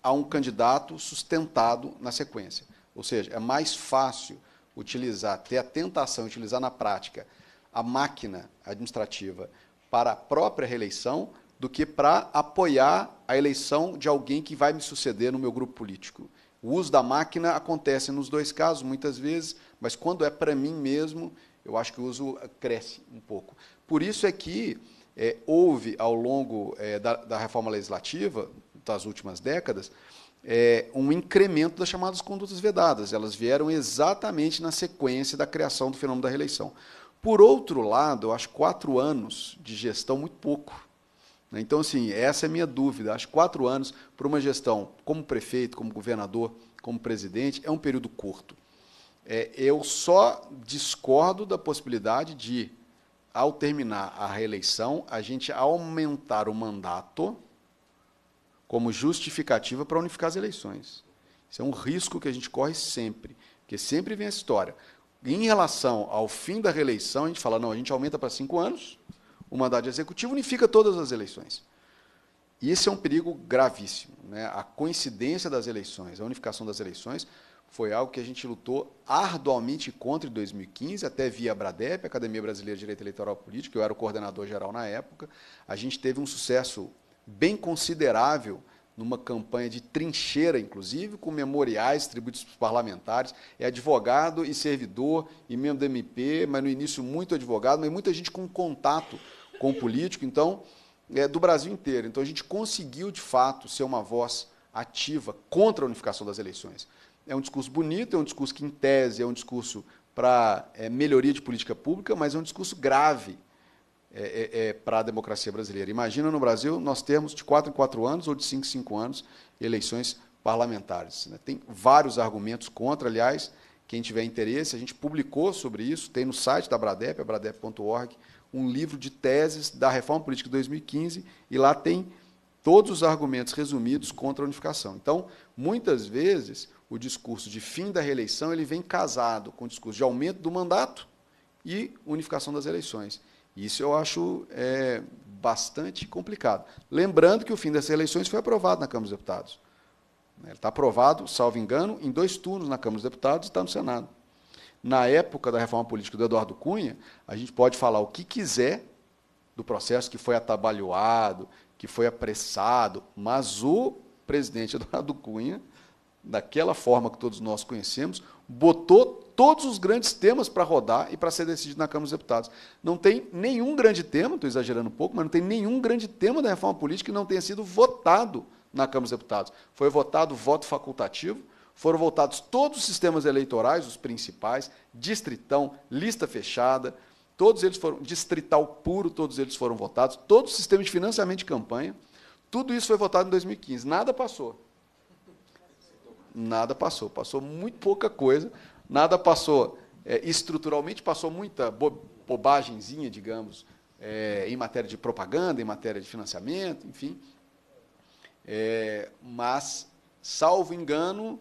a um candidato sustentado na sequência. Ou seja, é mais fácil utilizar, ter a tentação de utilizar na prática a máquina administrativa para a própria reeleição do que para apoiar a eleição de alguém que vai me suceder no meu grupo político. O uso da máquina acontece nos dois casos, muitas vezes, mas quando é para mim mesmo, eu acho que o uso cresce um pouco. Por isso é que é, houve, ao longo é, da, da reforma legislativa, das últimas décadas, é, um incremento das chamadas condutas vedadas. Elas vieram exatamente na sequência da criação do fenômeno da reeleição. Por outro lado, eu acho quatro anos de gestão muito pouco. Né? Então, assim, essa é a minha dúvida. Acho quatro anos para uma gestão como prefeito, como governador, como presidente, é um período curto. É, eu só discordo da possibilidade de, ao terminar a reeleição, a gente aumentar o mandato como justificativa para unificar as eleições. Isso é um risco que a gente corre sempre, porque sempre vem a história. Em relação ao fim da reeleição, a gente fala, não, a gente aumenta para cinco anos, o mandato executivo unifica todas as eleições. E esse é um perigo gravíssimo. Né? A coincidência das eleições, a unificação das eleições, foi algo que a gente lutou arduamente contra em 2015, até via a Bradep, Academia Brasileira de Direito Eleitoral Político, eu era o coordenador geral na época. A gente teve um sucesso bem considerável numa campanha de trincheira, inclusive, com memoriais, tributos parlamentares. É advogado e servidor e membro do MP, mas no início muito advogado, mas muita gente com contato com o político, então, é do Brasil inteiro. Então a gente conseguiu, de fato, ser uma voz ativa contra a unificação das eleições. É um discurso bonito, é um discurso que, em tese, é um discurso para é, melhoria de política pública, mas é um discurso grave é, é, é para a democracia brasileira. Imagina no Brasil nós termos de 4 em 4 anos ou de 5 em 5 anos eleições parlamentares. Né? Tem vários argumentos contra, aliás, quem tiver interesse, a gente publicou sobre isso, tem no site da Bradep, é bradep.org, um livro de teses da Reforma Política de 2015, e lá tem todos os argumentos resumidos contra a unificação. Então, muitas vezes, o discurso de fim da reeleição ele vem casado com o discurso de aumento do mandato e unificação das eleições. Isso eu acho é, bastante complicado. Lembrando que o fim dessas eleições foi aprovado na Câmara dos Deputados. Né, ele está aprovado, salvo engano, em dois turnos na Câmara dos Deputados e está no Senado. Na época da reforma política do Eduardo Cunha, a gente pode falar o que quiser do processo que foi atabalhoado, que foi apressado, mas o presidente Eduardo Cunha, daquela forma que todos nós conhecemos, botou todos os grandes temas para rodar e para ser decidido na Câmara dos Deputados. Não tem nenhum grande tema, estou exagerando um pouco, mas não tem nenhum grande tema da reforma política que não tenha sido votado na Câmara dos Deputados. Foi votado voto facultativo, foram votados todos os sistemas eleitorais, os principais, distritão, lista fechada, todos eles foram, distrital puro, todos eles foram votados, todo o sistema de financiamento de campanha, tudo isso foi votado em 2015. Nada passou. Nada passou. Passou muito pouca coisa, nada passou. É, estruturalmente passou muita bo bobagemzinha, digamos, é, em matéria de propaganda, em matéria de financiamento, enfim. É, mas, salvo engano,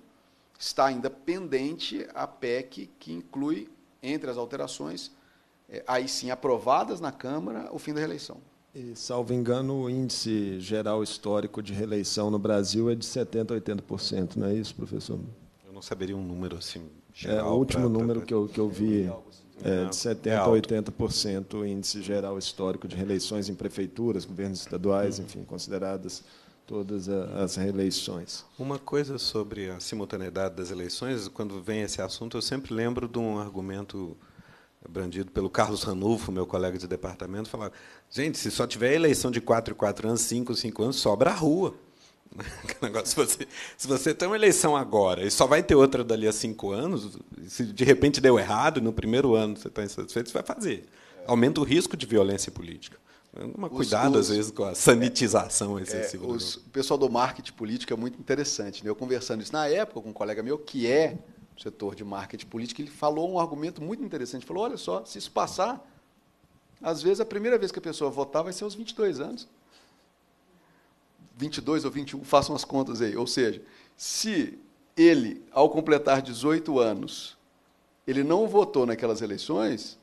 está ainda pendente a PEC que inclui, entre as alterações, é, aí sim aprovadas na Câmara, o fim da reeleição. E, salvo engano, o índice geral histórico de reeleição no Brasil é de 70% a 80%, não é isso, professor? Eu não saberia um número assim é, o último pra, número pra, que, eu, que eu vi é, assim, né? é de 70% é a 80% índice geral histórico de reeleições em prefeituras, governos estaduais, uhum. enfim, consideradas todas as reeleições. Uma coisa sobre a simultaneidade das eleições, quando vem esse assunto, eu sempre lembro de um argumento brandido pelo Carlos Ranulfo, meu colega de departamento, falava: gente, se só tiver eleição de 4 em 4 anos, 5 em 5 anos, sobra a rua. Negócio, se, você, se você tem uma eleição agora e só vai ter outra dali a cinco anos, se de repente deu errado, no primeiro ano você está insatisfeito, você vai fazer. É. Aumenta o risco de violência política. Uma cuidado, os, às vezes, com a sanitização é, excessiva. É, né, os, o pessoal do marketing político é muito interessante. Né? Eu conversando isso na época com um colega meu, que é do setor de marketing político, ele falou um argumento muito interessante. Ele Falou, olha só, se isso passar, às vezes a primeira vez que a pessoa votar vai ser aos 22 anos. 22 ou 21, façam as contas aí. Ou seja, se ele, ao completar 18 anos, ele não votou naquelas eleições,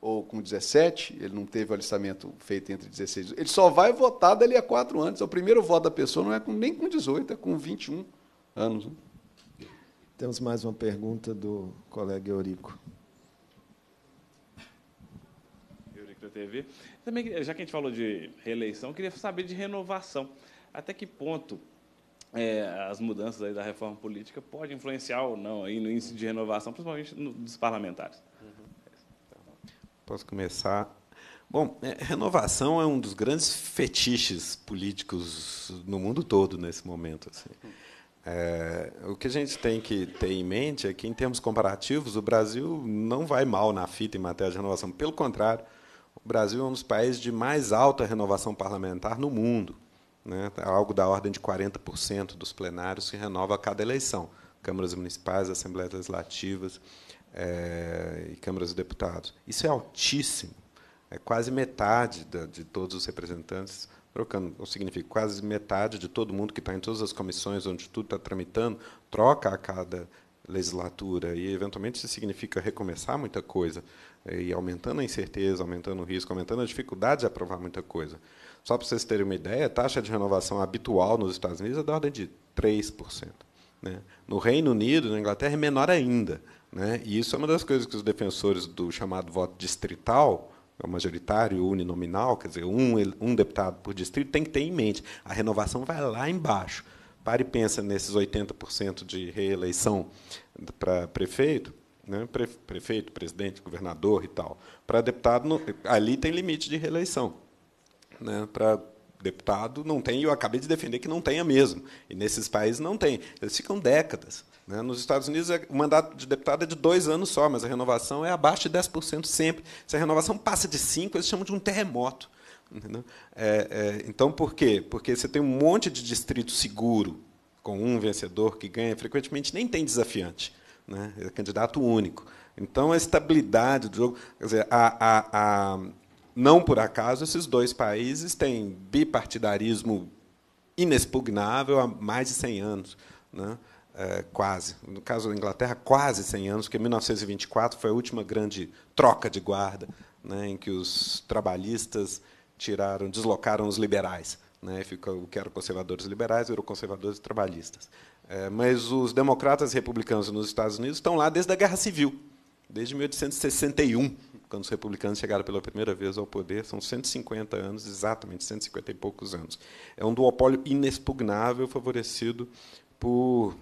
ou com 17, ele não teve o alistamento feito entre 16 ele só vai votar dali a 4 anos. É o primeiro voto da pessoa não é com, nem com 18, é com 21 anos. Temos mais uma pergunta do colega Eurico. Eurico da TV. Também, já que a gente falou de reeleição, queria saber de renovação até que ponto é, as mudanças da reforma política podem influenciar ou não aí no índice de renovação, principalmente no, dos parlamentares? Uhum. Posso começar? Bom, é, renovação é um dos grandes fetiches políticos no mundo todo nesse momento. Assim. É, o que a gente tem que ter em mente é que, em termos comparativos, o Brasil não vai mal na fita em matéria de renovação. Pelo contrário, o Brasil é um dos países de mais alta renovação parlamentar no mundo. Né? Tá algo da ordem de 40% dos plenários se renova a cada eleição. Câmaras municipais, assembleias legislativas é, e câmaras de deputados. Isso é altíssimo. É quase metade da, de todos os representantes trocando. Ou significa quase metade de todo mundo que está em todas as comissões onde tudo está tramitando troca a cada legislatura e eventualmente isso significa recomeçar muita coisa eh, e aumentando a incerteza, aumentando o risco, aumentando a dificuldade de aprovar muita coisa. Só para vocês terem uma ideia, a taxa de renovação habitual nos Estados Unidos é da ordem de 3%. Né? No Reino Unido, na Inglaterra, é menor ainda. Né? E isso é uma das coisas que os defensores do chamado voto distrital, é majoritário, uninominal, quer dizer, um, um deputado por distrito, tem que ter em mente. A renovação vai lá embaixo. Pare e pensa nesses 80% de reeleição para prefeito, né? prefeito, presidente, governador e tal. Para deputado, ali tem limite de reeleição né, para deputado não tem, e eu acabei de defender que não tenha mesmo. E nesses países não tem. Eles ficam décadas. Né? Nos Estados Unidos, é, o mandato de deputado é de dois anos só, mas a renovação é abaixo de 10% sempre. Se a renovação passa de 5%, eles chamam de um terremoto. É, é, então, por quê? Porque você tem um monte de distrito seguro, com um vencedor que ganha, frequentemente nem tem desafiante. Né? É candidato único. Então, a estabilidade do jogo, quer dizer, a, a, a, não por acaso, esses dois países têm bipartidarismo inexpugnável há mais de 100 anos, né? é, quase. No caso da Inglaterra, quase 100 anos, porque 1924 foi a última grande troca de guarda, né, em que os trabalhistas tiraram, deslocaram os liberais. Né, ficou, o que eram conservadores liberais virou conservadores trabalhistas. É, mas os democratas republicanos nos Estados Unidos estão lá desde a Guerra Civil, desde 1861 quando os republicanos chegaram pela primeira vez ao poder, são 150 anos, exatamente 150 e poucos anos. É um duopólio inexpugnável, favorecido por,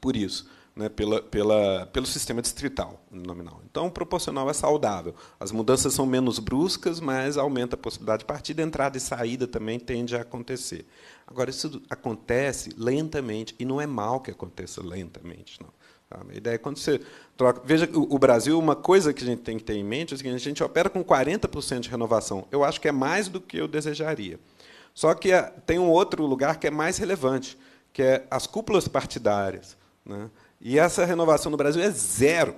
por isso. Né, pela, pela, pelo sistema distrital nominal. Então, proporcional é saudável. As mudanças são menos bruscas, mas aumenta a possibilidade de partida, entrada e saída também tende a acontecer. Agora, isso acontece lentamente, e não é mal que aconteça lentamente, não. A ideia é quando você troca. Veja, o Brasil, uma coisa que a gente tem que ter em mente é seguinte: a gente opera com 40% de renovação. Eu acho que é mais do que eu desejaria. Só que ah, tem um outro lugar que é mais relevante, que é as cúpulas partidárias. Né? E essa renovação no Brasil é zero.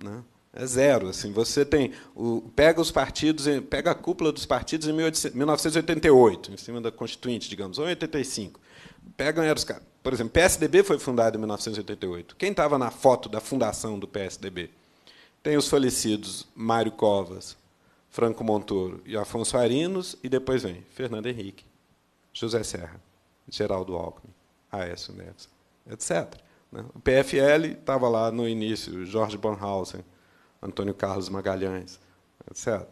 Né? É zero. Assim, você tem o, pega os partidos, pega a cúpula dos partidos em 18, 1988, em cima da Constituinte, digamos, ou em 85. Pega os caras. Por exemplo, PSDB foi fundado em 1988. Quem estava na foto da fundação do PSDB? Tem os falecidos Mário Covas, Franco Montoro e Afonso Arinos, e depois vem Fernando Henrique, José Serra, Geraldo Alckmin, Aécio Neves, etc. O PFL estava lá no início, Jorge Bonhausen, Antônio Carlos Magalhães, etc.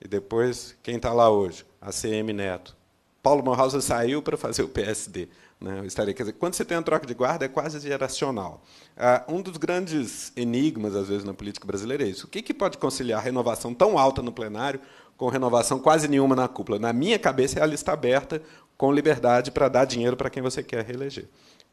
E depois, quem está lá hoje? A CM Neto. Paulo Morrosa saiu para fazer o PSD. Né? Estaria, quer dizer, quando você tem a troca de guarda, é quase geracional. Ah, um dos grandes enigmas, às vezes, na política brasileira é isso. O que, que pode conciliar renovação tão alta no plenário com renovação quase nenhuma na cúpula? Na minha cabeça, é a lista aberta com liberdade para dar dinheiro para quem você quer reeleger.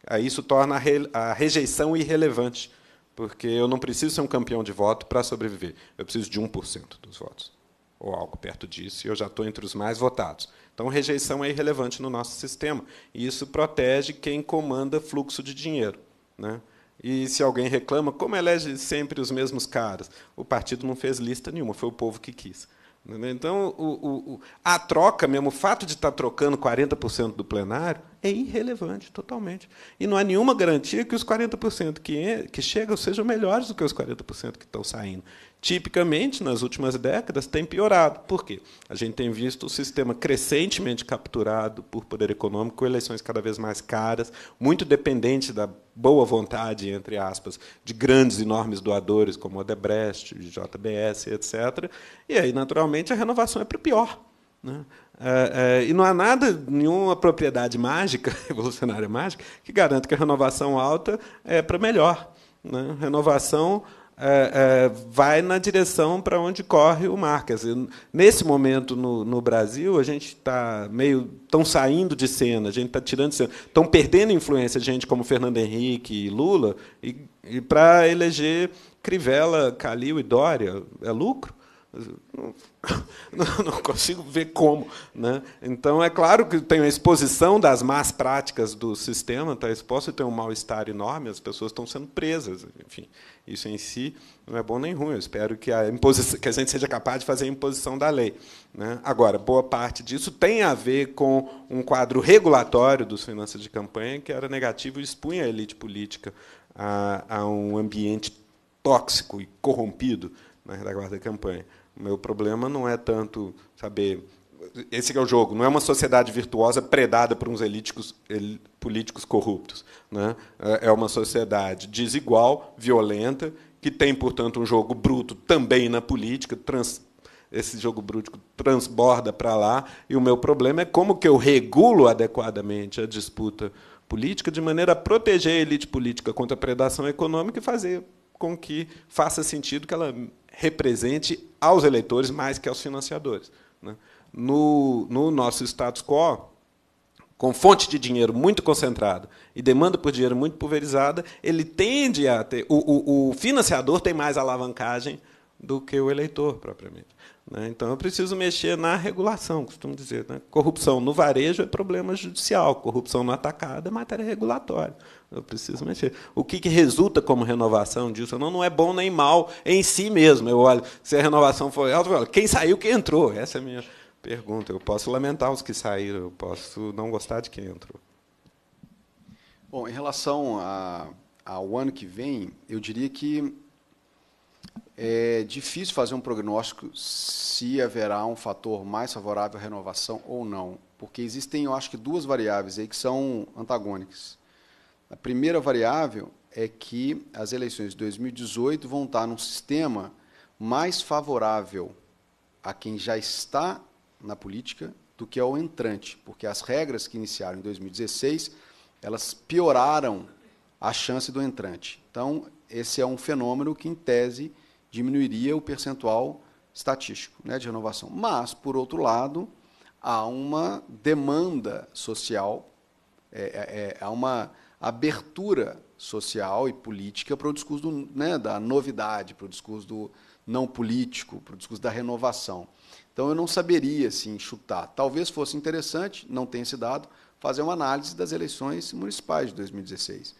Ah, isso torna a, re a rejeição irrelevante porque eu não preciso ser um campeão de voto para sobreviver. Eu preciso de 1% dos votos, ou algo perto disso, e eu já estou entre os mais votados. Então, rejeição é irrelevante no nosso sistema. E isso protege quem comanda fluxo de dinheiro. Né? E se alguém reclama, como elege sempre os mesmos caras? O partido não fez lista nenhuma, foi o povo que quis. Né? Então, o, o, a troca mesmo, o fato de estar tá trocando 40% do plenário é irrelevante totalmente. E não há nenhuma garantia que os 40% que, que chegam sejam melhores do que os 40% que estão saindo tipicamente nas últimas décadas tem piorado. Por quê? A gente tem visto o sistema crescentemente capturado por poder econômico, eleições cada vez mais caras, muito dependente da boa vontade, entre aspas, de grandes, enormes doadores como Odebrecht, JBS, etc. E aí, naturalmente, a renovação é para o pior. Né? É, é, e não há nada, nenhuma propriedade mágica, revolucionária mágica, que garanta que a renovação alta é para melhor. Né? Renovação é, é, vai na direção para onde corre o mar. Quer dizer, nesse momento no, no Brasil, a gente está meio tão saindo de cena, a gente está tirando de cena, estão perdendo influência de gente como Fernando Henrique e Lula e, e para eleger Crivella, Calil e Dória. É lucro? Não, não, consigo ver como. Né? Então, é claro que tem a exposição das más práticas do sistema, está exposto e tem um mal-estar enorme, as pessoas estão sendo presas. Enfim, isso em si não é bom nem ruim. Eu espero que a, imposição, que a gente seja capaz de fazer a imposição da lei. Né? Agora, boa parte disso tem a ver com um quadro regulatório dos finanças de campanha que era negativo e expunha a elite política a, a um ambiente tóxico e corrompido né, da guarda-campanha. O meu problema não é tanto saber. Esse é o jogo, não é uma sociedade virtuosa predada por uns elíticos, el, políticos corruptos. Né? É, é uma sociedade desigual, violenta, que tem, portanto, um jogo bruto também na política, trans, esse jogo bruto transborda para lá, e o meu problema é como que eu regulo adequadamente a disputa política de maneira a proteger a elite política contra a predação econômica e fazer com que faça sentido que ela represente aos eleitores mais que aos financiadores. Né? No, no nosso status quo, com fonte de dinheiro muito concentrada e demanda por dinheiro muito pulverizada, ele tende a ter. O, o, o financiador tem mais alavancagem do que o eleitor, propriamente. Né? Então, eu preciso mexer na regulação, costumo dizer. Né? Corrupção no varejo é problema judicial, corrupção no atacado é matéria regulatória. Eu preciso mexer. O que, que resulta como renovação disso? Não, não é bom nem mal em si mesmo. Eu olho, se a renovação for alta, eu olho, quem saiu, quem entrou? Essa é a minha pergunta. Eu posso lamentar os que saíram, eu posso não gostar de quem entrou. Bom, em relação a, ao ano que vem, eu diria que é difícil fazer um prognóstico se haverá um fator mais favorável à renovação ou não, porque existem, eu acho que, duas variáveis aí que são antagônicas. A primeira variável é que as eleições de 2018 vão estar num sistema mais favorável a quem já está na política do que ao entrante, porque as regras que iniciaram em 2016 elas pioraram a chance do entrante. Então, esse é um fenômeno que, em tese, diminuiria o percentual estatístico né, de renovação. Mas, por outro lado, há uma demanda social, é, é, é, há uma abertura social e política para o discurso do, né, da novidade, para o discurso do não político, para o discurso da renovação. Então eu não saberia assim, chutar. Talvez fosse interessante, não tem esse dado, fazer uma análise das eleições municipais de 2016,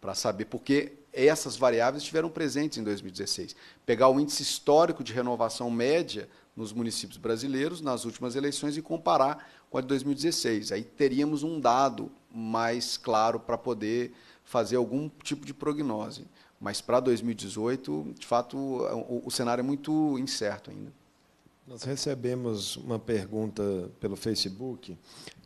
para saber, porque essas variáveis estiveram presentes em 2016. Pegar o índice histórico de renovação média nos municípios brasileiros nas últimas eleições e comparar com a de 2016. Aí teríamos um dado mais claro para poder fazer algum tipo de prognose. Mas para 2018, de fato, o, o cenário é muito incerto ainda. Nós recebemos uma pergunta pelo Facebook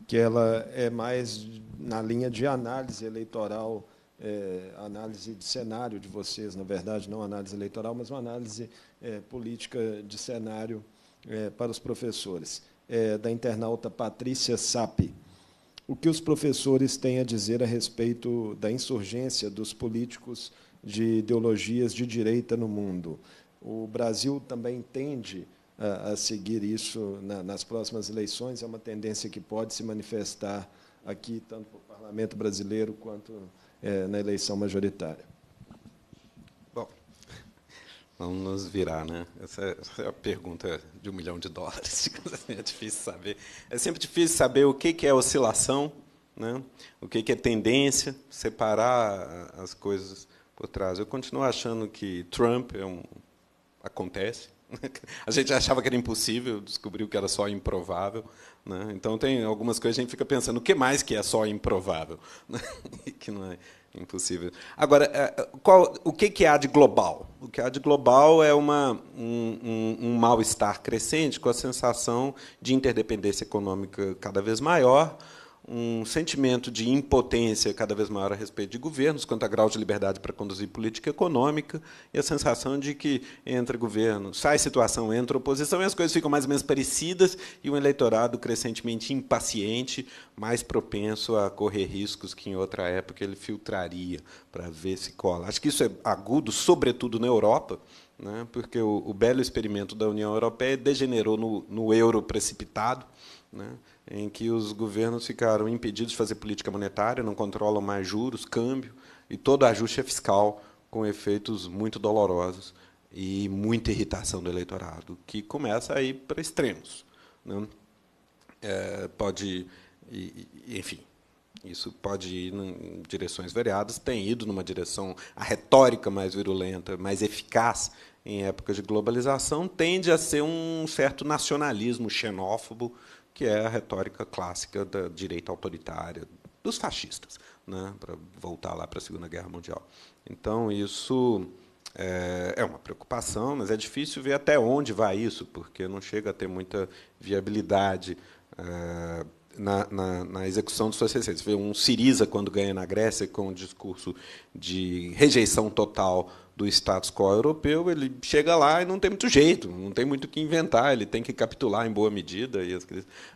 que ela é mais na linha de análise eleitoral é, análise de cenário de vocês, na verdade, não análise eleitoral, mas uma análise é, política de cenário é, para os professores. É, da internauta Patrícia Sapi. O que os professores têm a dizer a respeito da insurgência dos políticos de ideologias de direita no mundo? O Brasil também tende a, a seguir isso na, nas próximas eleições, é uma tendência que pode se manifestar aqui, tanto para o parlamento brasileiro quanto é, na eleição majoritária. Bom, vamos nos virar, né? Essa é, a é pergunta de um milhão de dólares. Assim, é difícil saber. É sempre difícil saber o que é oscilação, né? o que é tendência, separar as coisas por trás. Eu continuo achando que Trump é um... acontece. A gente achava que era impossível, descobriu que era só improvável. Né? Então, tem algumas coisas que a gente fica pensando, o que mais que é só improvável? que não é impossível. Agora, é, qual, o que, que há de global? O que há de global é uma, um, um, um mal-estar crescente com a sensação de interdependência econômica cada vez maior, um sentimento de impotência cada vez maior a respeito de governos, quanto a grau de liberdade para conduzir política econômica, e a sensação de que entra governo, sai situação, entra oposição, e as coisas ficam mais ou menos parecidas, e um eleitorado crescentemente impaciente, mais propenso a correr riscos que em outra época ele filtraria para ver se cola. Acho que isso é agudo, sobretudo na Europa, né, porque o, o belo experimento da União Europeia degenerou no, no euro precipitado. Né, em que os governos ficaram impedidos de fazer política monetária, não controlam mais juros, câmbio, e todo ajuste é fiscal, com efeitos muito dolorosos e muita irritação do eleitorado, que começa a ir para extremos. Né? É, pode, e, e, enfim, isso pode ir em direções variadas, tem ido numa direção, a retórica mais virulenta, mais eficaz em épocas de globalização, tende a ser um certo nacionalismo xenófobo, que é a retórica clássica da direita autoritária, dos fascistas, né, para voltar lá para a Segunda Guerra Mundial. Então, isso é, é, uma preocupação, mas é difícil ver até onde vai isso, porque não chega a ter muita viabilidade é, na, na, na, execução de suas receitas. Você vê um Siriza, quando ganha na Grécia, com um discurso de rejeição total do status quo europeu, ele chega lá e não tem muito jeito, não tem muito o que inventar, ele tem que capitular em boa medida. E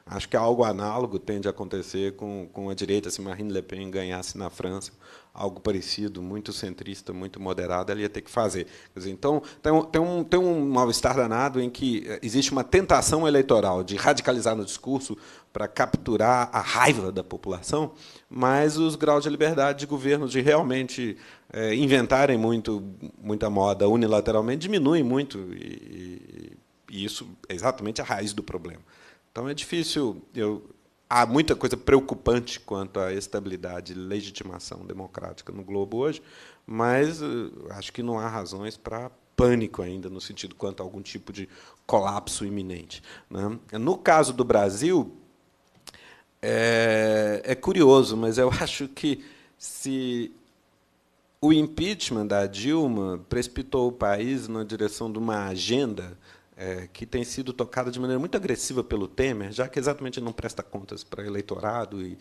acho que algo análogo tende a acontecer com, com a direita, se Marine Le Pen ganhasse na França, algo parecido, muito centrista, muito moderado, ela ia ter que fazer. Dizer, então, tem, tem, um, tem um mal-estar danado em que eh, existe uma tentação eleitoral de radicalizar no discurso, para capturar a raiva da população, mas os graus de liberdade de governo de realmente é, inventarem muito, muita moda unilateralmente diminuem muito, e, e isso é exatamente a raiz do problema. Então é difícil. Eu, há muita coisa preocupante quanto à estabilidade e legitimação democrática no globo hoje, mas eh, acho que não há razões para pânico ainda no sentido quanto a algum tipo de colapso iminente. Né? No caso do Brasil, é, é curioso, mas eu acho que se o impeachment da Dilma precipitou o país na direção de uma agenda é, que tem sido tocada de maneira muito agressiva pelo Temer, já que exatamente não presta contas para eleitorado e,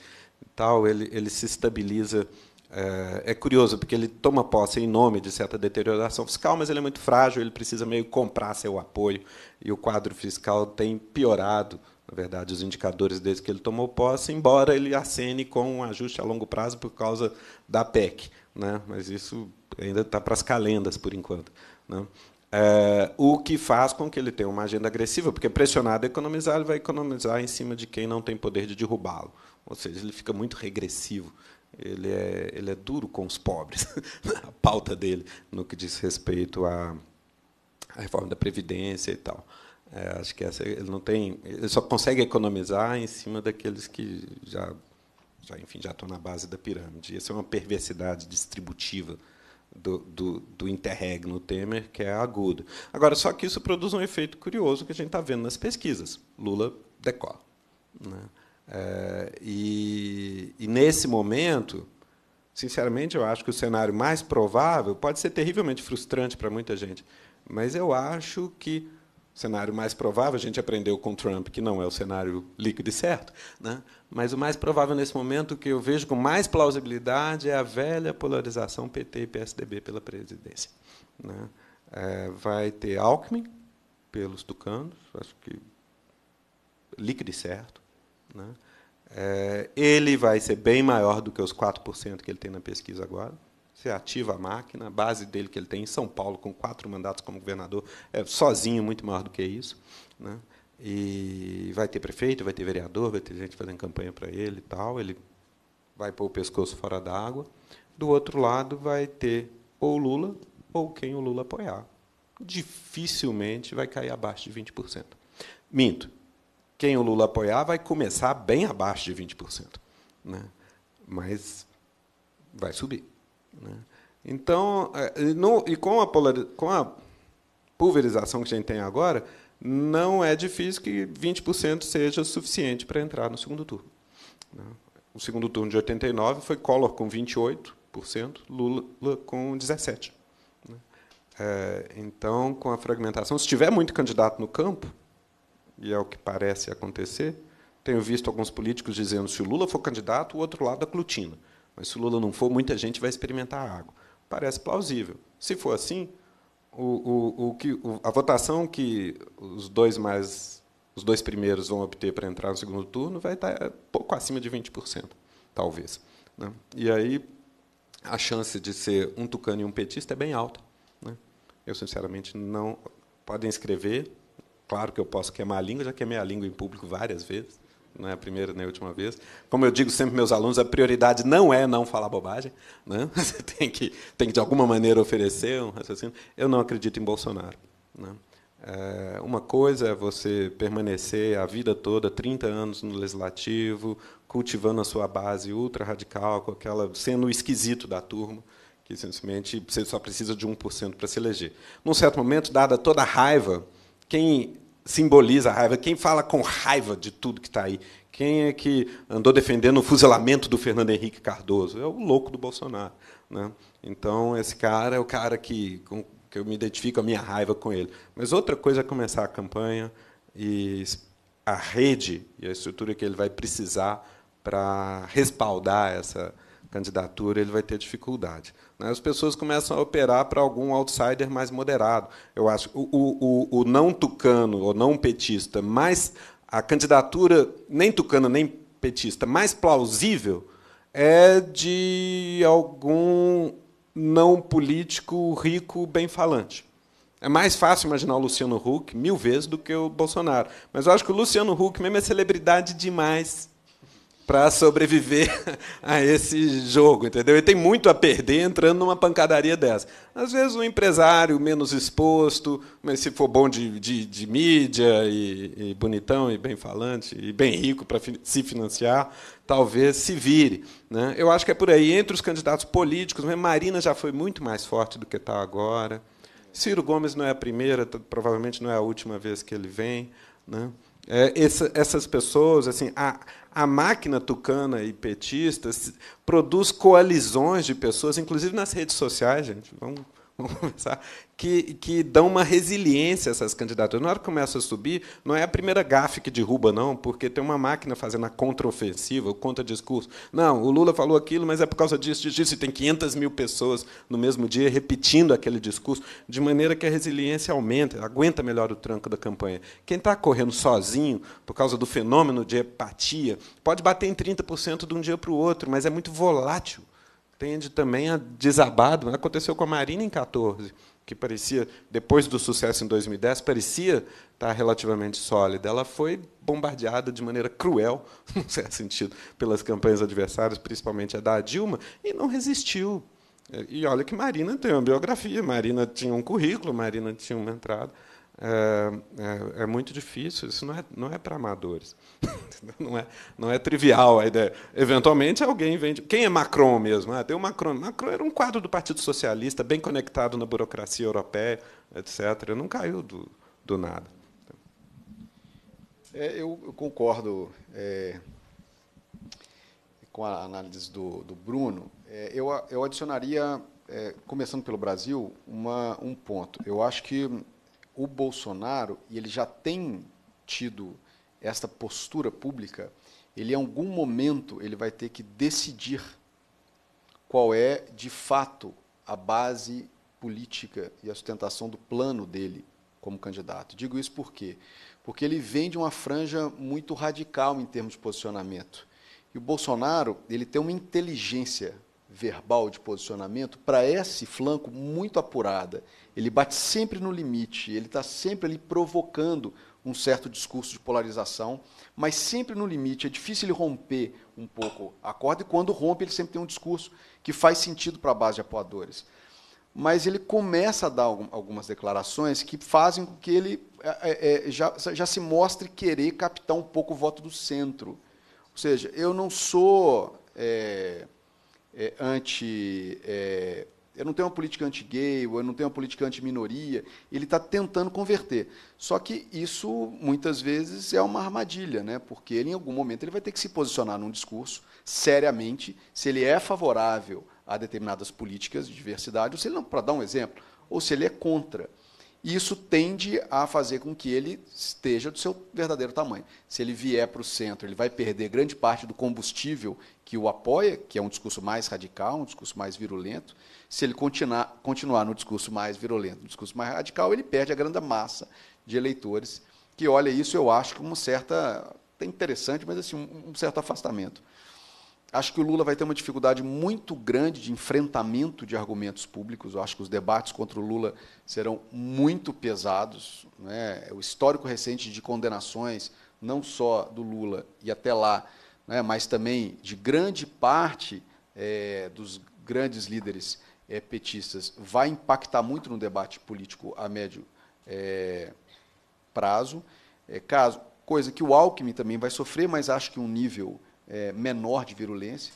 tal, ele, ele se estabiliza. É, é, curioso, porque ele toma posse em nome de certa deterioração fiscal, mas ele é muito frágil, ele precisa meio comprar seu apoio, e o quadro fiscal tem piorado na verdade, os indicadores desde que ele tomou posse, embora ele acene com um ajuste a longo prazo por causa da PEC. Né? Mas isso ainda está para as calendas, por enquanto. Né? É, o que faz com que ele tenha uma agenda agressiva, porque pressionado a economizar, ele vai economizar em cima de quem não tem poder de derrubá-lo. Ou seja, ele fica muito regressivo. Ele é, ele é duro com os pobres, a pauta dele, no que diz respeito à, à reforma da Previdência e tal. É, acho que essa, ele não tem, ele só consegue economizar em cima daqueles que já, já enfim, já estão na base da pirâmide. Essa é uma perversidade distributiva do, do, do interregno Temer, que é agudo. Agora, só que isso produz um efeito curioso que a gente está vendo nas pesquisas. Lula decola. Né? É, e, e, nesse momento, sinceramente, eu acho que o cenário mais provável pode ser terrivelmente frustrante para muita gente, mas eu acho que o cenário mais provável, a gente aprendeu com Trump que não é o cenário líquido e certo, né? mas o mais provável nesse momento, que eu vejo com mais plausibilidade, é a velha polarização PT e PSDB pela presidência. Né? É, vai ter Alckmin pelos tucanos, acho que líquido e certo. Né? É, ele vai ser bem maior do que os 4% que ele tem na pesquisa agora. Você ativa a máquina, a base dele que ele tem em São Paulo, com quatro mandatos como governador, é sozinho muito maior do que isso. Né? E vai ter prefeito, vai ter vereador, vai ter gente fazendo campanha para ele e tal. Ele vai pôr o pescoço fora d'água. Do outro lado, vai ter ou Lula ou quem o Lula apoiar. Dificilmente vai cair abaixo de 20%. Minto. Quem o Lula apoiar vai começar bem abaixo de 20%. Né? Mas vai subir. Né? Então, é, no, e com a, polar, com a pulverização que a gente tem agora, não é difícil que 20% seja suficiente para entrar no segundo turno. Né? O segundo turno de 89 foi Collor com 28%, Lula com 17%. Né? É, então, com a fragmentação, se tiver muito candidato no campo, e é o que parece acontecer, tenho visto alguns políticos dizendo se o Lula for candidato, o outro lado aglutina. É mas se o Lula não for, muita gente vai experimentar água. Parece plausível. Se for assim, o, o, o que, a votação que os dois mais os dois primeiros vão obter para entrar no segundo turno vai estar tá, é pouco acima de 20%, talvez. Né? E aí a chance de ser um tucano e um petista é bem alta. Né? Eu, sinceramente, não. Podem escrever. Claro que eu posso queimar a língua, já queimei a língua em público várias vezes não é a primeira nem a última vez. Como eu digo sempre meus alunos, a prioridade não é não falar bobagem, né? Você tem que tem que de alguma maneira oferecer um raciocínio. Eu não acredito em Bolsonaro, né? é, uma coisa é você permanecer a vida toda, 30 anos no legislativo, cultivando a sua base ultra radical, com aquela sendo o esquisito da turma, que simplesmente você só precisa de 1% para se eleger. Num certo momento, dada toda a raiva, quem simboliza a raiva? Quem fala com raiva de tudo que está aí? Quem é que andou defendendo o fuzilamento do Fernando Henrique Cardoso? É o louco do Bolsonaro. Né? Então, esse cara é o cara que, com, que eu me identifico a minha raiva com ele. Mas outra coisa é começar a campanha e a rede e a estrutura que ele vai precisar para respaldar essa candidatura, ele vai ter dificuldade. Né? As pessoas começam a operar para algum outsider mais moderado. Eu acho o, o, o não tucano ou não petista, mais a candidatura nem tucana nem petista mais plausível é de algum não político rico bem falante. É mais fácil imaginar o Luciano Huck mil vezes do que o Bolsonaro. Mas eu acho que o Luciano Huck mesmo é celebridade demais para sobreviver a esse jogo, entendeu? Ele tem muito a perder entrando numa pancadaria dessa. Às vezes um empresário menos exposto, mas se for bom de, de, de mídia e, e, bonitão e bem falante e bem rico para fi se financiar, talvez se vire. Né? Eu acho que é por aí. Entre os candidatos políticos, Marina já foi muito mais forte do que está agora. Ciro Gomes não é a primeira, provavelmente não é a última vez que ele vem. Né? É, essa, essas pessoas, assim, a, a máquina tucana e petista produz coalizões de pessoas, inclusive nas redes sociais, gente. Vamos que, que dão uma resiliência a essas candidaturas. Na hora que começa a subir, não é a primeira gafe que derruba, não, porque tem uma máquina fazendo a contraofensiva, o contra discurso. Não, o Lula falou aquilo, mas é por causa disso, disso, disso, e tem 500 mil pessoas no mesmo dia repetindo aquele discurso, de maneira que a resiliência aumenta, aguenta melhor o tranco da campanha. Quem está correndo sozinho, por causa do fenômeno de hepatia, pode bater em 30% de um dia para o outro, mas é muito volátil tende também a desabar. Né? Aconteceu com a Marina em 14, que parecia, depois do sucesso em 2010, parecia estar relativamente sólida. Ela foi bombardeada de maneira cruel, no certo sentido, pelas campanhas adversárias, principalmente a da Dilma, e não resistiu. É, e olha que Marina tem uma biografia, Marina tinha um currículo, Marina tinha uma entrada é, é, é muito difícil, isso não é, não é para amadores. não, é, não é trivial a ideia. Eventualmente alguém vende. Quem é Macron mesmo? Ah, tem o Macron. Macron era um quadro do Partido Socialista, bem conectado na burocracia europeia, etc. Não caiu do, do nada. É, eu, eu, concordo é, com a análise do, do Bruno. É, eu, eu adicionaria, é, começando pelo Brasil, uma, um ponto. Eu acho que o Bolsonaro, e ele já tem tido esta postura pública, ele em algum momento ele vai ter que decidir qual é de fato a base política e a sustentação do plano dele como candidato. Digo isso por quê? Porque ele vem de uma franja muito radical em termos de posicionamento. E o Bolsonaro, ele tem uma inteligência verbal de posicionamento para esse flanco muito apurada. Ele bate sempre no limite, ele está sempre ali provocando um certo discurso de polarização, mas sempre no limite. É difícil ele romper um pouco a corda, e quando rompe, ele sempre tem um discurso que faz sentido para a base de apoiadores. Mas ele começa a dar algumas declarações que fazem com que ele é, é, é, já, já se mostre querer captar um pouco o voto do centro. Ou seja, eu não sou. É, é, anti. É, eu não tenho uma política anti-gay, eu não tenho uma política anti-minoria. Ele está tentando converter. Só que isso, muitas vezes, é uma armadilha, né? porque ele, em algum momento ele vai ter que se posicionar num discurso, seriamente, se ele é favorável a determinadas políticas de diversidade, ou se ele não, para dar um exemplo, ou se ele é contra. E isso tende a fazer com que ele esteja do seu verdadeiro tamanho. Se ele vier para o centro, ele vai perder grande parte do combustível que o apoia, que é um discurso mais radical, um discurso mais virulento. Se ele continuar, continuar no discurso mais virulento, no discurso mais radical, ele perde a grande massa de eleitores que olha isso, eu acho que uma certa. É interessante, mas assim, um certo afastamento. Acho que o Lula vai ter uma dificuldade muito grande de enfrentamento de argumentos públicos. Eu acho que os debates contra o Lula serão muito pesados. Né? O histórico recente de condenações, não só do Lula e até lá, né, mas também de grande parte é, dos grandes líderes é, petistas, vai impactar muito no debate político a médio é, prazo. É, caso, coisa que o Alckmin também vai sofrer, mas acho que um nível é, menor de virulência.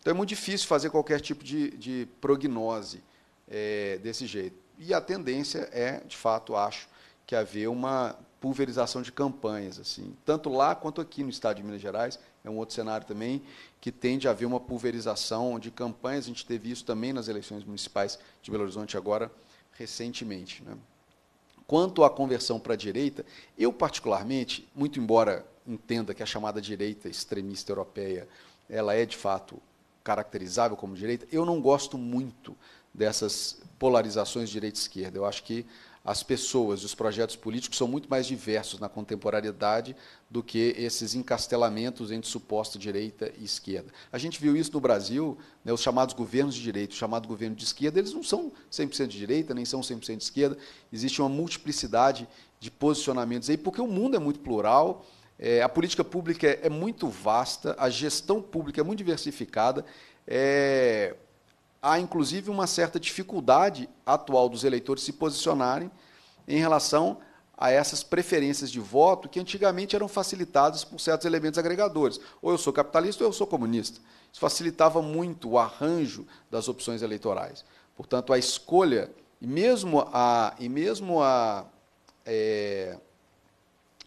Então é muito difícil fazer qualquer tipo de, de prognose é, desse jeito. E a tendência é, de fato, acho, que haver uma pulverização de campanhas, assim, tanto lá quanto aqui no estado de Minas Gerais, é um outro cenário também que tende a haver uma pulverização de campanhas. A gente teve isso também nas eleições municipais de Belo Horizonte agora recentemente, né? Quanto à conversão para a direita, eu particularmente, muito embora entenda que a chamada direita extremista europeia ela é de fato caracterizável como direita, eu não gosto muito dessas polarizações de direita e esquerda. Eu acho que as pessoas e os projetos políticos são muito mais diversos na contemporaneidade do que esses encastelamentos entre suposta direita e esquerda. A gente viu isso no Brasil, né, os chamados governos de direita, o chamado governo de esquerda, eles não são 100% de direita, nem são 100% de esquerda, existe uma multiplicidade de posicionamentos aí, porque o mundo é muito plural, é, a política pública é, é, muito vasta, a gestão pública é muito diversificada. É, há, inclusive, uma certa dificuldade atual dos eleitores se posicionarem em relação a essas preferências de voto que antigamente eram facilitadas por certos elementos agregadores. Ou eu sou capitalista ou eu sou comunista. Isso facilitava muito o arranjo das opções eleitorais. Portanto, a escolha, e mesmo a, e mesmo a, é,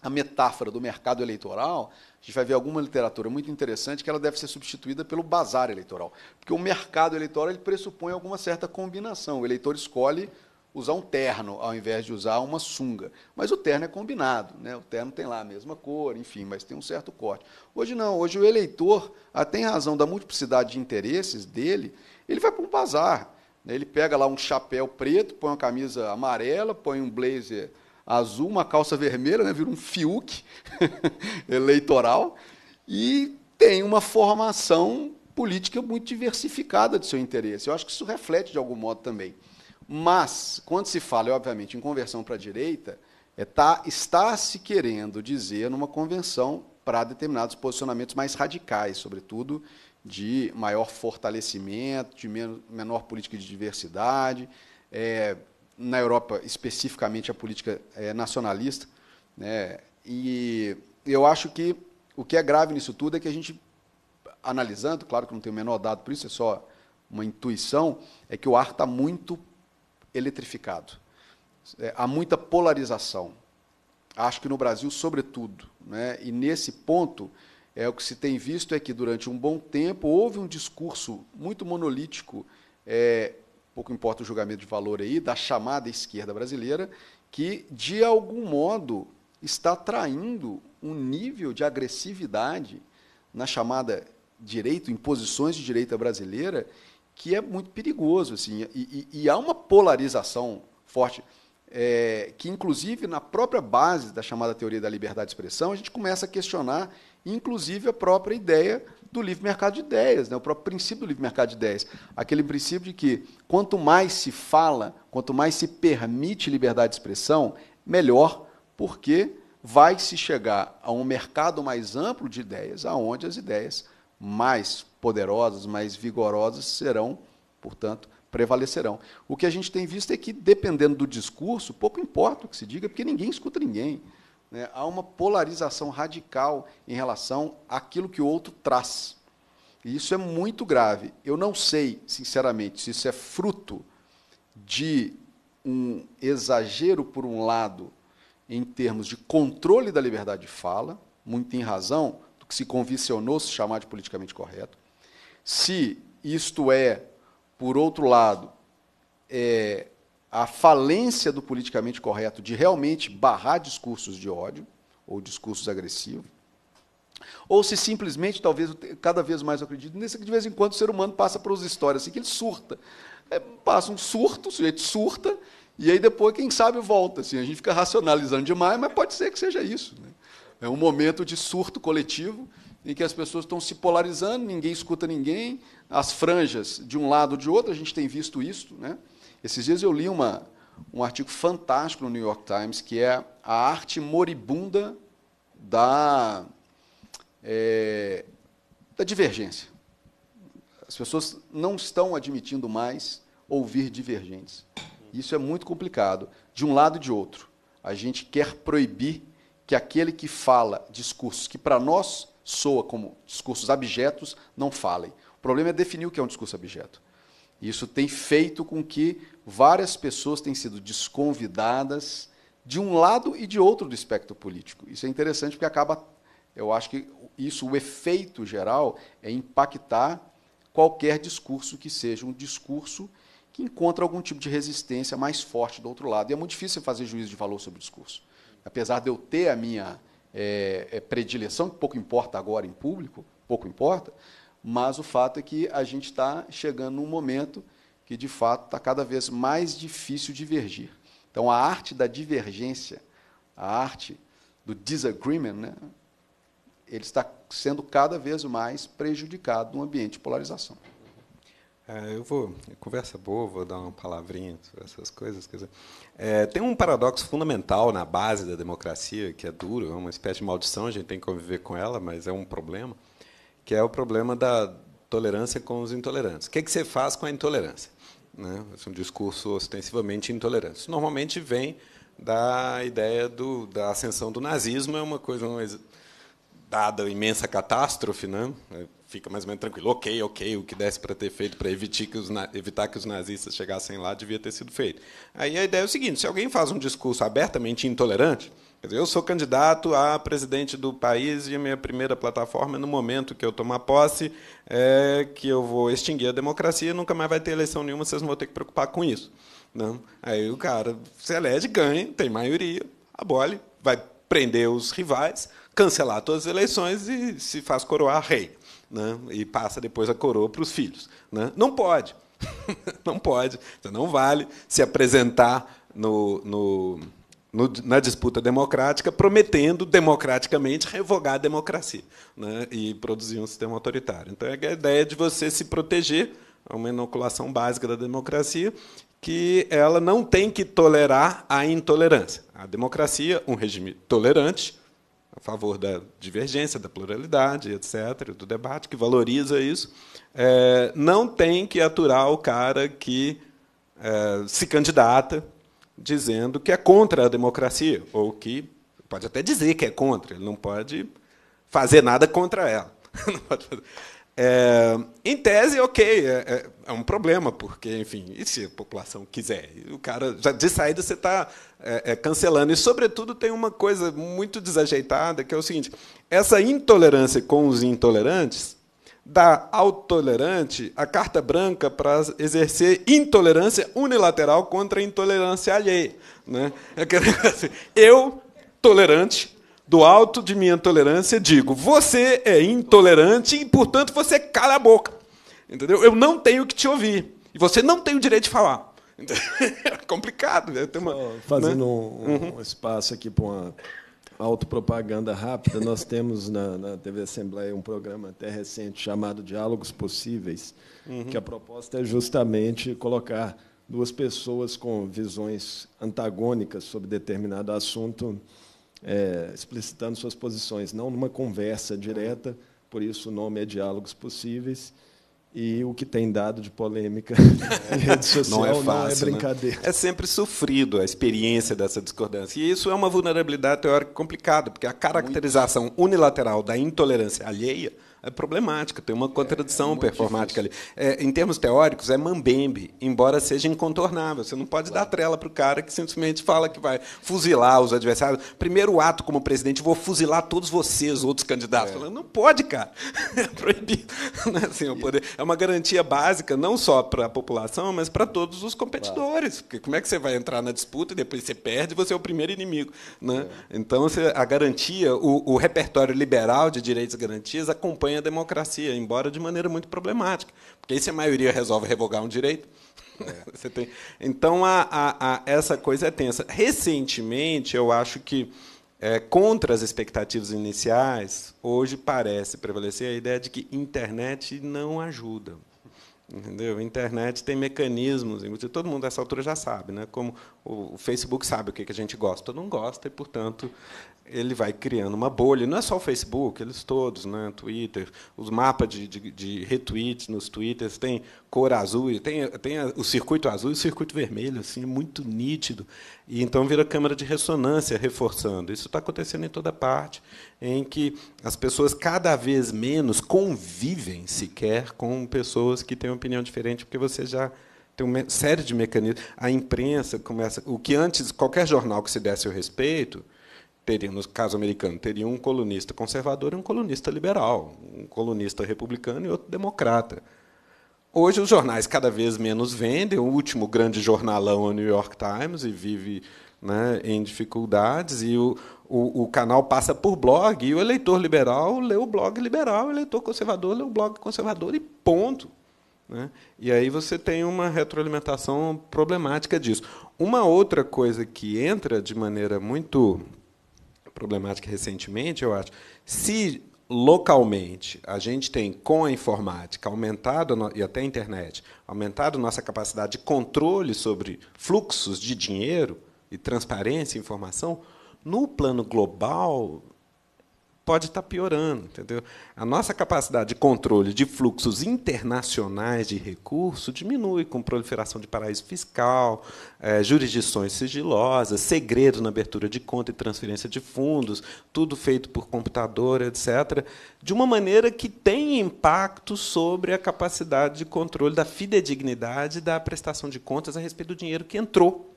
a metáfora do mercado eleitoral, a gente vai ver alguma literatura muito interessante que ela deve ser substituída pelo bazar eleitoral. Porque o mercado eleitoral ele pressupõe alguma certa combinação. O eleitor escolhe usar um terno ao invés de usar uma sunga. Mas o terno é combinado, né? o terno tem lá a mesma cor, enfim, mas tem um certo corte. Hoje não, hoje o eleitor, até ah, em razão da multiplicidade de interesses dele, ele vai para um bazar. Né? Ele pega lá um chapéu preto, põe uma camisa amarela, põe um blazer azul, uma calça vermelha, né? vira um Fiuk eleitoral, e tem uma formação política muito diversificada de seu interesse. Eu acho que isso reflete de algum modo também. Mas, quando se fala, obviamente, em conversão para a direita, é tá, está se querendo dizer numa convenção para determinados posicionamentos mais radicais, sobretudo de maior fortalecimento, de menor política de diversidade, é, na Europa especificamente a política é, nacionalista, né? E eu acho que o que é grave nisso tudo é que a gente analisando, claro que não tem o menor dado por isso, é só uma intuição, é que o ar está muito eletrificado. É, há muita polarização. Acho que no Brasil, sobretudo, né? E nesse ponto, é o que se tem visto é que durante um bom tempo houve um discurso muito monolítico é, pouco importa o julgamento de valor aí, da chamada esquerda brasileira, que de algum modo está traindo um nível de agressividade na chamada direito, em posições de direita brasileira, que é muito perigoso. Assim, e, e, e há uma polarização forte é, que, inclusive, na própria base da chamada teoria da liberdade de expressão, a gente começa a questionar, inclusive, a própria ideia do livre mercado de ideias, né? o próprio princípio do livre mercado de ideias. Aquele princípio de que quanto mais se fala, quanto mais se permite liberdade de expressão, melhor, porque vai se chegar a um mercado mais amplo de ideias, aonde as ideias mais poderosas, mais vigorosas serão, portanto, prevalecerão. O que a gente tem visto é que, dependendo do discurso, pouco importa o que se diga, porque ninguém escuta ninguém. Né? Há uma polarização radical em relação àquilo que o outro traz. E isso é muito grave. Eu não sei, sinceramente, se isso é fruto de um exagero, por um lado, em termos de controle da liberdade de fala, muito em razão do que se convencionou se chamar de politicamente correto, se isto é por outro lado, é, a falência do politicamente correto de realmente barrar discursos de ódio ou discursos agressivos, ou se simplesmente, talvez, cada vez mais eu acredito nisso, que de vez em quando o ser humano passa por histórias assim, que ele surta. É, passa um surto, o sujeito surta, e aí depois, quem sabe, volta. Assim, a gente fica racionalizando demais, mas pode ser que seja isso. Né? É um momento de surto coletivo em que as pessoas estão se polarizando, ninguém escuta ninguém, as franjas de um lado ou de outro, a gente tem visto isso. Né? Esses dias eu li uma, um artigo fantástico no New York Times, que é a arte moribunda da, é, da divergência. As pessoas não estão admitindo mais ouvir divergentes. Isso é muito complicado, de um lado e de outro. A gente quer proibir que aquele que fala discursos que para nós soa como discursos abjetos, não falem. O problema é definir o que é um discurso abjeto. Isso tem feito com que várias pessoas tenham sido desconvidadas de um lado e de outro do espectro político. Isso é interessante porque acaba, eu acho que isso, o efeito geral é impactar qualquer discurso que seja um discurso que encontra algum tipo de resistência mais forte do outro lado. E é muito difícil fazer juízo de valor sobre o discurso. Apesar de eu ter a minha é, é predileção, que pouco importa agora em público, pouco importa, mas o fato é que a gente está chegando num momento que, de fato, está cada vez mais difícil divergir. Então, a arte da divergência, a arte do disagreement, né, ele está sendo cada vez mais prejudicado no ambiente de polarização. É, eu vou conversa boa, vou dar uma palavrinha sobre essas coisas. Quer dizer, é, tem um paradoxo fundamental na base da democracia que é duro, é uma espécie de maldição, a gente tem que conviver com ela, mas é um problema, que é o problema da tolerância com os intolerantes. O que, é que você faz com a intolerância? Né? É um discurso ostensivamente intolerante. Isso normalmente vem da ideia do, da ascensão do nazismo, é uma coisa uma, dada imensa catástrofe, né? fica mais ou menos tranquilo. Ok, ok, o que desse para ter feito para evitar que, os evitar que os nazistas chegassem lá devia ter sido feito. Aí a ideia é o seguinte: se alguém faz um discurso abertamente intolerante, dizer, eu sou candidato a presidente do país e a minha primeira plataforma é no momento que eu tomar posse é que eu vou extinguir a democracia, nunca mais vai ter eleição nenhuma, vocês não vão ter que preocupar com isso. Não. Né? Aí o cara se elege, ganha, tem maioria, abole, vai prender os rivais, cancelar todas as eleições e se faz coroar rei né, e passa depois a coroa para os filhos. Né? Não pode. não pode. Então, não vale se apresentar no, no, no, na disputa democrática prometendo democraticamente revogar a democracia né, e produzir um sistema autoritário. Então, é a ideia de você se proteger é uma inoculação básica da democracia que ela não tem que tolerar a intolerância. A democracia, um regime tolerante, a favor da divergência, da pluralidade, etc., do debate, que valoriza isso, é, não tem que aturar o cara que é, se candidata dizendo que é contra a democracia, ou que pode até dizer que é contra, ele não pode fazer nada contra ela. É, em tese, ok, é, é, é, um problema, porque, enfim, e se a população quiser? O cara, já de saída, você está é, é, cancelando. E, sobretudo, tem uma coisa muito desajeitada, que é o seguinte: essa intolerância com os intolerantes dá ao tolerante a carta branca para exercer intolerância unilateral contra a intolerância alheia. Né? É assim, eu, tolerante, do alto de minha tolerância, digo: você é intolerante e, portanto, você cala a boca. Entendeu? Eu não tenho que te ouvir. E você não tem o direito de falar. é complicado. Né? Uma, fazendo né? um, um, uhum. espaço aqui para uma autopropaganda rápida, nós temos na, na, TV Assembleia um programa até recente chamado Diálogos Possíveis, uhum. que a proposta é justamente colocar duas pessoas com visões antagônicas sobre determinado assunto é, explicitando suas posições, não numa conversa direta, por isso o nome é Diálogos Possíveis. E o que tem dado de polêmica em rede é social não é, fácil, não é brincadeira. Né? É sempre sofrido a experiência dessa discordância. E isso é uma vulnerabilidade teórica complicada, porque a caracterização unilateral da intolerância alheia é problemática, tem uma é, contradição é, é performática difícil. ali. É, em termos teóricos, é mambembe, embora seja incontornável. Você não pode claro. dar trela para o cara que simplesmente fala que vai fuzilar os adversários. Primeiro ato como presidente, vou fuzilar todos vocês, outros candidatos. É. Falando, não pode, cara. É proibido. Não é, assim, o poder. é uma garantia básica, não só para a população, mas para todos os competidores. Claro. Porque como é que você vai entrar na disputa e depois você perde você é o primeiro inimigo? Né? É. Então, a garantia, o, o repertório liberal de direitos e garantias acompanha impõe a democracia, embora de maneira muito problemática. Porque aí, se a maioria resolve revogar um direito. É. Tem... Então, a, a, a, essa coisa é tensa. Recentemente, eu acho que, é, contra as expectativas iniciais, hoje parece prevalecer a ideia de que internet não ajuda. Entendeu? A internet tem mecanismos, todo mundo nessa altura já sabe, né? como o Facebook sabe o que a gente gosta, ou não gosta, e, portanto, ele vai criando uma bolha. Não é só o Facebook, eles todos, né? Twitter, os mapas de, de, de retweets nos Twitters tem cor azul, tem, tem o circuito azul e o circuito vermelho, assim, é muito nítido. E então vira câmara de ressonância reforçando. Isso está acontecendo em toda parte, em que as pessoas cada vez menos convivem sequer com pessoas que têm opinião diferente, porque você já tem uma série de mecanismos. A imprensa começa. O que antes, qualquer jornal que se desse o respeito teriam no caso americano, teria um colunista conservador e um colunista liberal, um colunista republicano e outro democrata. Hoje os jornais cada vez menos vendem, o último grande jornalão é o New York Times e vive né, em dificuldades, e o, o, o, canal passa por blog, e o eleitor liberal lê o blog liberal, o eleitor conservador lê o blog conservador, e ponto. Né? E aí você tem uma retroalimentação problemática disso. Uma outra coisa que entra de maneira muito problemática recentemente, eu acho. Se localmente a gente tem, com a informática, aumentado, e até a internet, aumentado nossa capacidade de controle sobre fluxos de dinheiro e transparência e informação, no plano global, pode estar tá piorando, entendeu? A nossa capacidade de controle de fluxos internacionais de recurso diminui com proliferação de paraíso fiscal, eh, jurisdições sigilosas, segredo na abertura de conta e transferência de fundos, tudo feito por computador, etc., de uma maneira que tem impacto sobre a capacidade de controle da fidedignidade da prestação de contas a respeito do dinheiro que entrou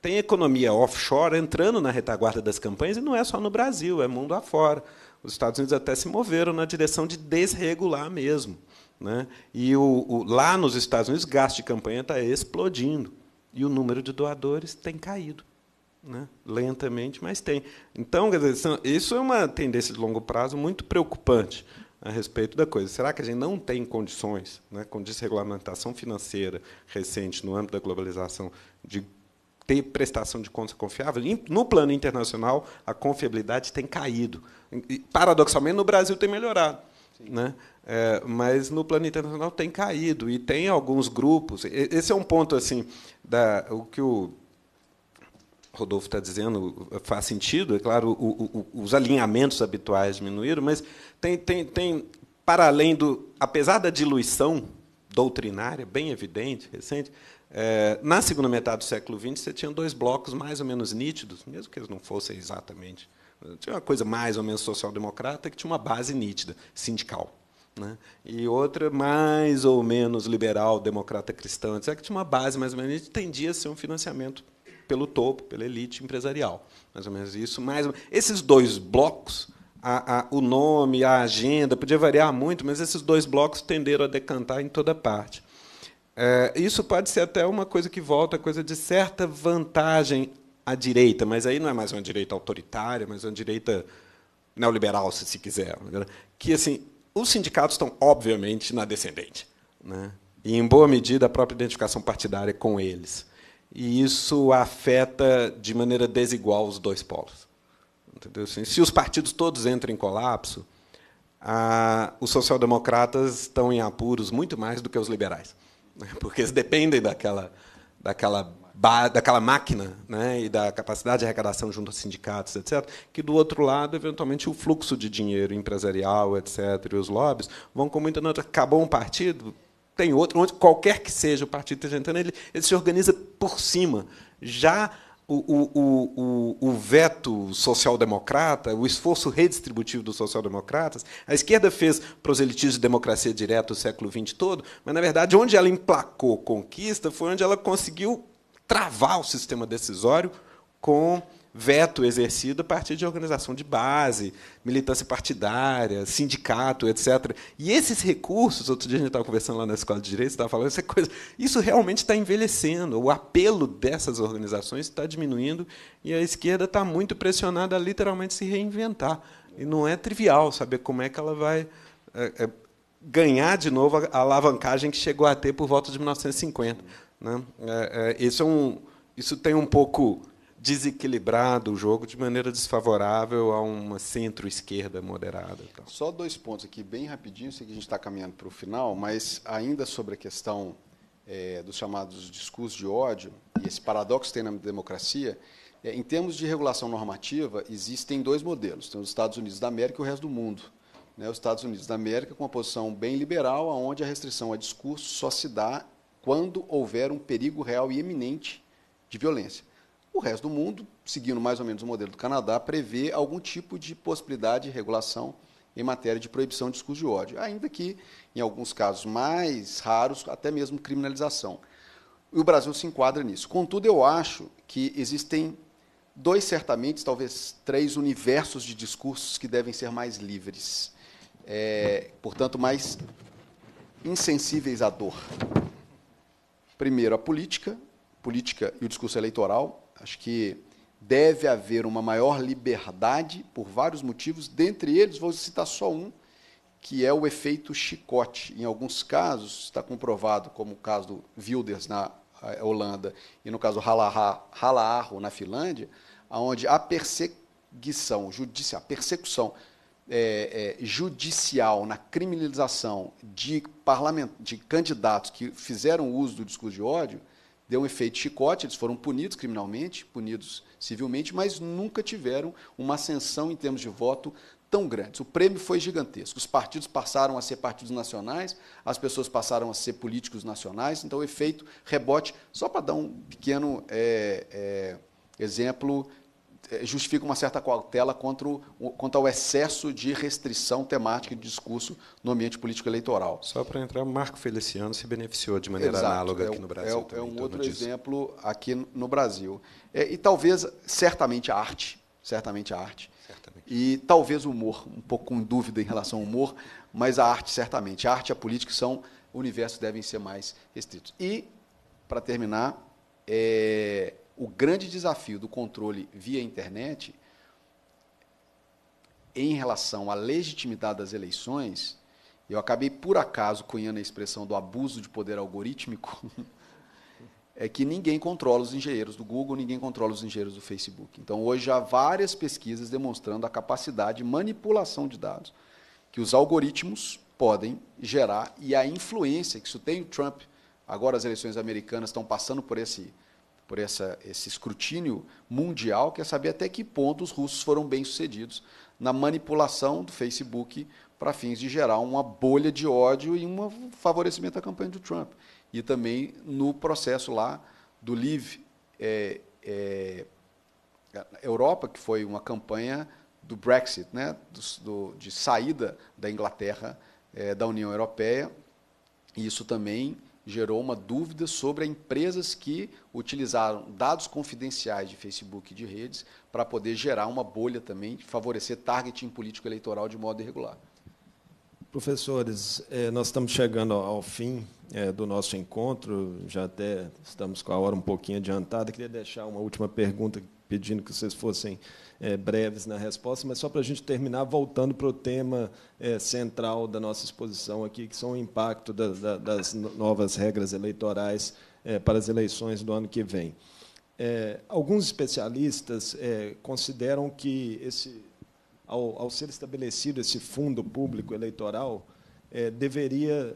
tem economia offshore entrando na retaguarda das campanhas, e não é só no Brasil, é mundo afora. Os Estados Unidos até se moveram na direção de desregular mesmo. Né? E o, o, lá nos Estados Unidos, o gasto de campanha está explodindo. E o número de doadores tem caído. Né? Lentamente, mas tem. Então, quer dizer, isso é uma tendência de longo prazo muito preocupante a respeito da coisa. Será que a gente não tem condições, né, com desregulamentação financeira recente no âmbito da globalização, de ter prestação de contas confiável, no plano internacional, a confiabilidade tem caído. E, paradoxalmente, no Brasil tem melhorado. Né? É, mas no plano internacional tem caído e tem alguns grupos. Esse é um ponto assim da o que o Rodolfo está dizendo faz sentido. É claro, o, o, os alinhamentos habituais diminuíram, mas tem, tem, tem para além do apesar da diluição doutrinária bem evidente recente, é, na segunda metade do século XX, você tinha dois blocos mais ou menos nítidos, mesmo que eles não fossem exatamente. Tinha uma coisa mais ou menos social-democrata que tinha uma base nítida, sindical. Né? E outra mais ou menos liberal, democrata cristã, que tinha uma base mais ou menos nítida, tendia a ser um financiamento pelo topo, pela elite empresarial. Mais ou menos isso. Mais ou... Esses dois blocos, a, a, o nome, a agenda, podia variar muito, mas esses dois blocos tenderam a decantar em toda parte. É, isso pode ser até uma coisa que volta coisa de certa vantagem à direita, mas aí não é mais uma direita autoritária, mas uma direita neoliberal, se se quiser. Que assim, os sindicatos estão obviamente na descendente, né? e em boa medida a própria identificação partidária com eles. E isso afeta de maneira desigual os dois polos. Entendeu? Assim, se os partidos todos entram em colapso, a, os social-democratas estão em apuros muito mais do que os liberais. Né? porque eles dependem daquela, daquela, daquela máquina né, e da capacidade de arrecadação junto aos sindicatos, etc., que, do outro lado, eventualmente, o fluxo de dinheiro empresarial, etc., e os lobbies vão com muita nota. Acabou um partido, tem outro, qualquer que seja o partido que esteja entrando, ele, ele se organiza por cima. Já o, o, o, o veto social-democrata, o esforço redistributivo dos social-democratas, a esquerda fez proselitismo de democracia direta o século XX todo, mas, na verdade, onde ela emplacou conquista foi onde ela conseguiu travar o sistema decisório com veto exercido a partir de organização de base, militância partidária, sindicato, etc. E esses recursos, outro dia a gente estava conversando lá na Escola de Direito, estava falando essa é coisa, isso realmente está envelhecendo, o apelo dessas organizações está diminuindo e a esquerda está muito pressionada a literalmente se reinventar. E não é trivial saber como é que ela vai é, é, ganhar de novo a alavancagem que chegou a ter por volta de 1950. Né? isso, é um, isso tem um pouco desequilibrado o jogo de maneira desfavorável a uma centro-esquerda moderada. Então. Só dois pontos aqui, bem rapidinho, sei que a gente está caminhando para o final, mas ainda sobre a questão é, dos chamados discursos de ódio, e esse paradoxo que tem na democracia, é, em termos de regulação normativa, existem dois modelos, tem os Estados Unidos da América e o resto do mundo. Né, os Estados Unidos da América com uma posição bem liberal, onde a restrição a discurso só se dá quando houver um perigo real e iminente de violência. O resto do mundo, seguindo mais ou menos o modelo do Canadá, prevê algum tipo de possibilidade de regulação em matéria de proibição de discurso de ódio, ainda que, em alguns casos mais raros, até mesmo criminalização. E o Brasil se enquadra nisso. Contudo, eu acho que existem dois, certamente, talvez três universos de discursos que devem ser mais livres, é, portanto, mais insensíveis à dor. Primeiro, a política, política e o discurso eleitoral. Acho que deve haver uma maior liberdade por vários motivos, dentre eles vou citar só um, que é o efeito chicote. Em alguns casos está comprovado, como o caso do Wilders na eh, Holanda e no caso Halaharro na Finlândia, onde a perseguição, judicial, a persecução é, é, judicial na criminalização de, de candidatos que fizeram uso do discurso de ódio deu um efeito chicote, eles foram punidos criminalmente, punidos civilmente, mas nunca tiveram uma ascensão em termos de voto tão grandes. O prêmio foi gigantesco. Os partidos passaram a ser partidos nacionais, as pessoas passaram a ser políticos nacionais, então o efeito rebote, só para dar um pequeno é, é, exemplo eh, justifica uma certa cautela contra o, quanto ao excesso de restrição temática e de discurso no ambiente político-eleitoral. Só para entrar, Marco Feliciano se beneficiou de maneira Exato, análoga é, aqui no Brasil. É, também, é um outro disso. exemplo aqui no Brasil. É, e talvez, certamente, a arte. Certamente a arte. Certamente. E talvez o humor, um pouco com dúvida em relação ao humor, mas a arte, certamente. A arte e a política são universos devem ser mais restritos. E, para terminar, é, o grande desafio do controle via internet em relação à legitimidade das eleições, eu acabei por acaso cunhando a expressão do abuso de poder algorítmico, é que ninguém controla os engenheiros do Google, ninguém controla os engenheiros do Facebook. Então, hoje há várias pesquisas demonstrando a capacidade de manipulação de dados que os algoritmos podem gerar e a influência que isso tem. O Trump, agora as eleições americanas estão passando por esse por essa, esse escrutínio mundial, quer é saber até que ponto os russos foram bem-sucedidos na manipulação do Facebook para fins de gerar uma bolha de ódio e um favorecimento à campanha do Trump. E também no processo lá do Live é, é, Europa, que foi uma campanha do Brexit, né, do, do, de saída da Inglaterra é, da União Europeia. E isso também gerou uma dúvida sobre empresas que utilizaram dados confidenciais de Facebook e de redes para poder gerar uma bolha também, favorecer targeting político eleitoral de modo irregular. Professores, eh, nós estamos chegando ao fim eh, do nosso encontro, já até estamos com a hora um pouquinho adiantada. Queria deixar uma última pergunta, pedindo que vocês fossem é, breves na resposta, mas só para a gente terminar, voltando para o tema é, central da nossa exposição aqui, que são o impacto da, da, das novas regras eleitorais é, para as eleições do ano que vem. alguns especialistas consideram que, esse, ao, ao, ser estabelecido esse fundo público eleitoral, deveria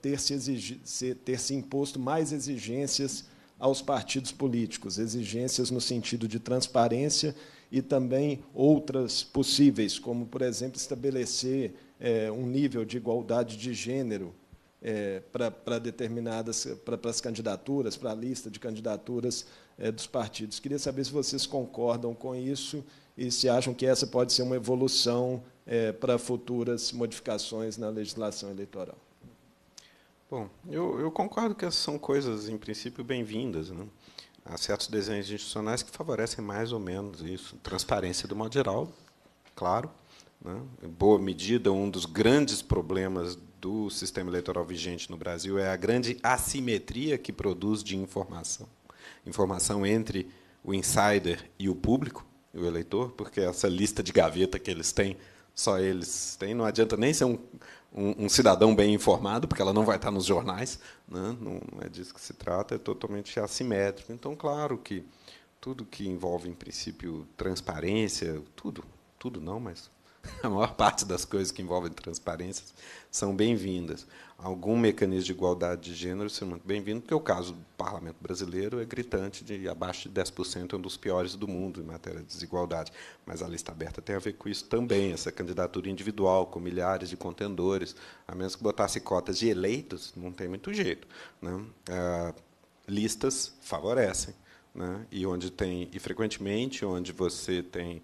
ter se, exigi- ser, ter se imposto mais exigências aos partidos políticos, exigências no sentido de transparência e também outras possíveis, como, por exemplo, estabelecer é, um nível de igualdade de gênero é, para determinadas, para as candidaturas, para a lista de candidaturas é, dos partidos. Queria saber se vocês concordam com isso e se acham que essa pode ser uma evolução é, para futuras modificações na legislação eleitoral. Bom, eu, eu concordo que essas são coisas, em princípio, bem-vindas. Né? Há certos desenhos institucionais que favorecem mais ou menos isso. Transparência, do modo geral, claro. Né? Em boa medida, um dos grandes problemas do sistema eleitoral vigente no Brasil é a grande assimetria que produz de informação. Informação entre o insider e o público, e o eleitor, porque essa lista de gaveta que eles têm, só eles têm. Não adianta nem ser um, um, um, cidadão bem informado, porque ela não vai estar nos jornais, né? não é disso que se trata, é totalmente assimétrico. Então, claro que tudo que envolve, em princípio, transparência, tudo, tudo não, mas a maior parte das coisas que envolvem transparência são bem-vindas algum mecanismo de igualdade de gênero ser muito bem-vindo, porque o caso do parlamento brasileiro é gritante, de abaixo de 10% é um dos piores do mundo em matéria de desigualdade. Mas a lista aberta tem a ver com isso também, essa candidatura individual, com milhares de contendores, a menos que botasse cotas de eleitos, não tem muito jeito. Né? É, listas favorecem. Né? E onde tem, e frequentemente, onde você tem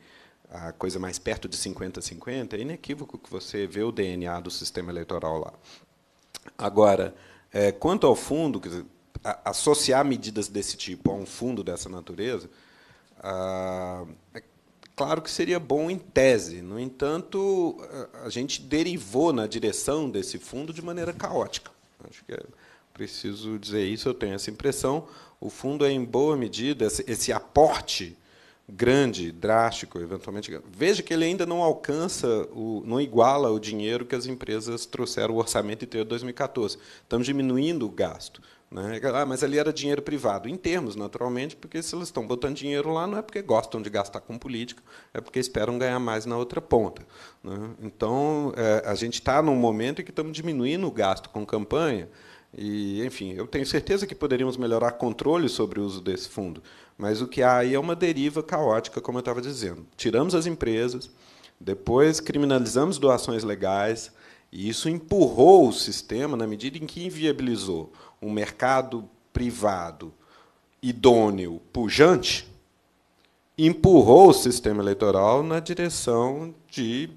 a coisa mais perto de 50-50, é inequívoco que você vê o DNA do sistema eleitoral lá. Agora, é, quanto ao fundo, dizer, associar medidas desse tipo a um fundo dessa natureza, ah, é claro que seria bom em tese. No entanto, a, gente derivou na direção desse fundo de maneira caótica. Acho que é preciso dizer isso, eu tenho essa impressão. O fundo é, em boa medida, esse aporte grande, drástico, eventualmente. Veja que ele ainda não alcança, o, não iguala o dinheiro que as empresas trouxeram o orçamento inteiro de 2014. Estamos diminuindo o gasto. Né? Ah, mas ali era dinheiro privado, em termos, naturalmente, porque se eles estão botando dinheiro lá, não é porque gostam de gastar com política, é porque esperam ganhar mais na outra ponta. Né? Então, é, a gente está num momento em que estamos diminuindo o gasto com campanha, e, enfim, eu tenho certeza que poderíamos melhorar controle sobre o uso desse fundo, mas o que há aí é uma deriva caótica, como eu estava dizendo. Tiramos as empresas, depois criminalizamos doações legais, e isso empurrou o sistema na medida em que inviabilizou um mercado privado idôneo, pujante, empurrou o sistema eleitoral na direção de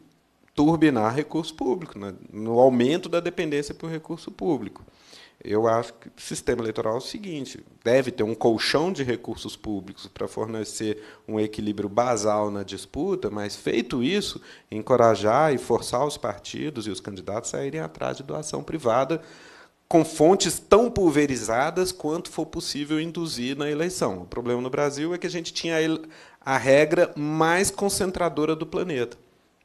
turbinar recurso público, no aumento da dependência por recurso público eu acho que o sistema eleitoral é o seguinte: deve ter um colchão de recursos públicos para fornecer um equilíbrio basal na disputa, mas feito isso, encorajar e forçar os partidos e os candidatos a irem atrás de doação privada com fontes tão pulverizadas quanto for possível induzir na eleição. O problema no Brasil é que a gente tinha a regra mais concentradora do planeta.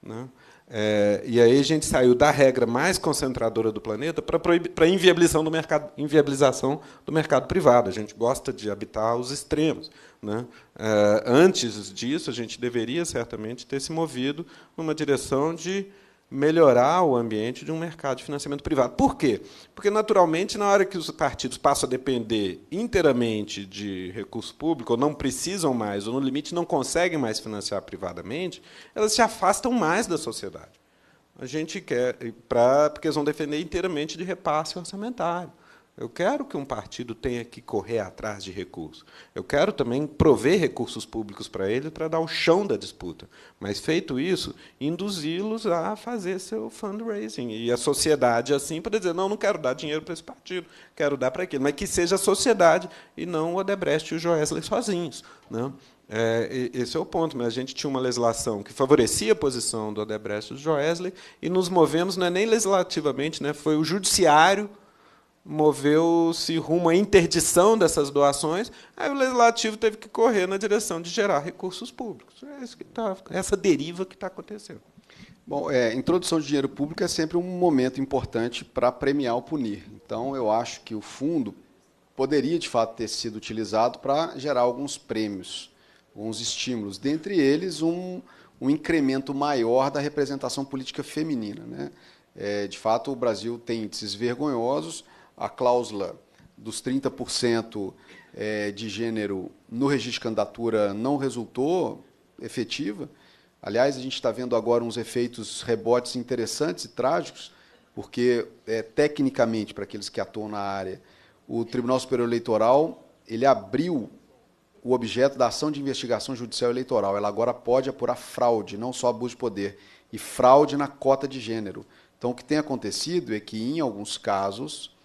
Né? É, e aí a gente saiu da regra mais concentradora do planeta para a inviabilização do, mercado, inviabilização do mercado privado. A gente gosta de habitar os extremos. Né? É, antes disso, a gente deveria certamente ter se movido numa direção de melhorar o ambiente de um mercado de financiamento privado. Por quê? Porque, naturalmente, na hora que os partidos passam a depender inteiramente de recurso público, ou não precisam mais, ou no limite não conseguem mais financiar privadamente, elas se afastam mais da sociedade. A gente quer, pra, porque eles vão defender inteiramente de repasse orçamentário. Eu quero que um partido tenha que correr atrás de recursos. Eu quero também prover recursos públicos para ele para dar o chão da disputa. Mas, feito isso, induzi-los a fazer seu fundraising. E a sociedade, assim, para dizer: não, não quero dar dinheiro para esse partido, quero dar para aquilo. Mas que seja a sociedade e não o Odebrecht e o Joesley sozinhos. Né? É, esse é o ponto. Mas a gente tinha uma legislação que favorecia a posição do Odebrecht e do Joesley, e nos movemos, não é nem legislativamente, né, foi o judiciário moveu-se rumo à interdição dessas doações, aí o legislativo teve que correr na direção de gerar recursos públicos. É isso que tá, essa deriva que está acontecendo. Bom, é, introdução de dinheiro público é sempre um momento importante para premiar ou punir. Então, eu acho que o fundo poderia, de fato, ter sido utilizado para gerar alguns prêmios, alguns estímulos, dentre eles um, um incremento maior da representação política feminina. Né? É, de fato, o Brasil tem índices vergonhosos, a cláusula dos 30% é, de gênero no registro de candidatura não resultou efetiva. Aliás, a gente está vendo agora uns efeitos rebotes interessantes e trágicos, porque, é, tecnicamente, para aqueles que atuam na área, o Tribunal Superior Eleitoral ele abriu o objeto da ação de investigação judicial eleitoral. Ela agora pode apurar fraude, não só abuso de poder, e fraude na cota de gênero. Então, o que tem acontecido é que, em alguns casos,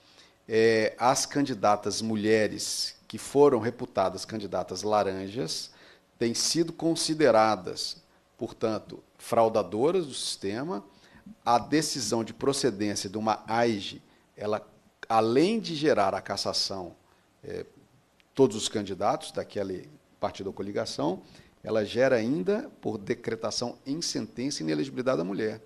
é, as candidatas mulheres que foram reputadas candidatas laranjas têm sido consideradas, portanto, fraudadoras do sistema. A decisão de procedência de uma AIGE, ela, além de gerar a cassação é, todos os candidatos daquele partido ou coligação, ela gera ainda, por decretação em sentença, inelegibilidade da mulher.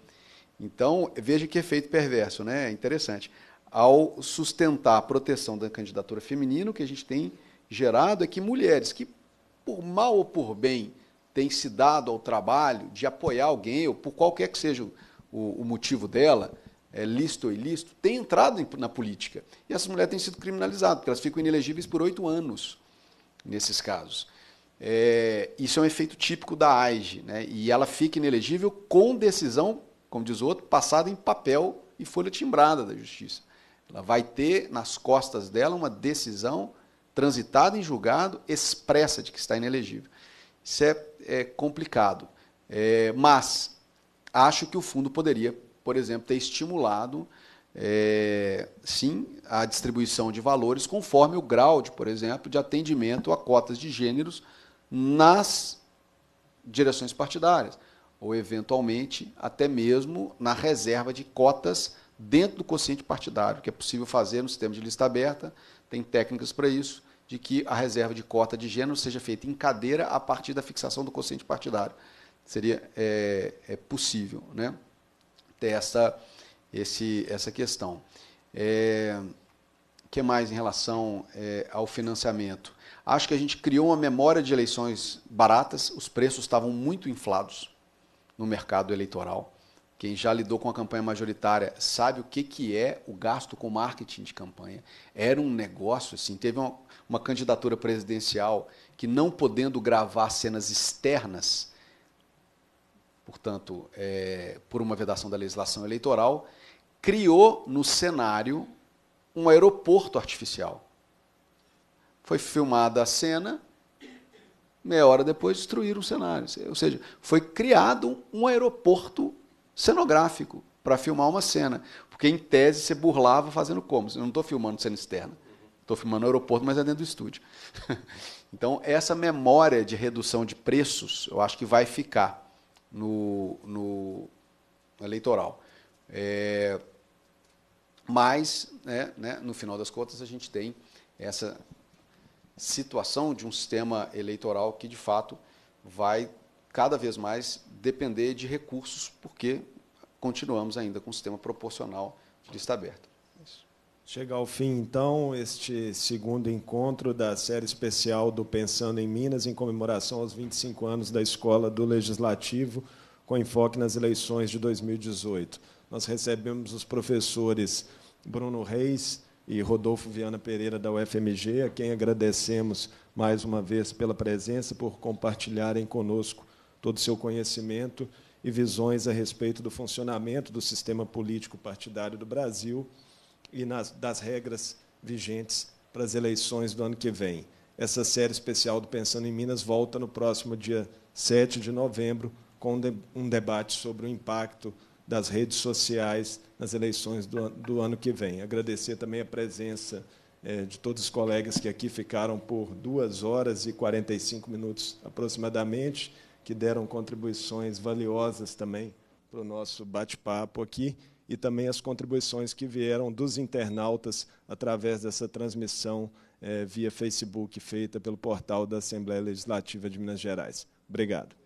Então, veja que efeito perverso, né? É interessante ao sustentar a proteção da candidatura feminina, o que a gente tem gerado é que mulheres que, por mal ou por bem, têm se dado ao trabalho de apoiar alguém, ou por qualquer que seja o, o motivo dela, é, lícito ou ilícito, têm entrado em, na política. E essas mulheres têm sido criminalizadas, porque elas ficam inelegíveis por oito anos, nesses casos. É, isso é um efeito típico da AIGE, né? e ela fica inelegível com decisão, como diz o outro, passada em papel e folha timbrada da justiça. Ela vai ter nas costas dela uma decisão transitada em julgado expressa de que está inelegível. Isso é, é complicado. É, mas acho que o fundo poderia, por exemplo, ter estimulado, é, sim, a distribuição de valores conforme o grau, de, por exemplo, de atendimento a cotas de gêneros nas direções partidárias, ou eventualmente até mesmo na reserva de cotas dentro do quociente partidário, que é possível fazer no sistema de lista aberta, tem técnicas para isso, de que a reserva de cota de gênero seja feita em cadeira a partir da fixação do quociente partidário. Seria é, é possível né, ter essa, esse, essa questão. O é, que mais em relação é, ao financiamento? Acho que a gente criou uma memória de eleições baratas, os preços estavam muito inflados no mercado eleitoral. Quem já lidou com a campanha majoritária sabe o que, que é o gasto com marketing de campanha. Era um negócio, assim. Teve uma, uma candidatura presidencial que, não podendo gravar cenas externas, portanto, é, por uma vedação da legislação eleitoral, criou no cenário um aeroporto artificial. Foi filmada a cena, meia hora depois destruíram o cenário. Ou seja, foi criado um aeroporto cenográfico para filmar uma cena. Porque, em tese, você burlava fazendo como? Eu não estou filmando cena externa. Estou filmando no aeroporto, mas é dentro do estúdio. então, essa memória de redução de preços, eu acho que vai ficar no, no eleitoral. É, mas, né, né, no final das contas, a gente tem essa situação de um sistema eleitoral que, de fato, vai cada vez mais depender de recursos, porque continuamos ainda com o sistema proporcional de lista aberta. Chega ao fim, então, este segundo encontro da série especial do Pensando em Minas, em comemoração aos 25 anos da Escola do Legislativo, com enfoque nas eleições de 2018. Nós recebemos os professores Bruno Reis e Rodolfo Viana Pereira, da UFMG, a quem agradecemos mais uma vez pela presença, por compartilharem conosco todo o seu conhecimento e visões a respeito do funcionamento do sistema político partidário do Brasil e nas, das regras vigentes para as eleições do ano que vem. Essa série especial do Pensando em Minas volta no próximo dia 7 de novembro com um debate sobre o impacto das redes sociais nas eleições do, do ano que vem. Agradecer também a presença é, de todos os colegas que aqui ficaram por duas horas e 45 minutos aproximadamente que deram contribuições valiosas também para o nosso bate-papo aqui e também as contribuições que vieram dos internautas através dessa transmissão eh, via Facebook feita pelo portal da Assembleia Legislativa de Minas Gerais. Obrigado.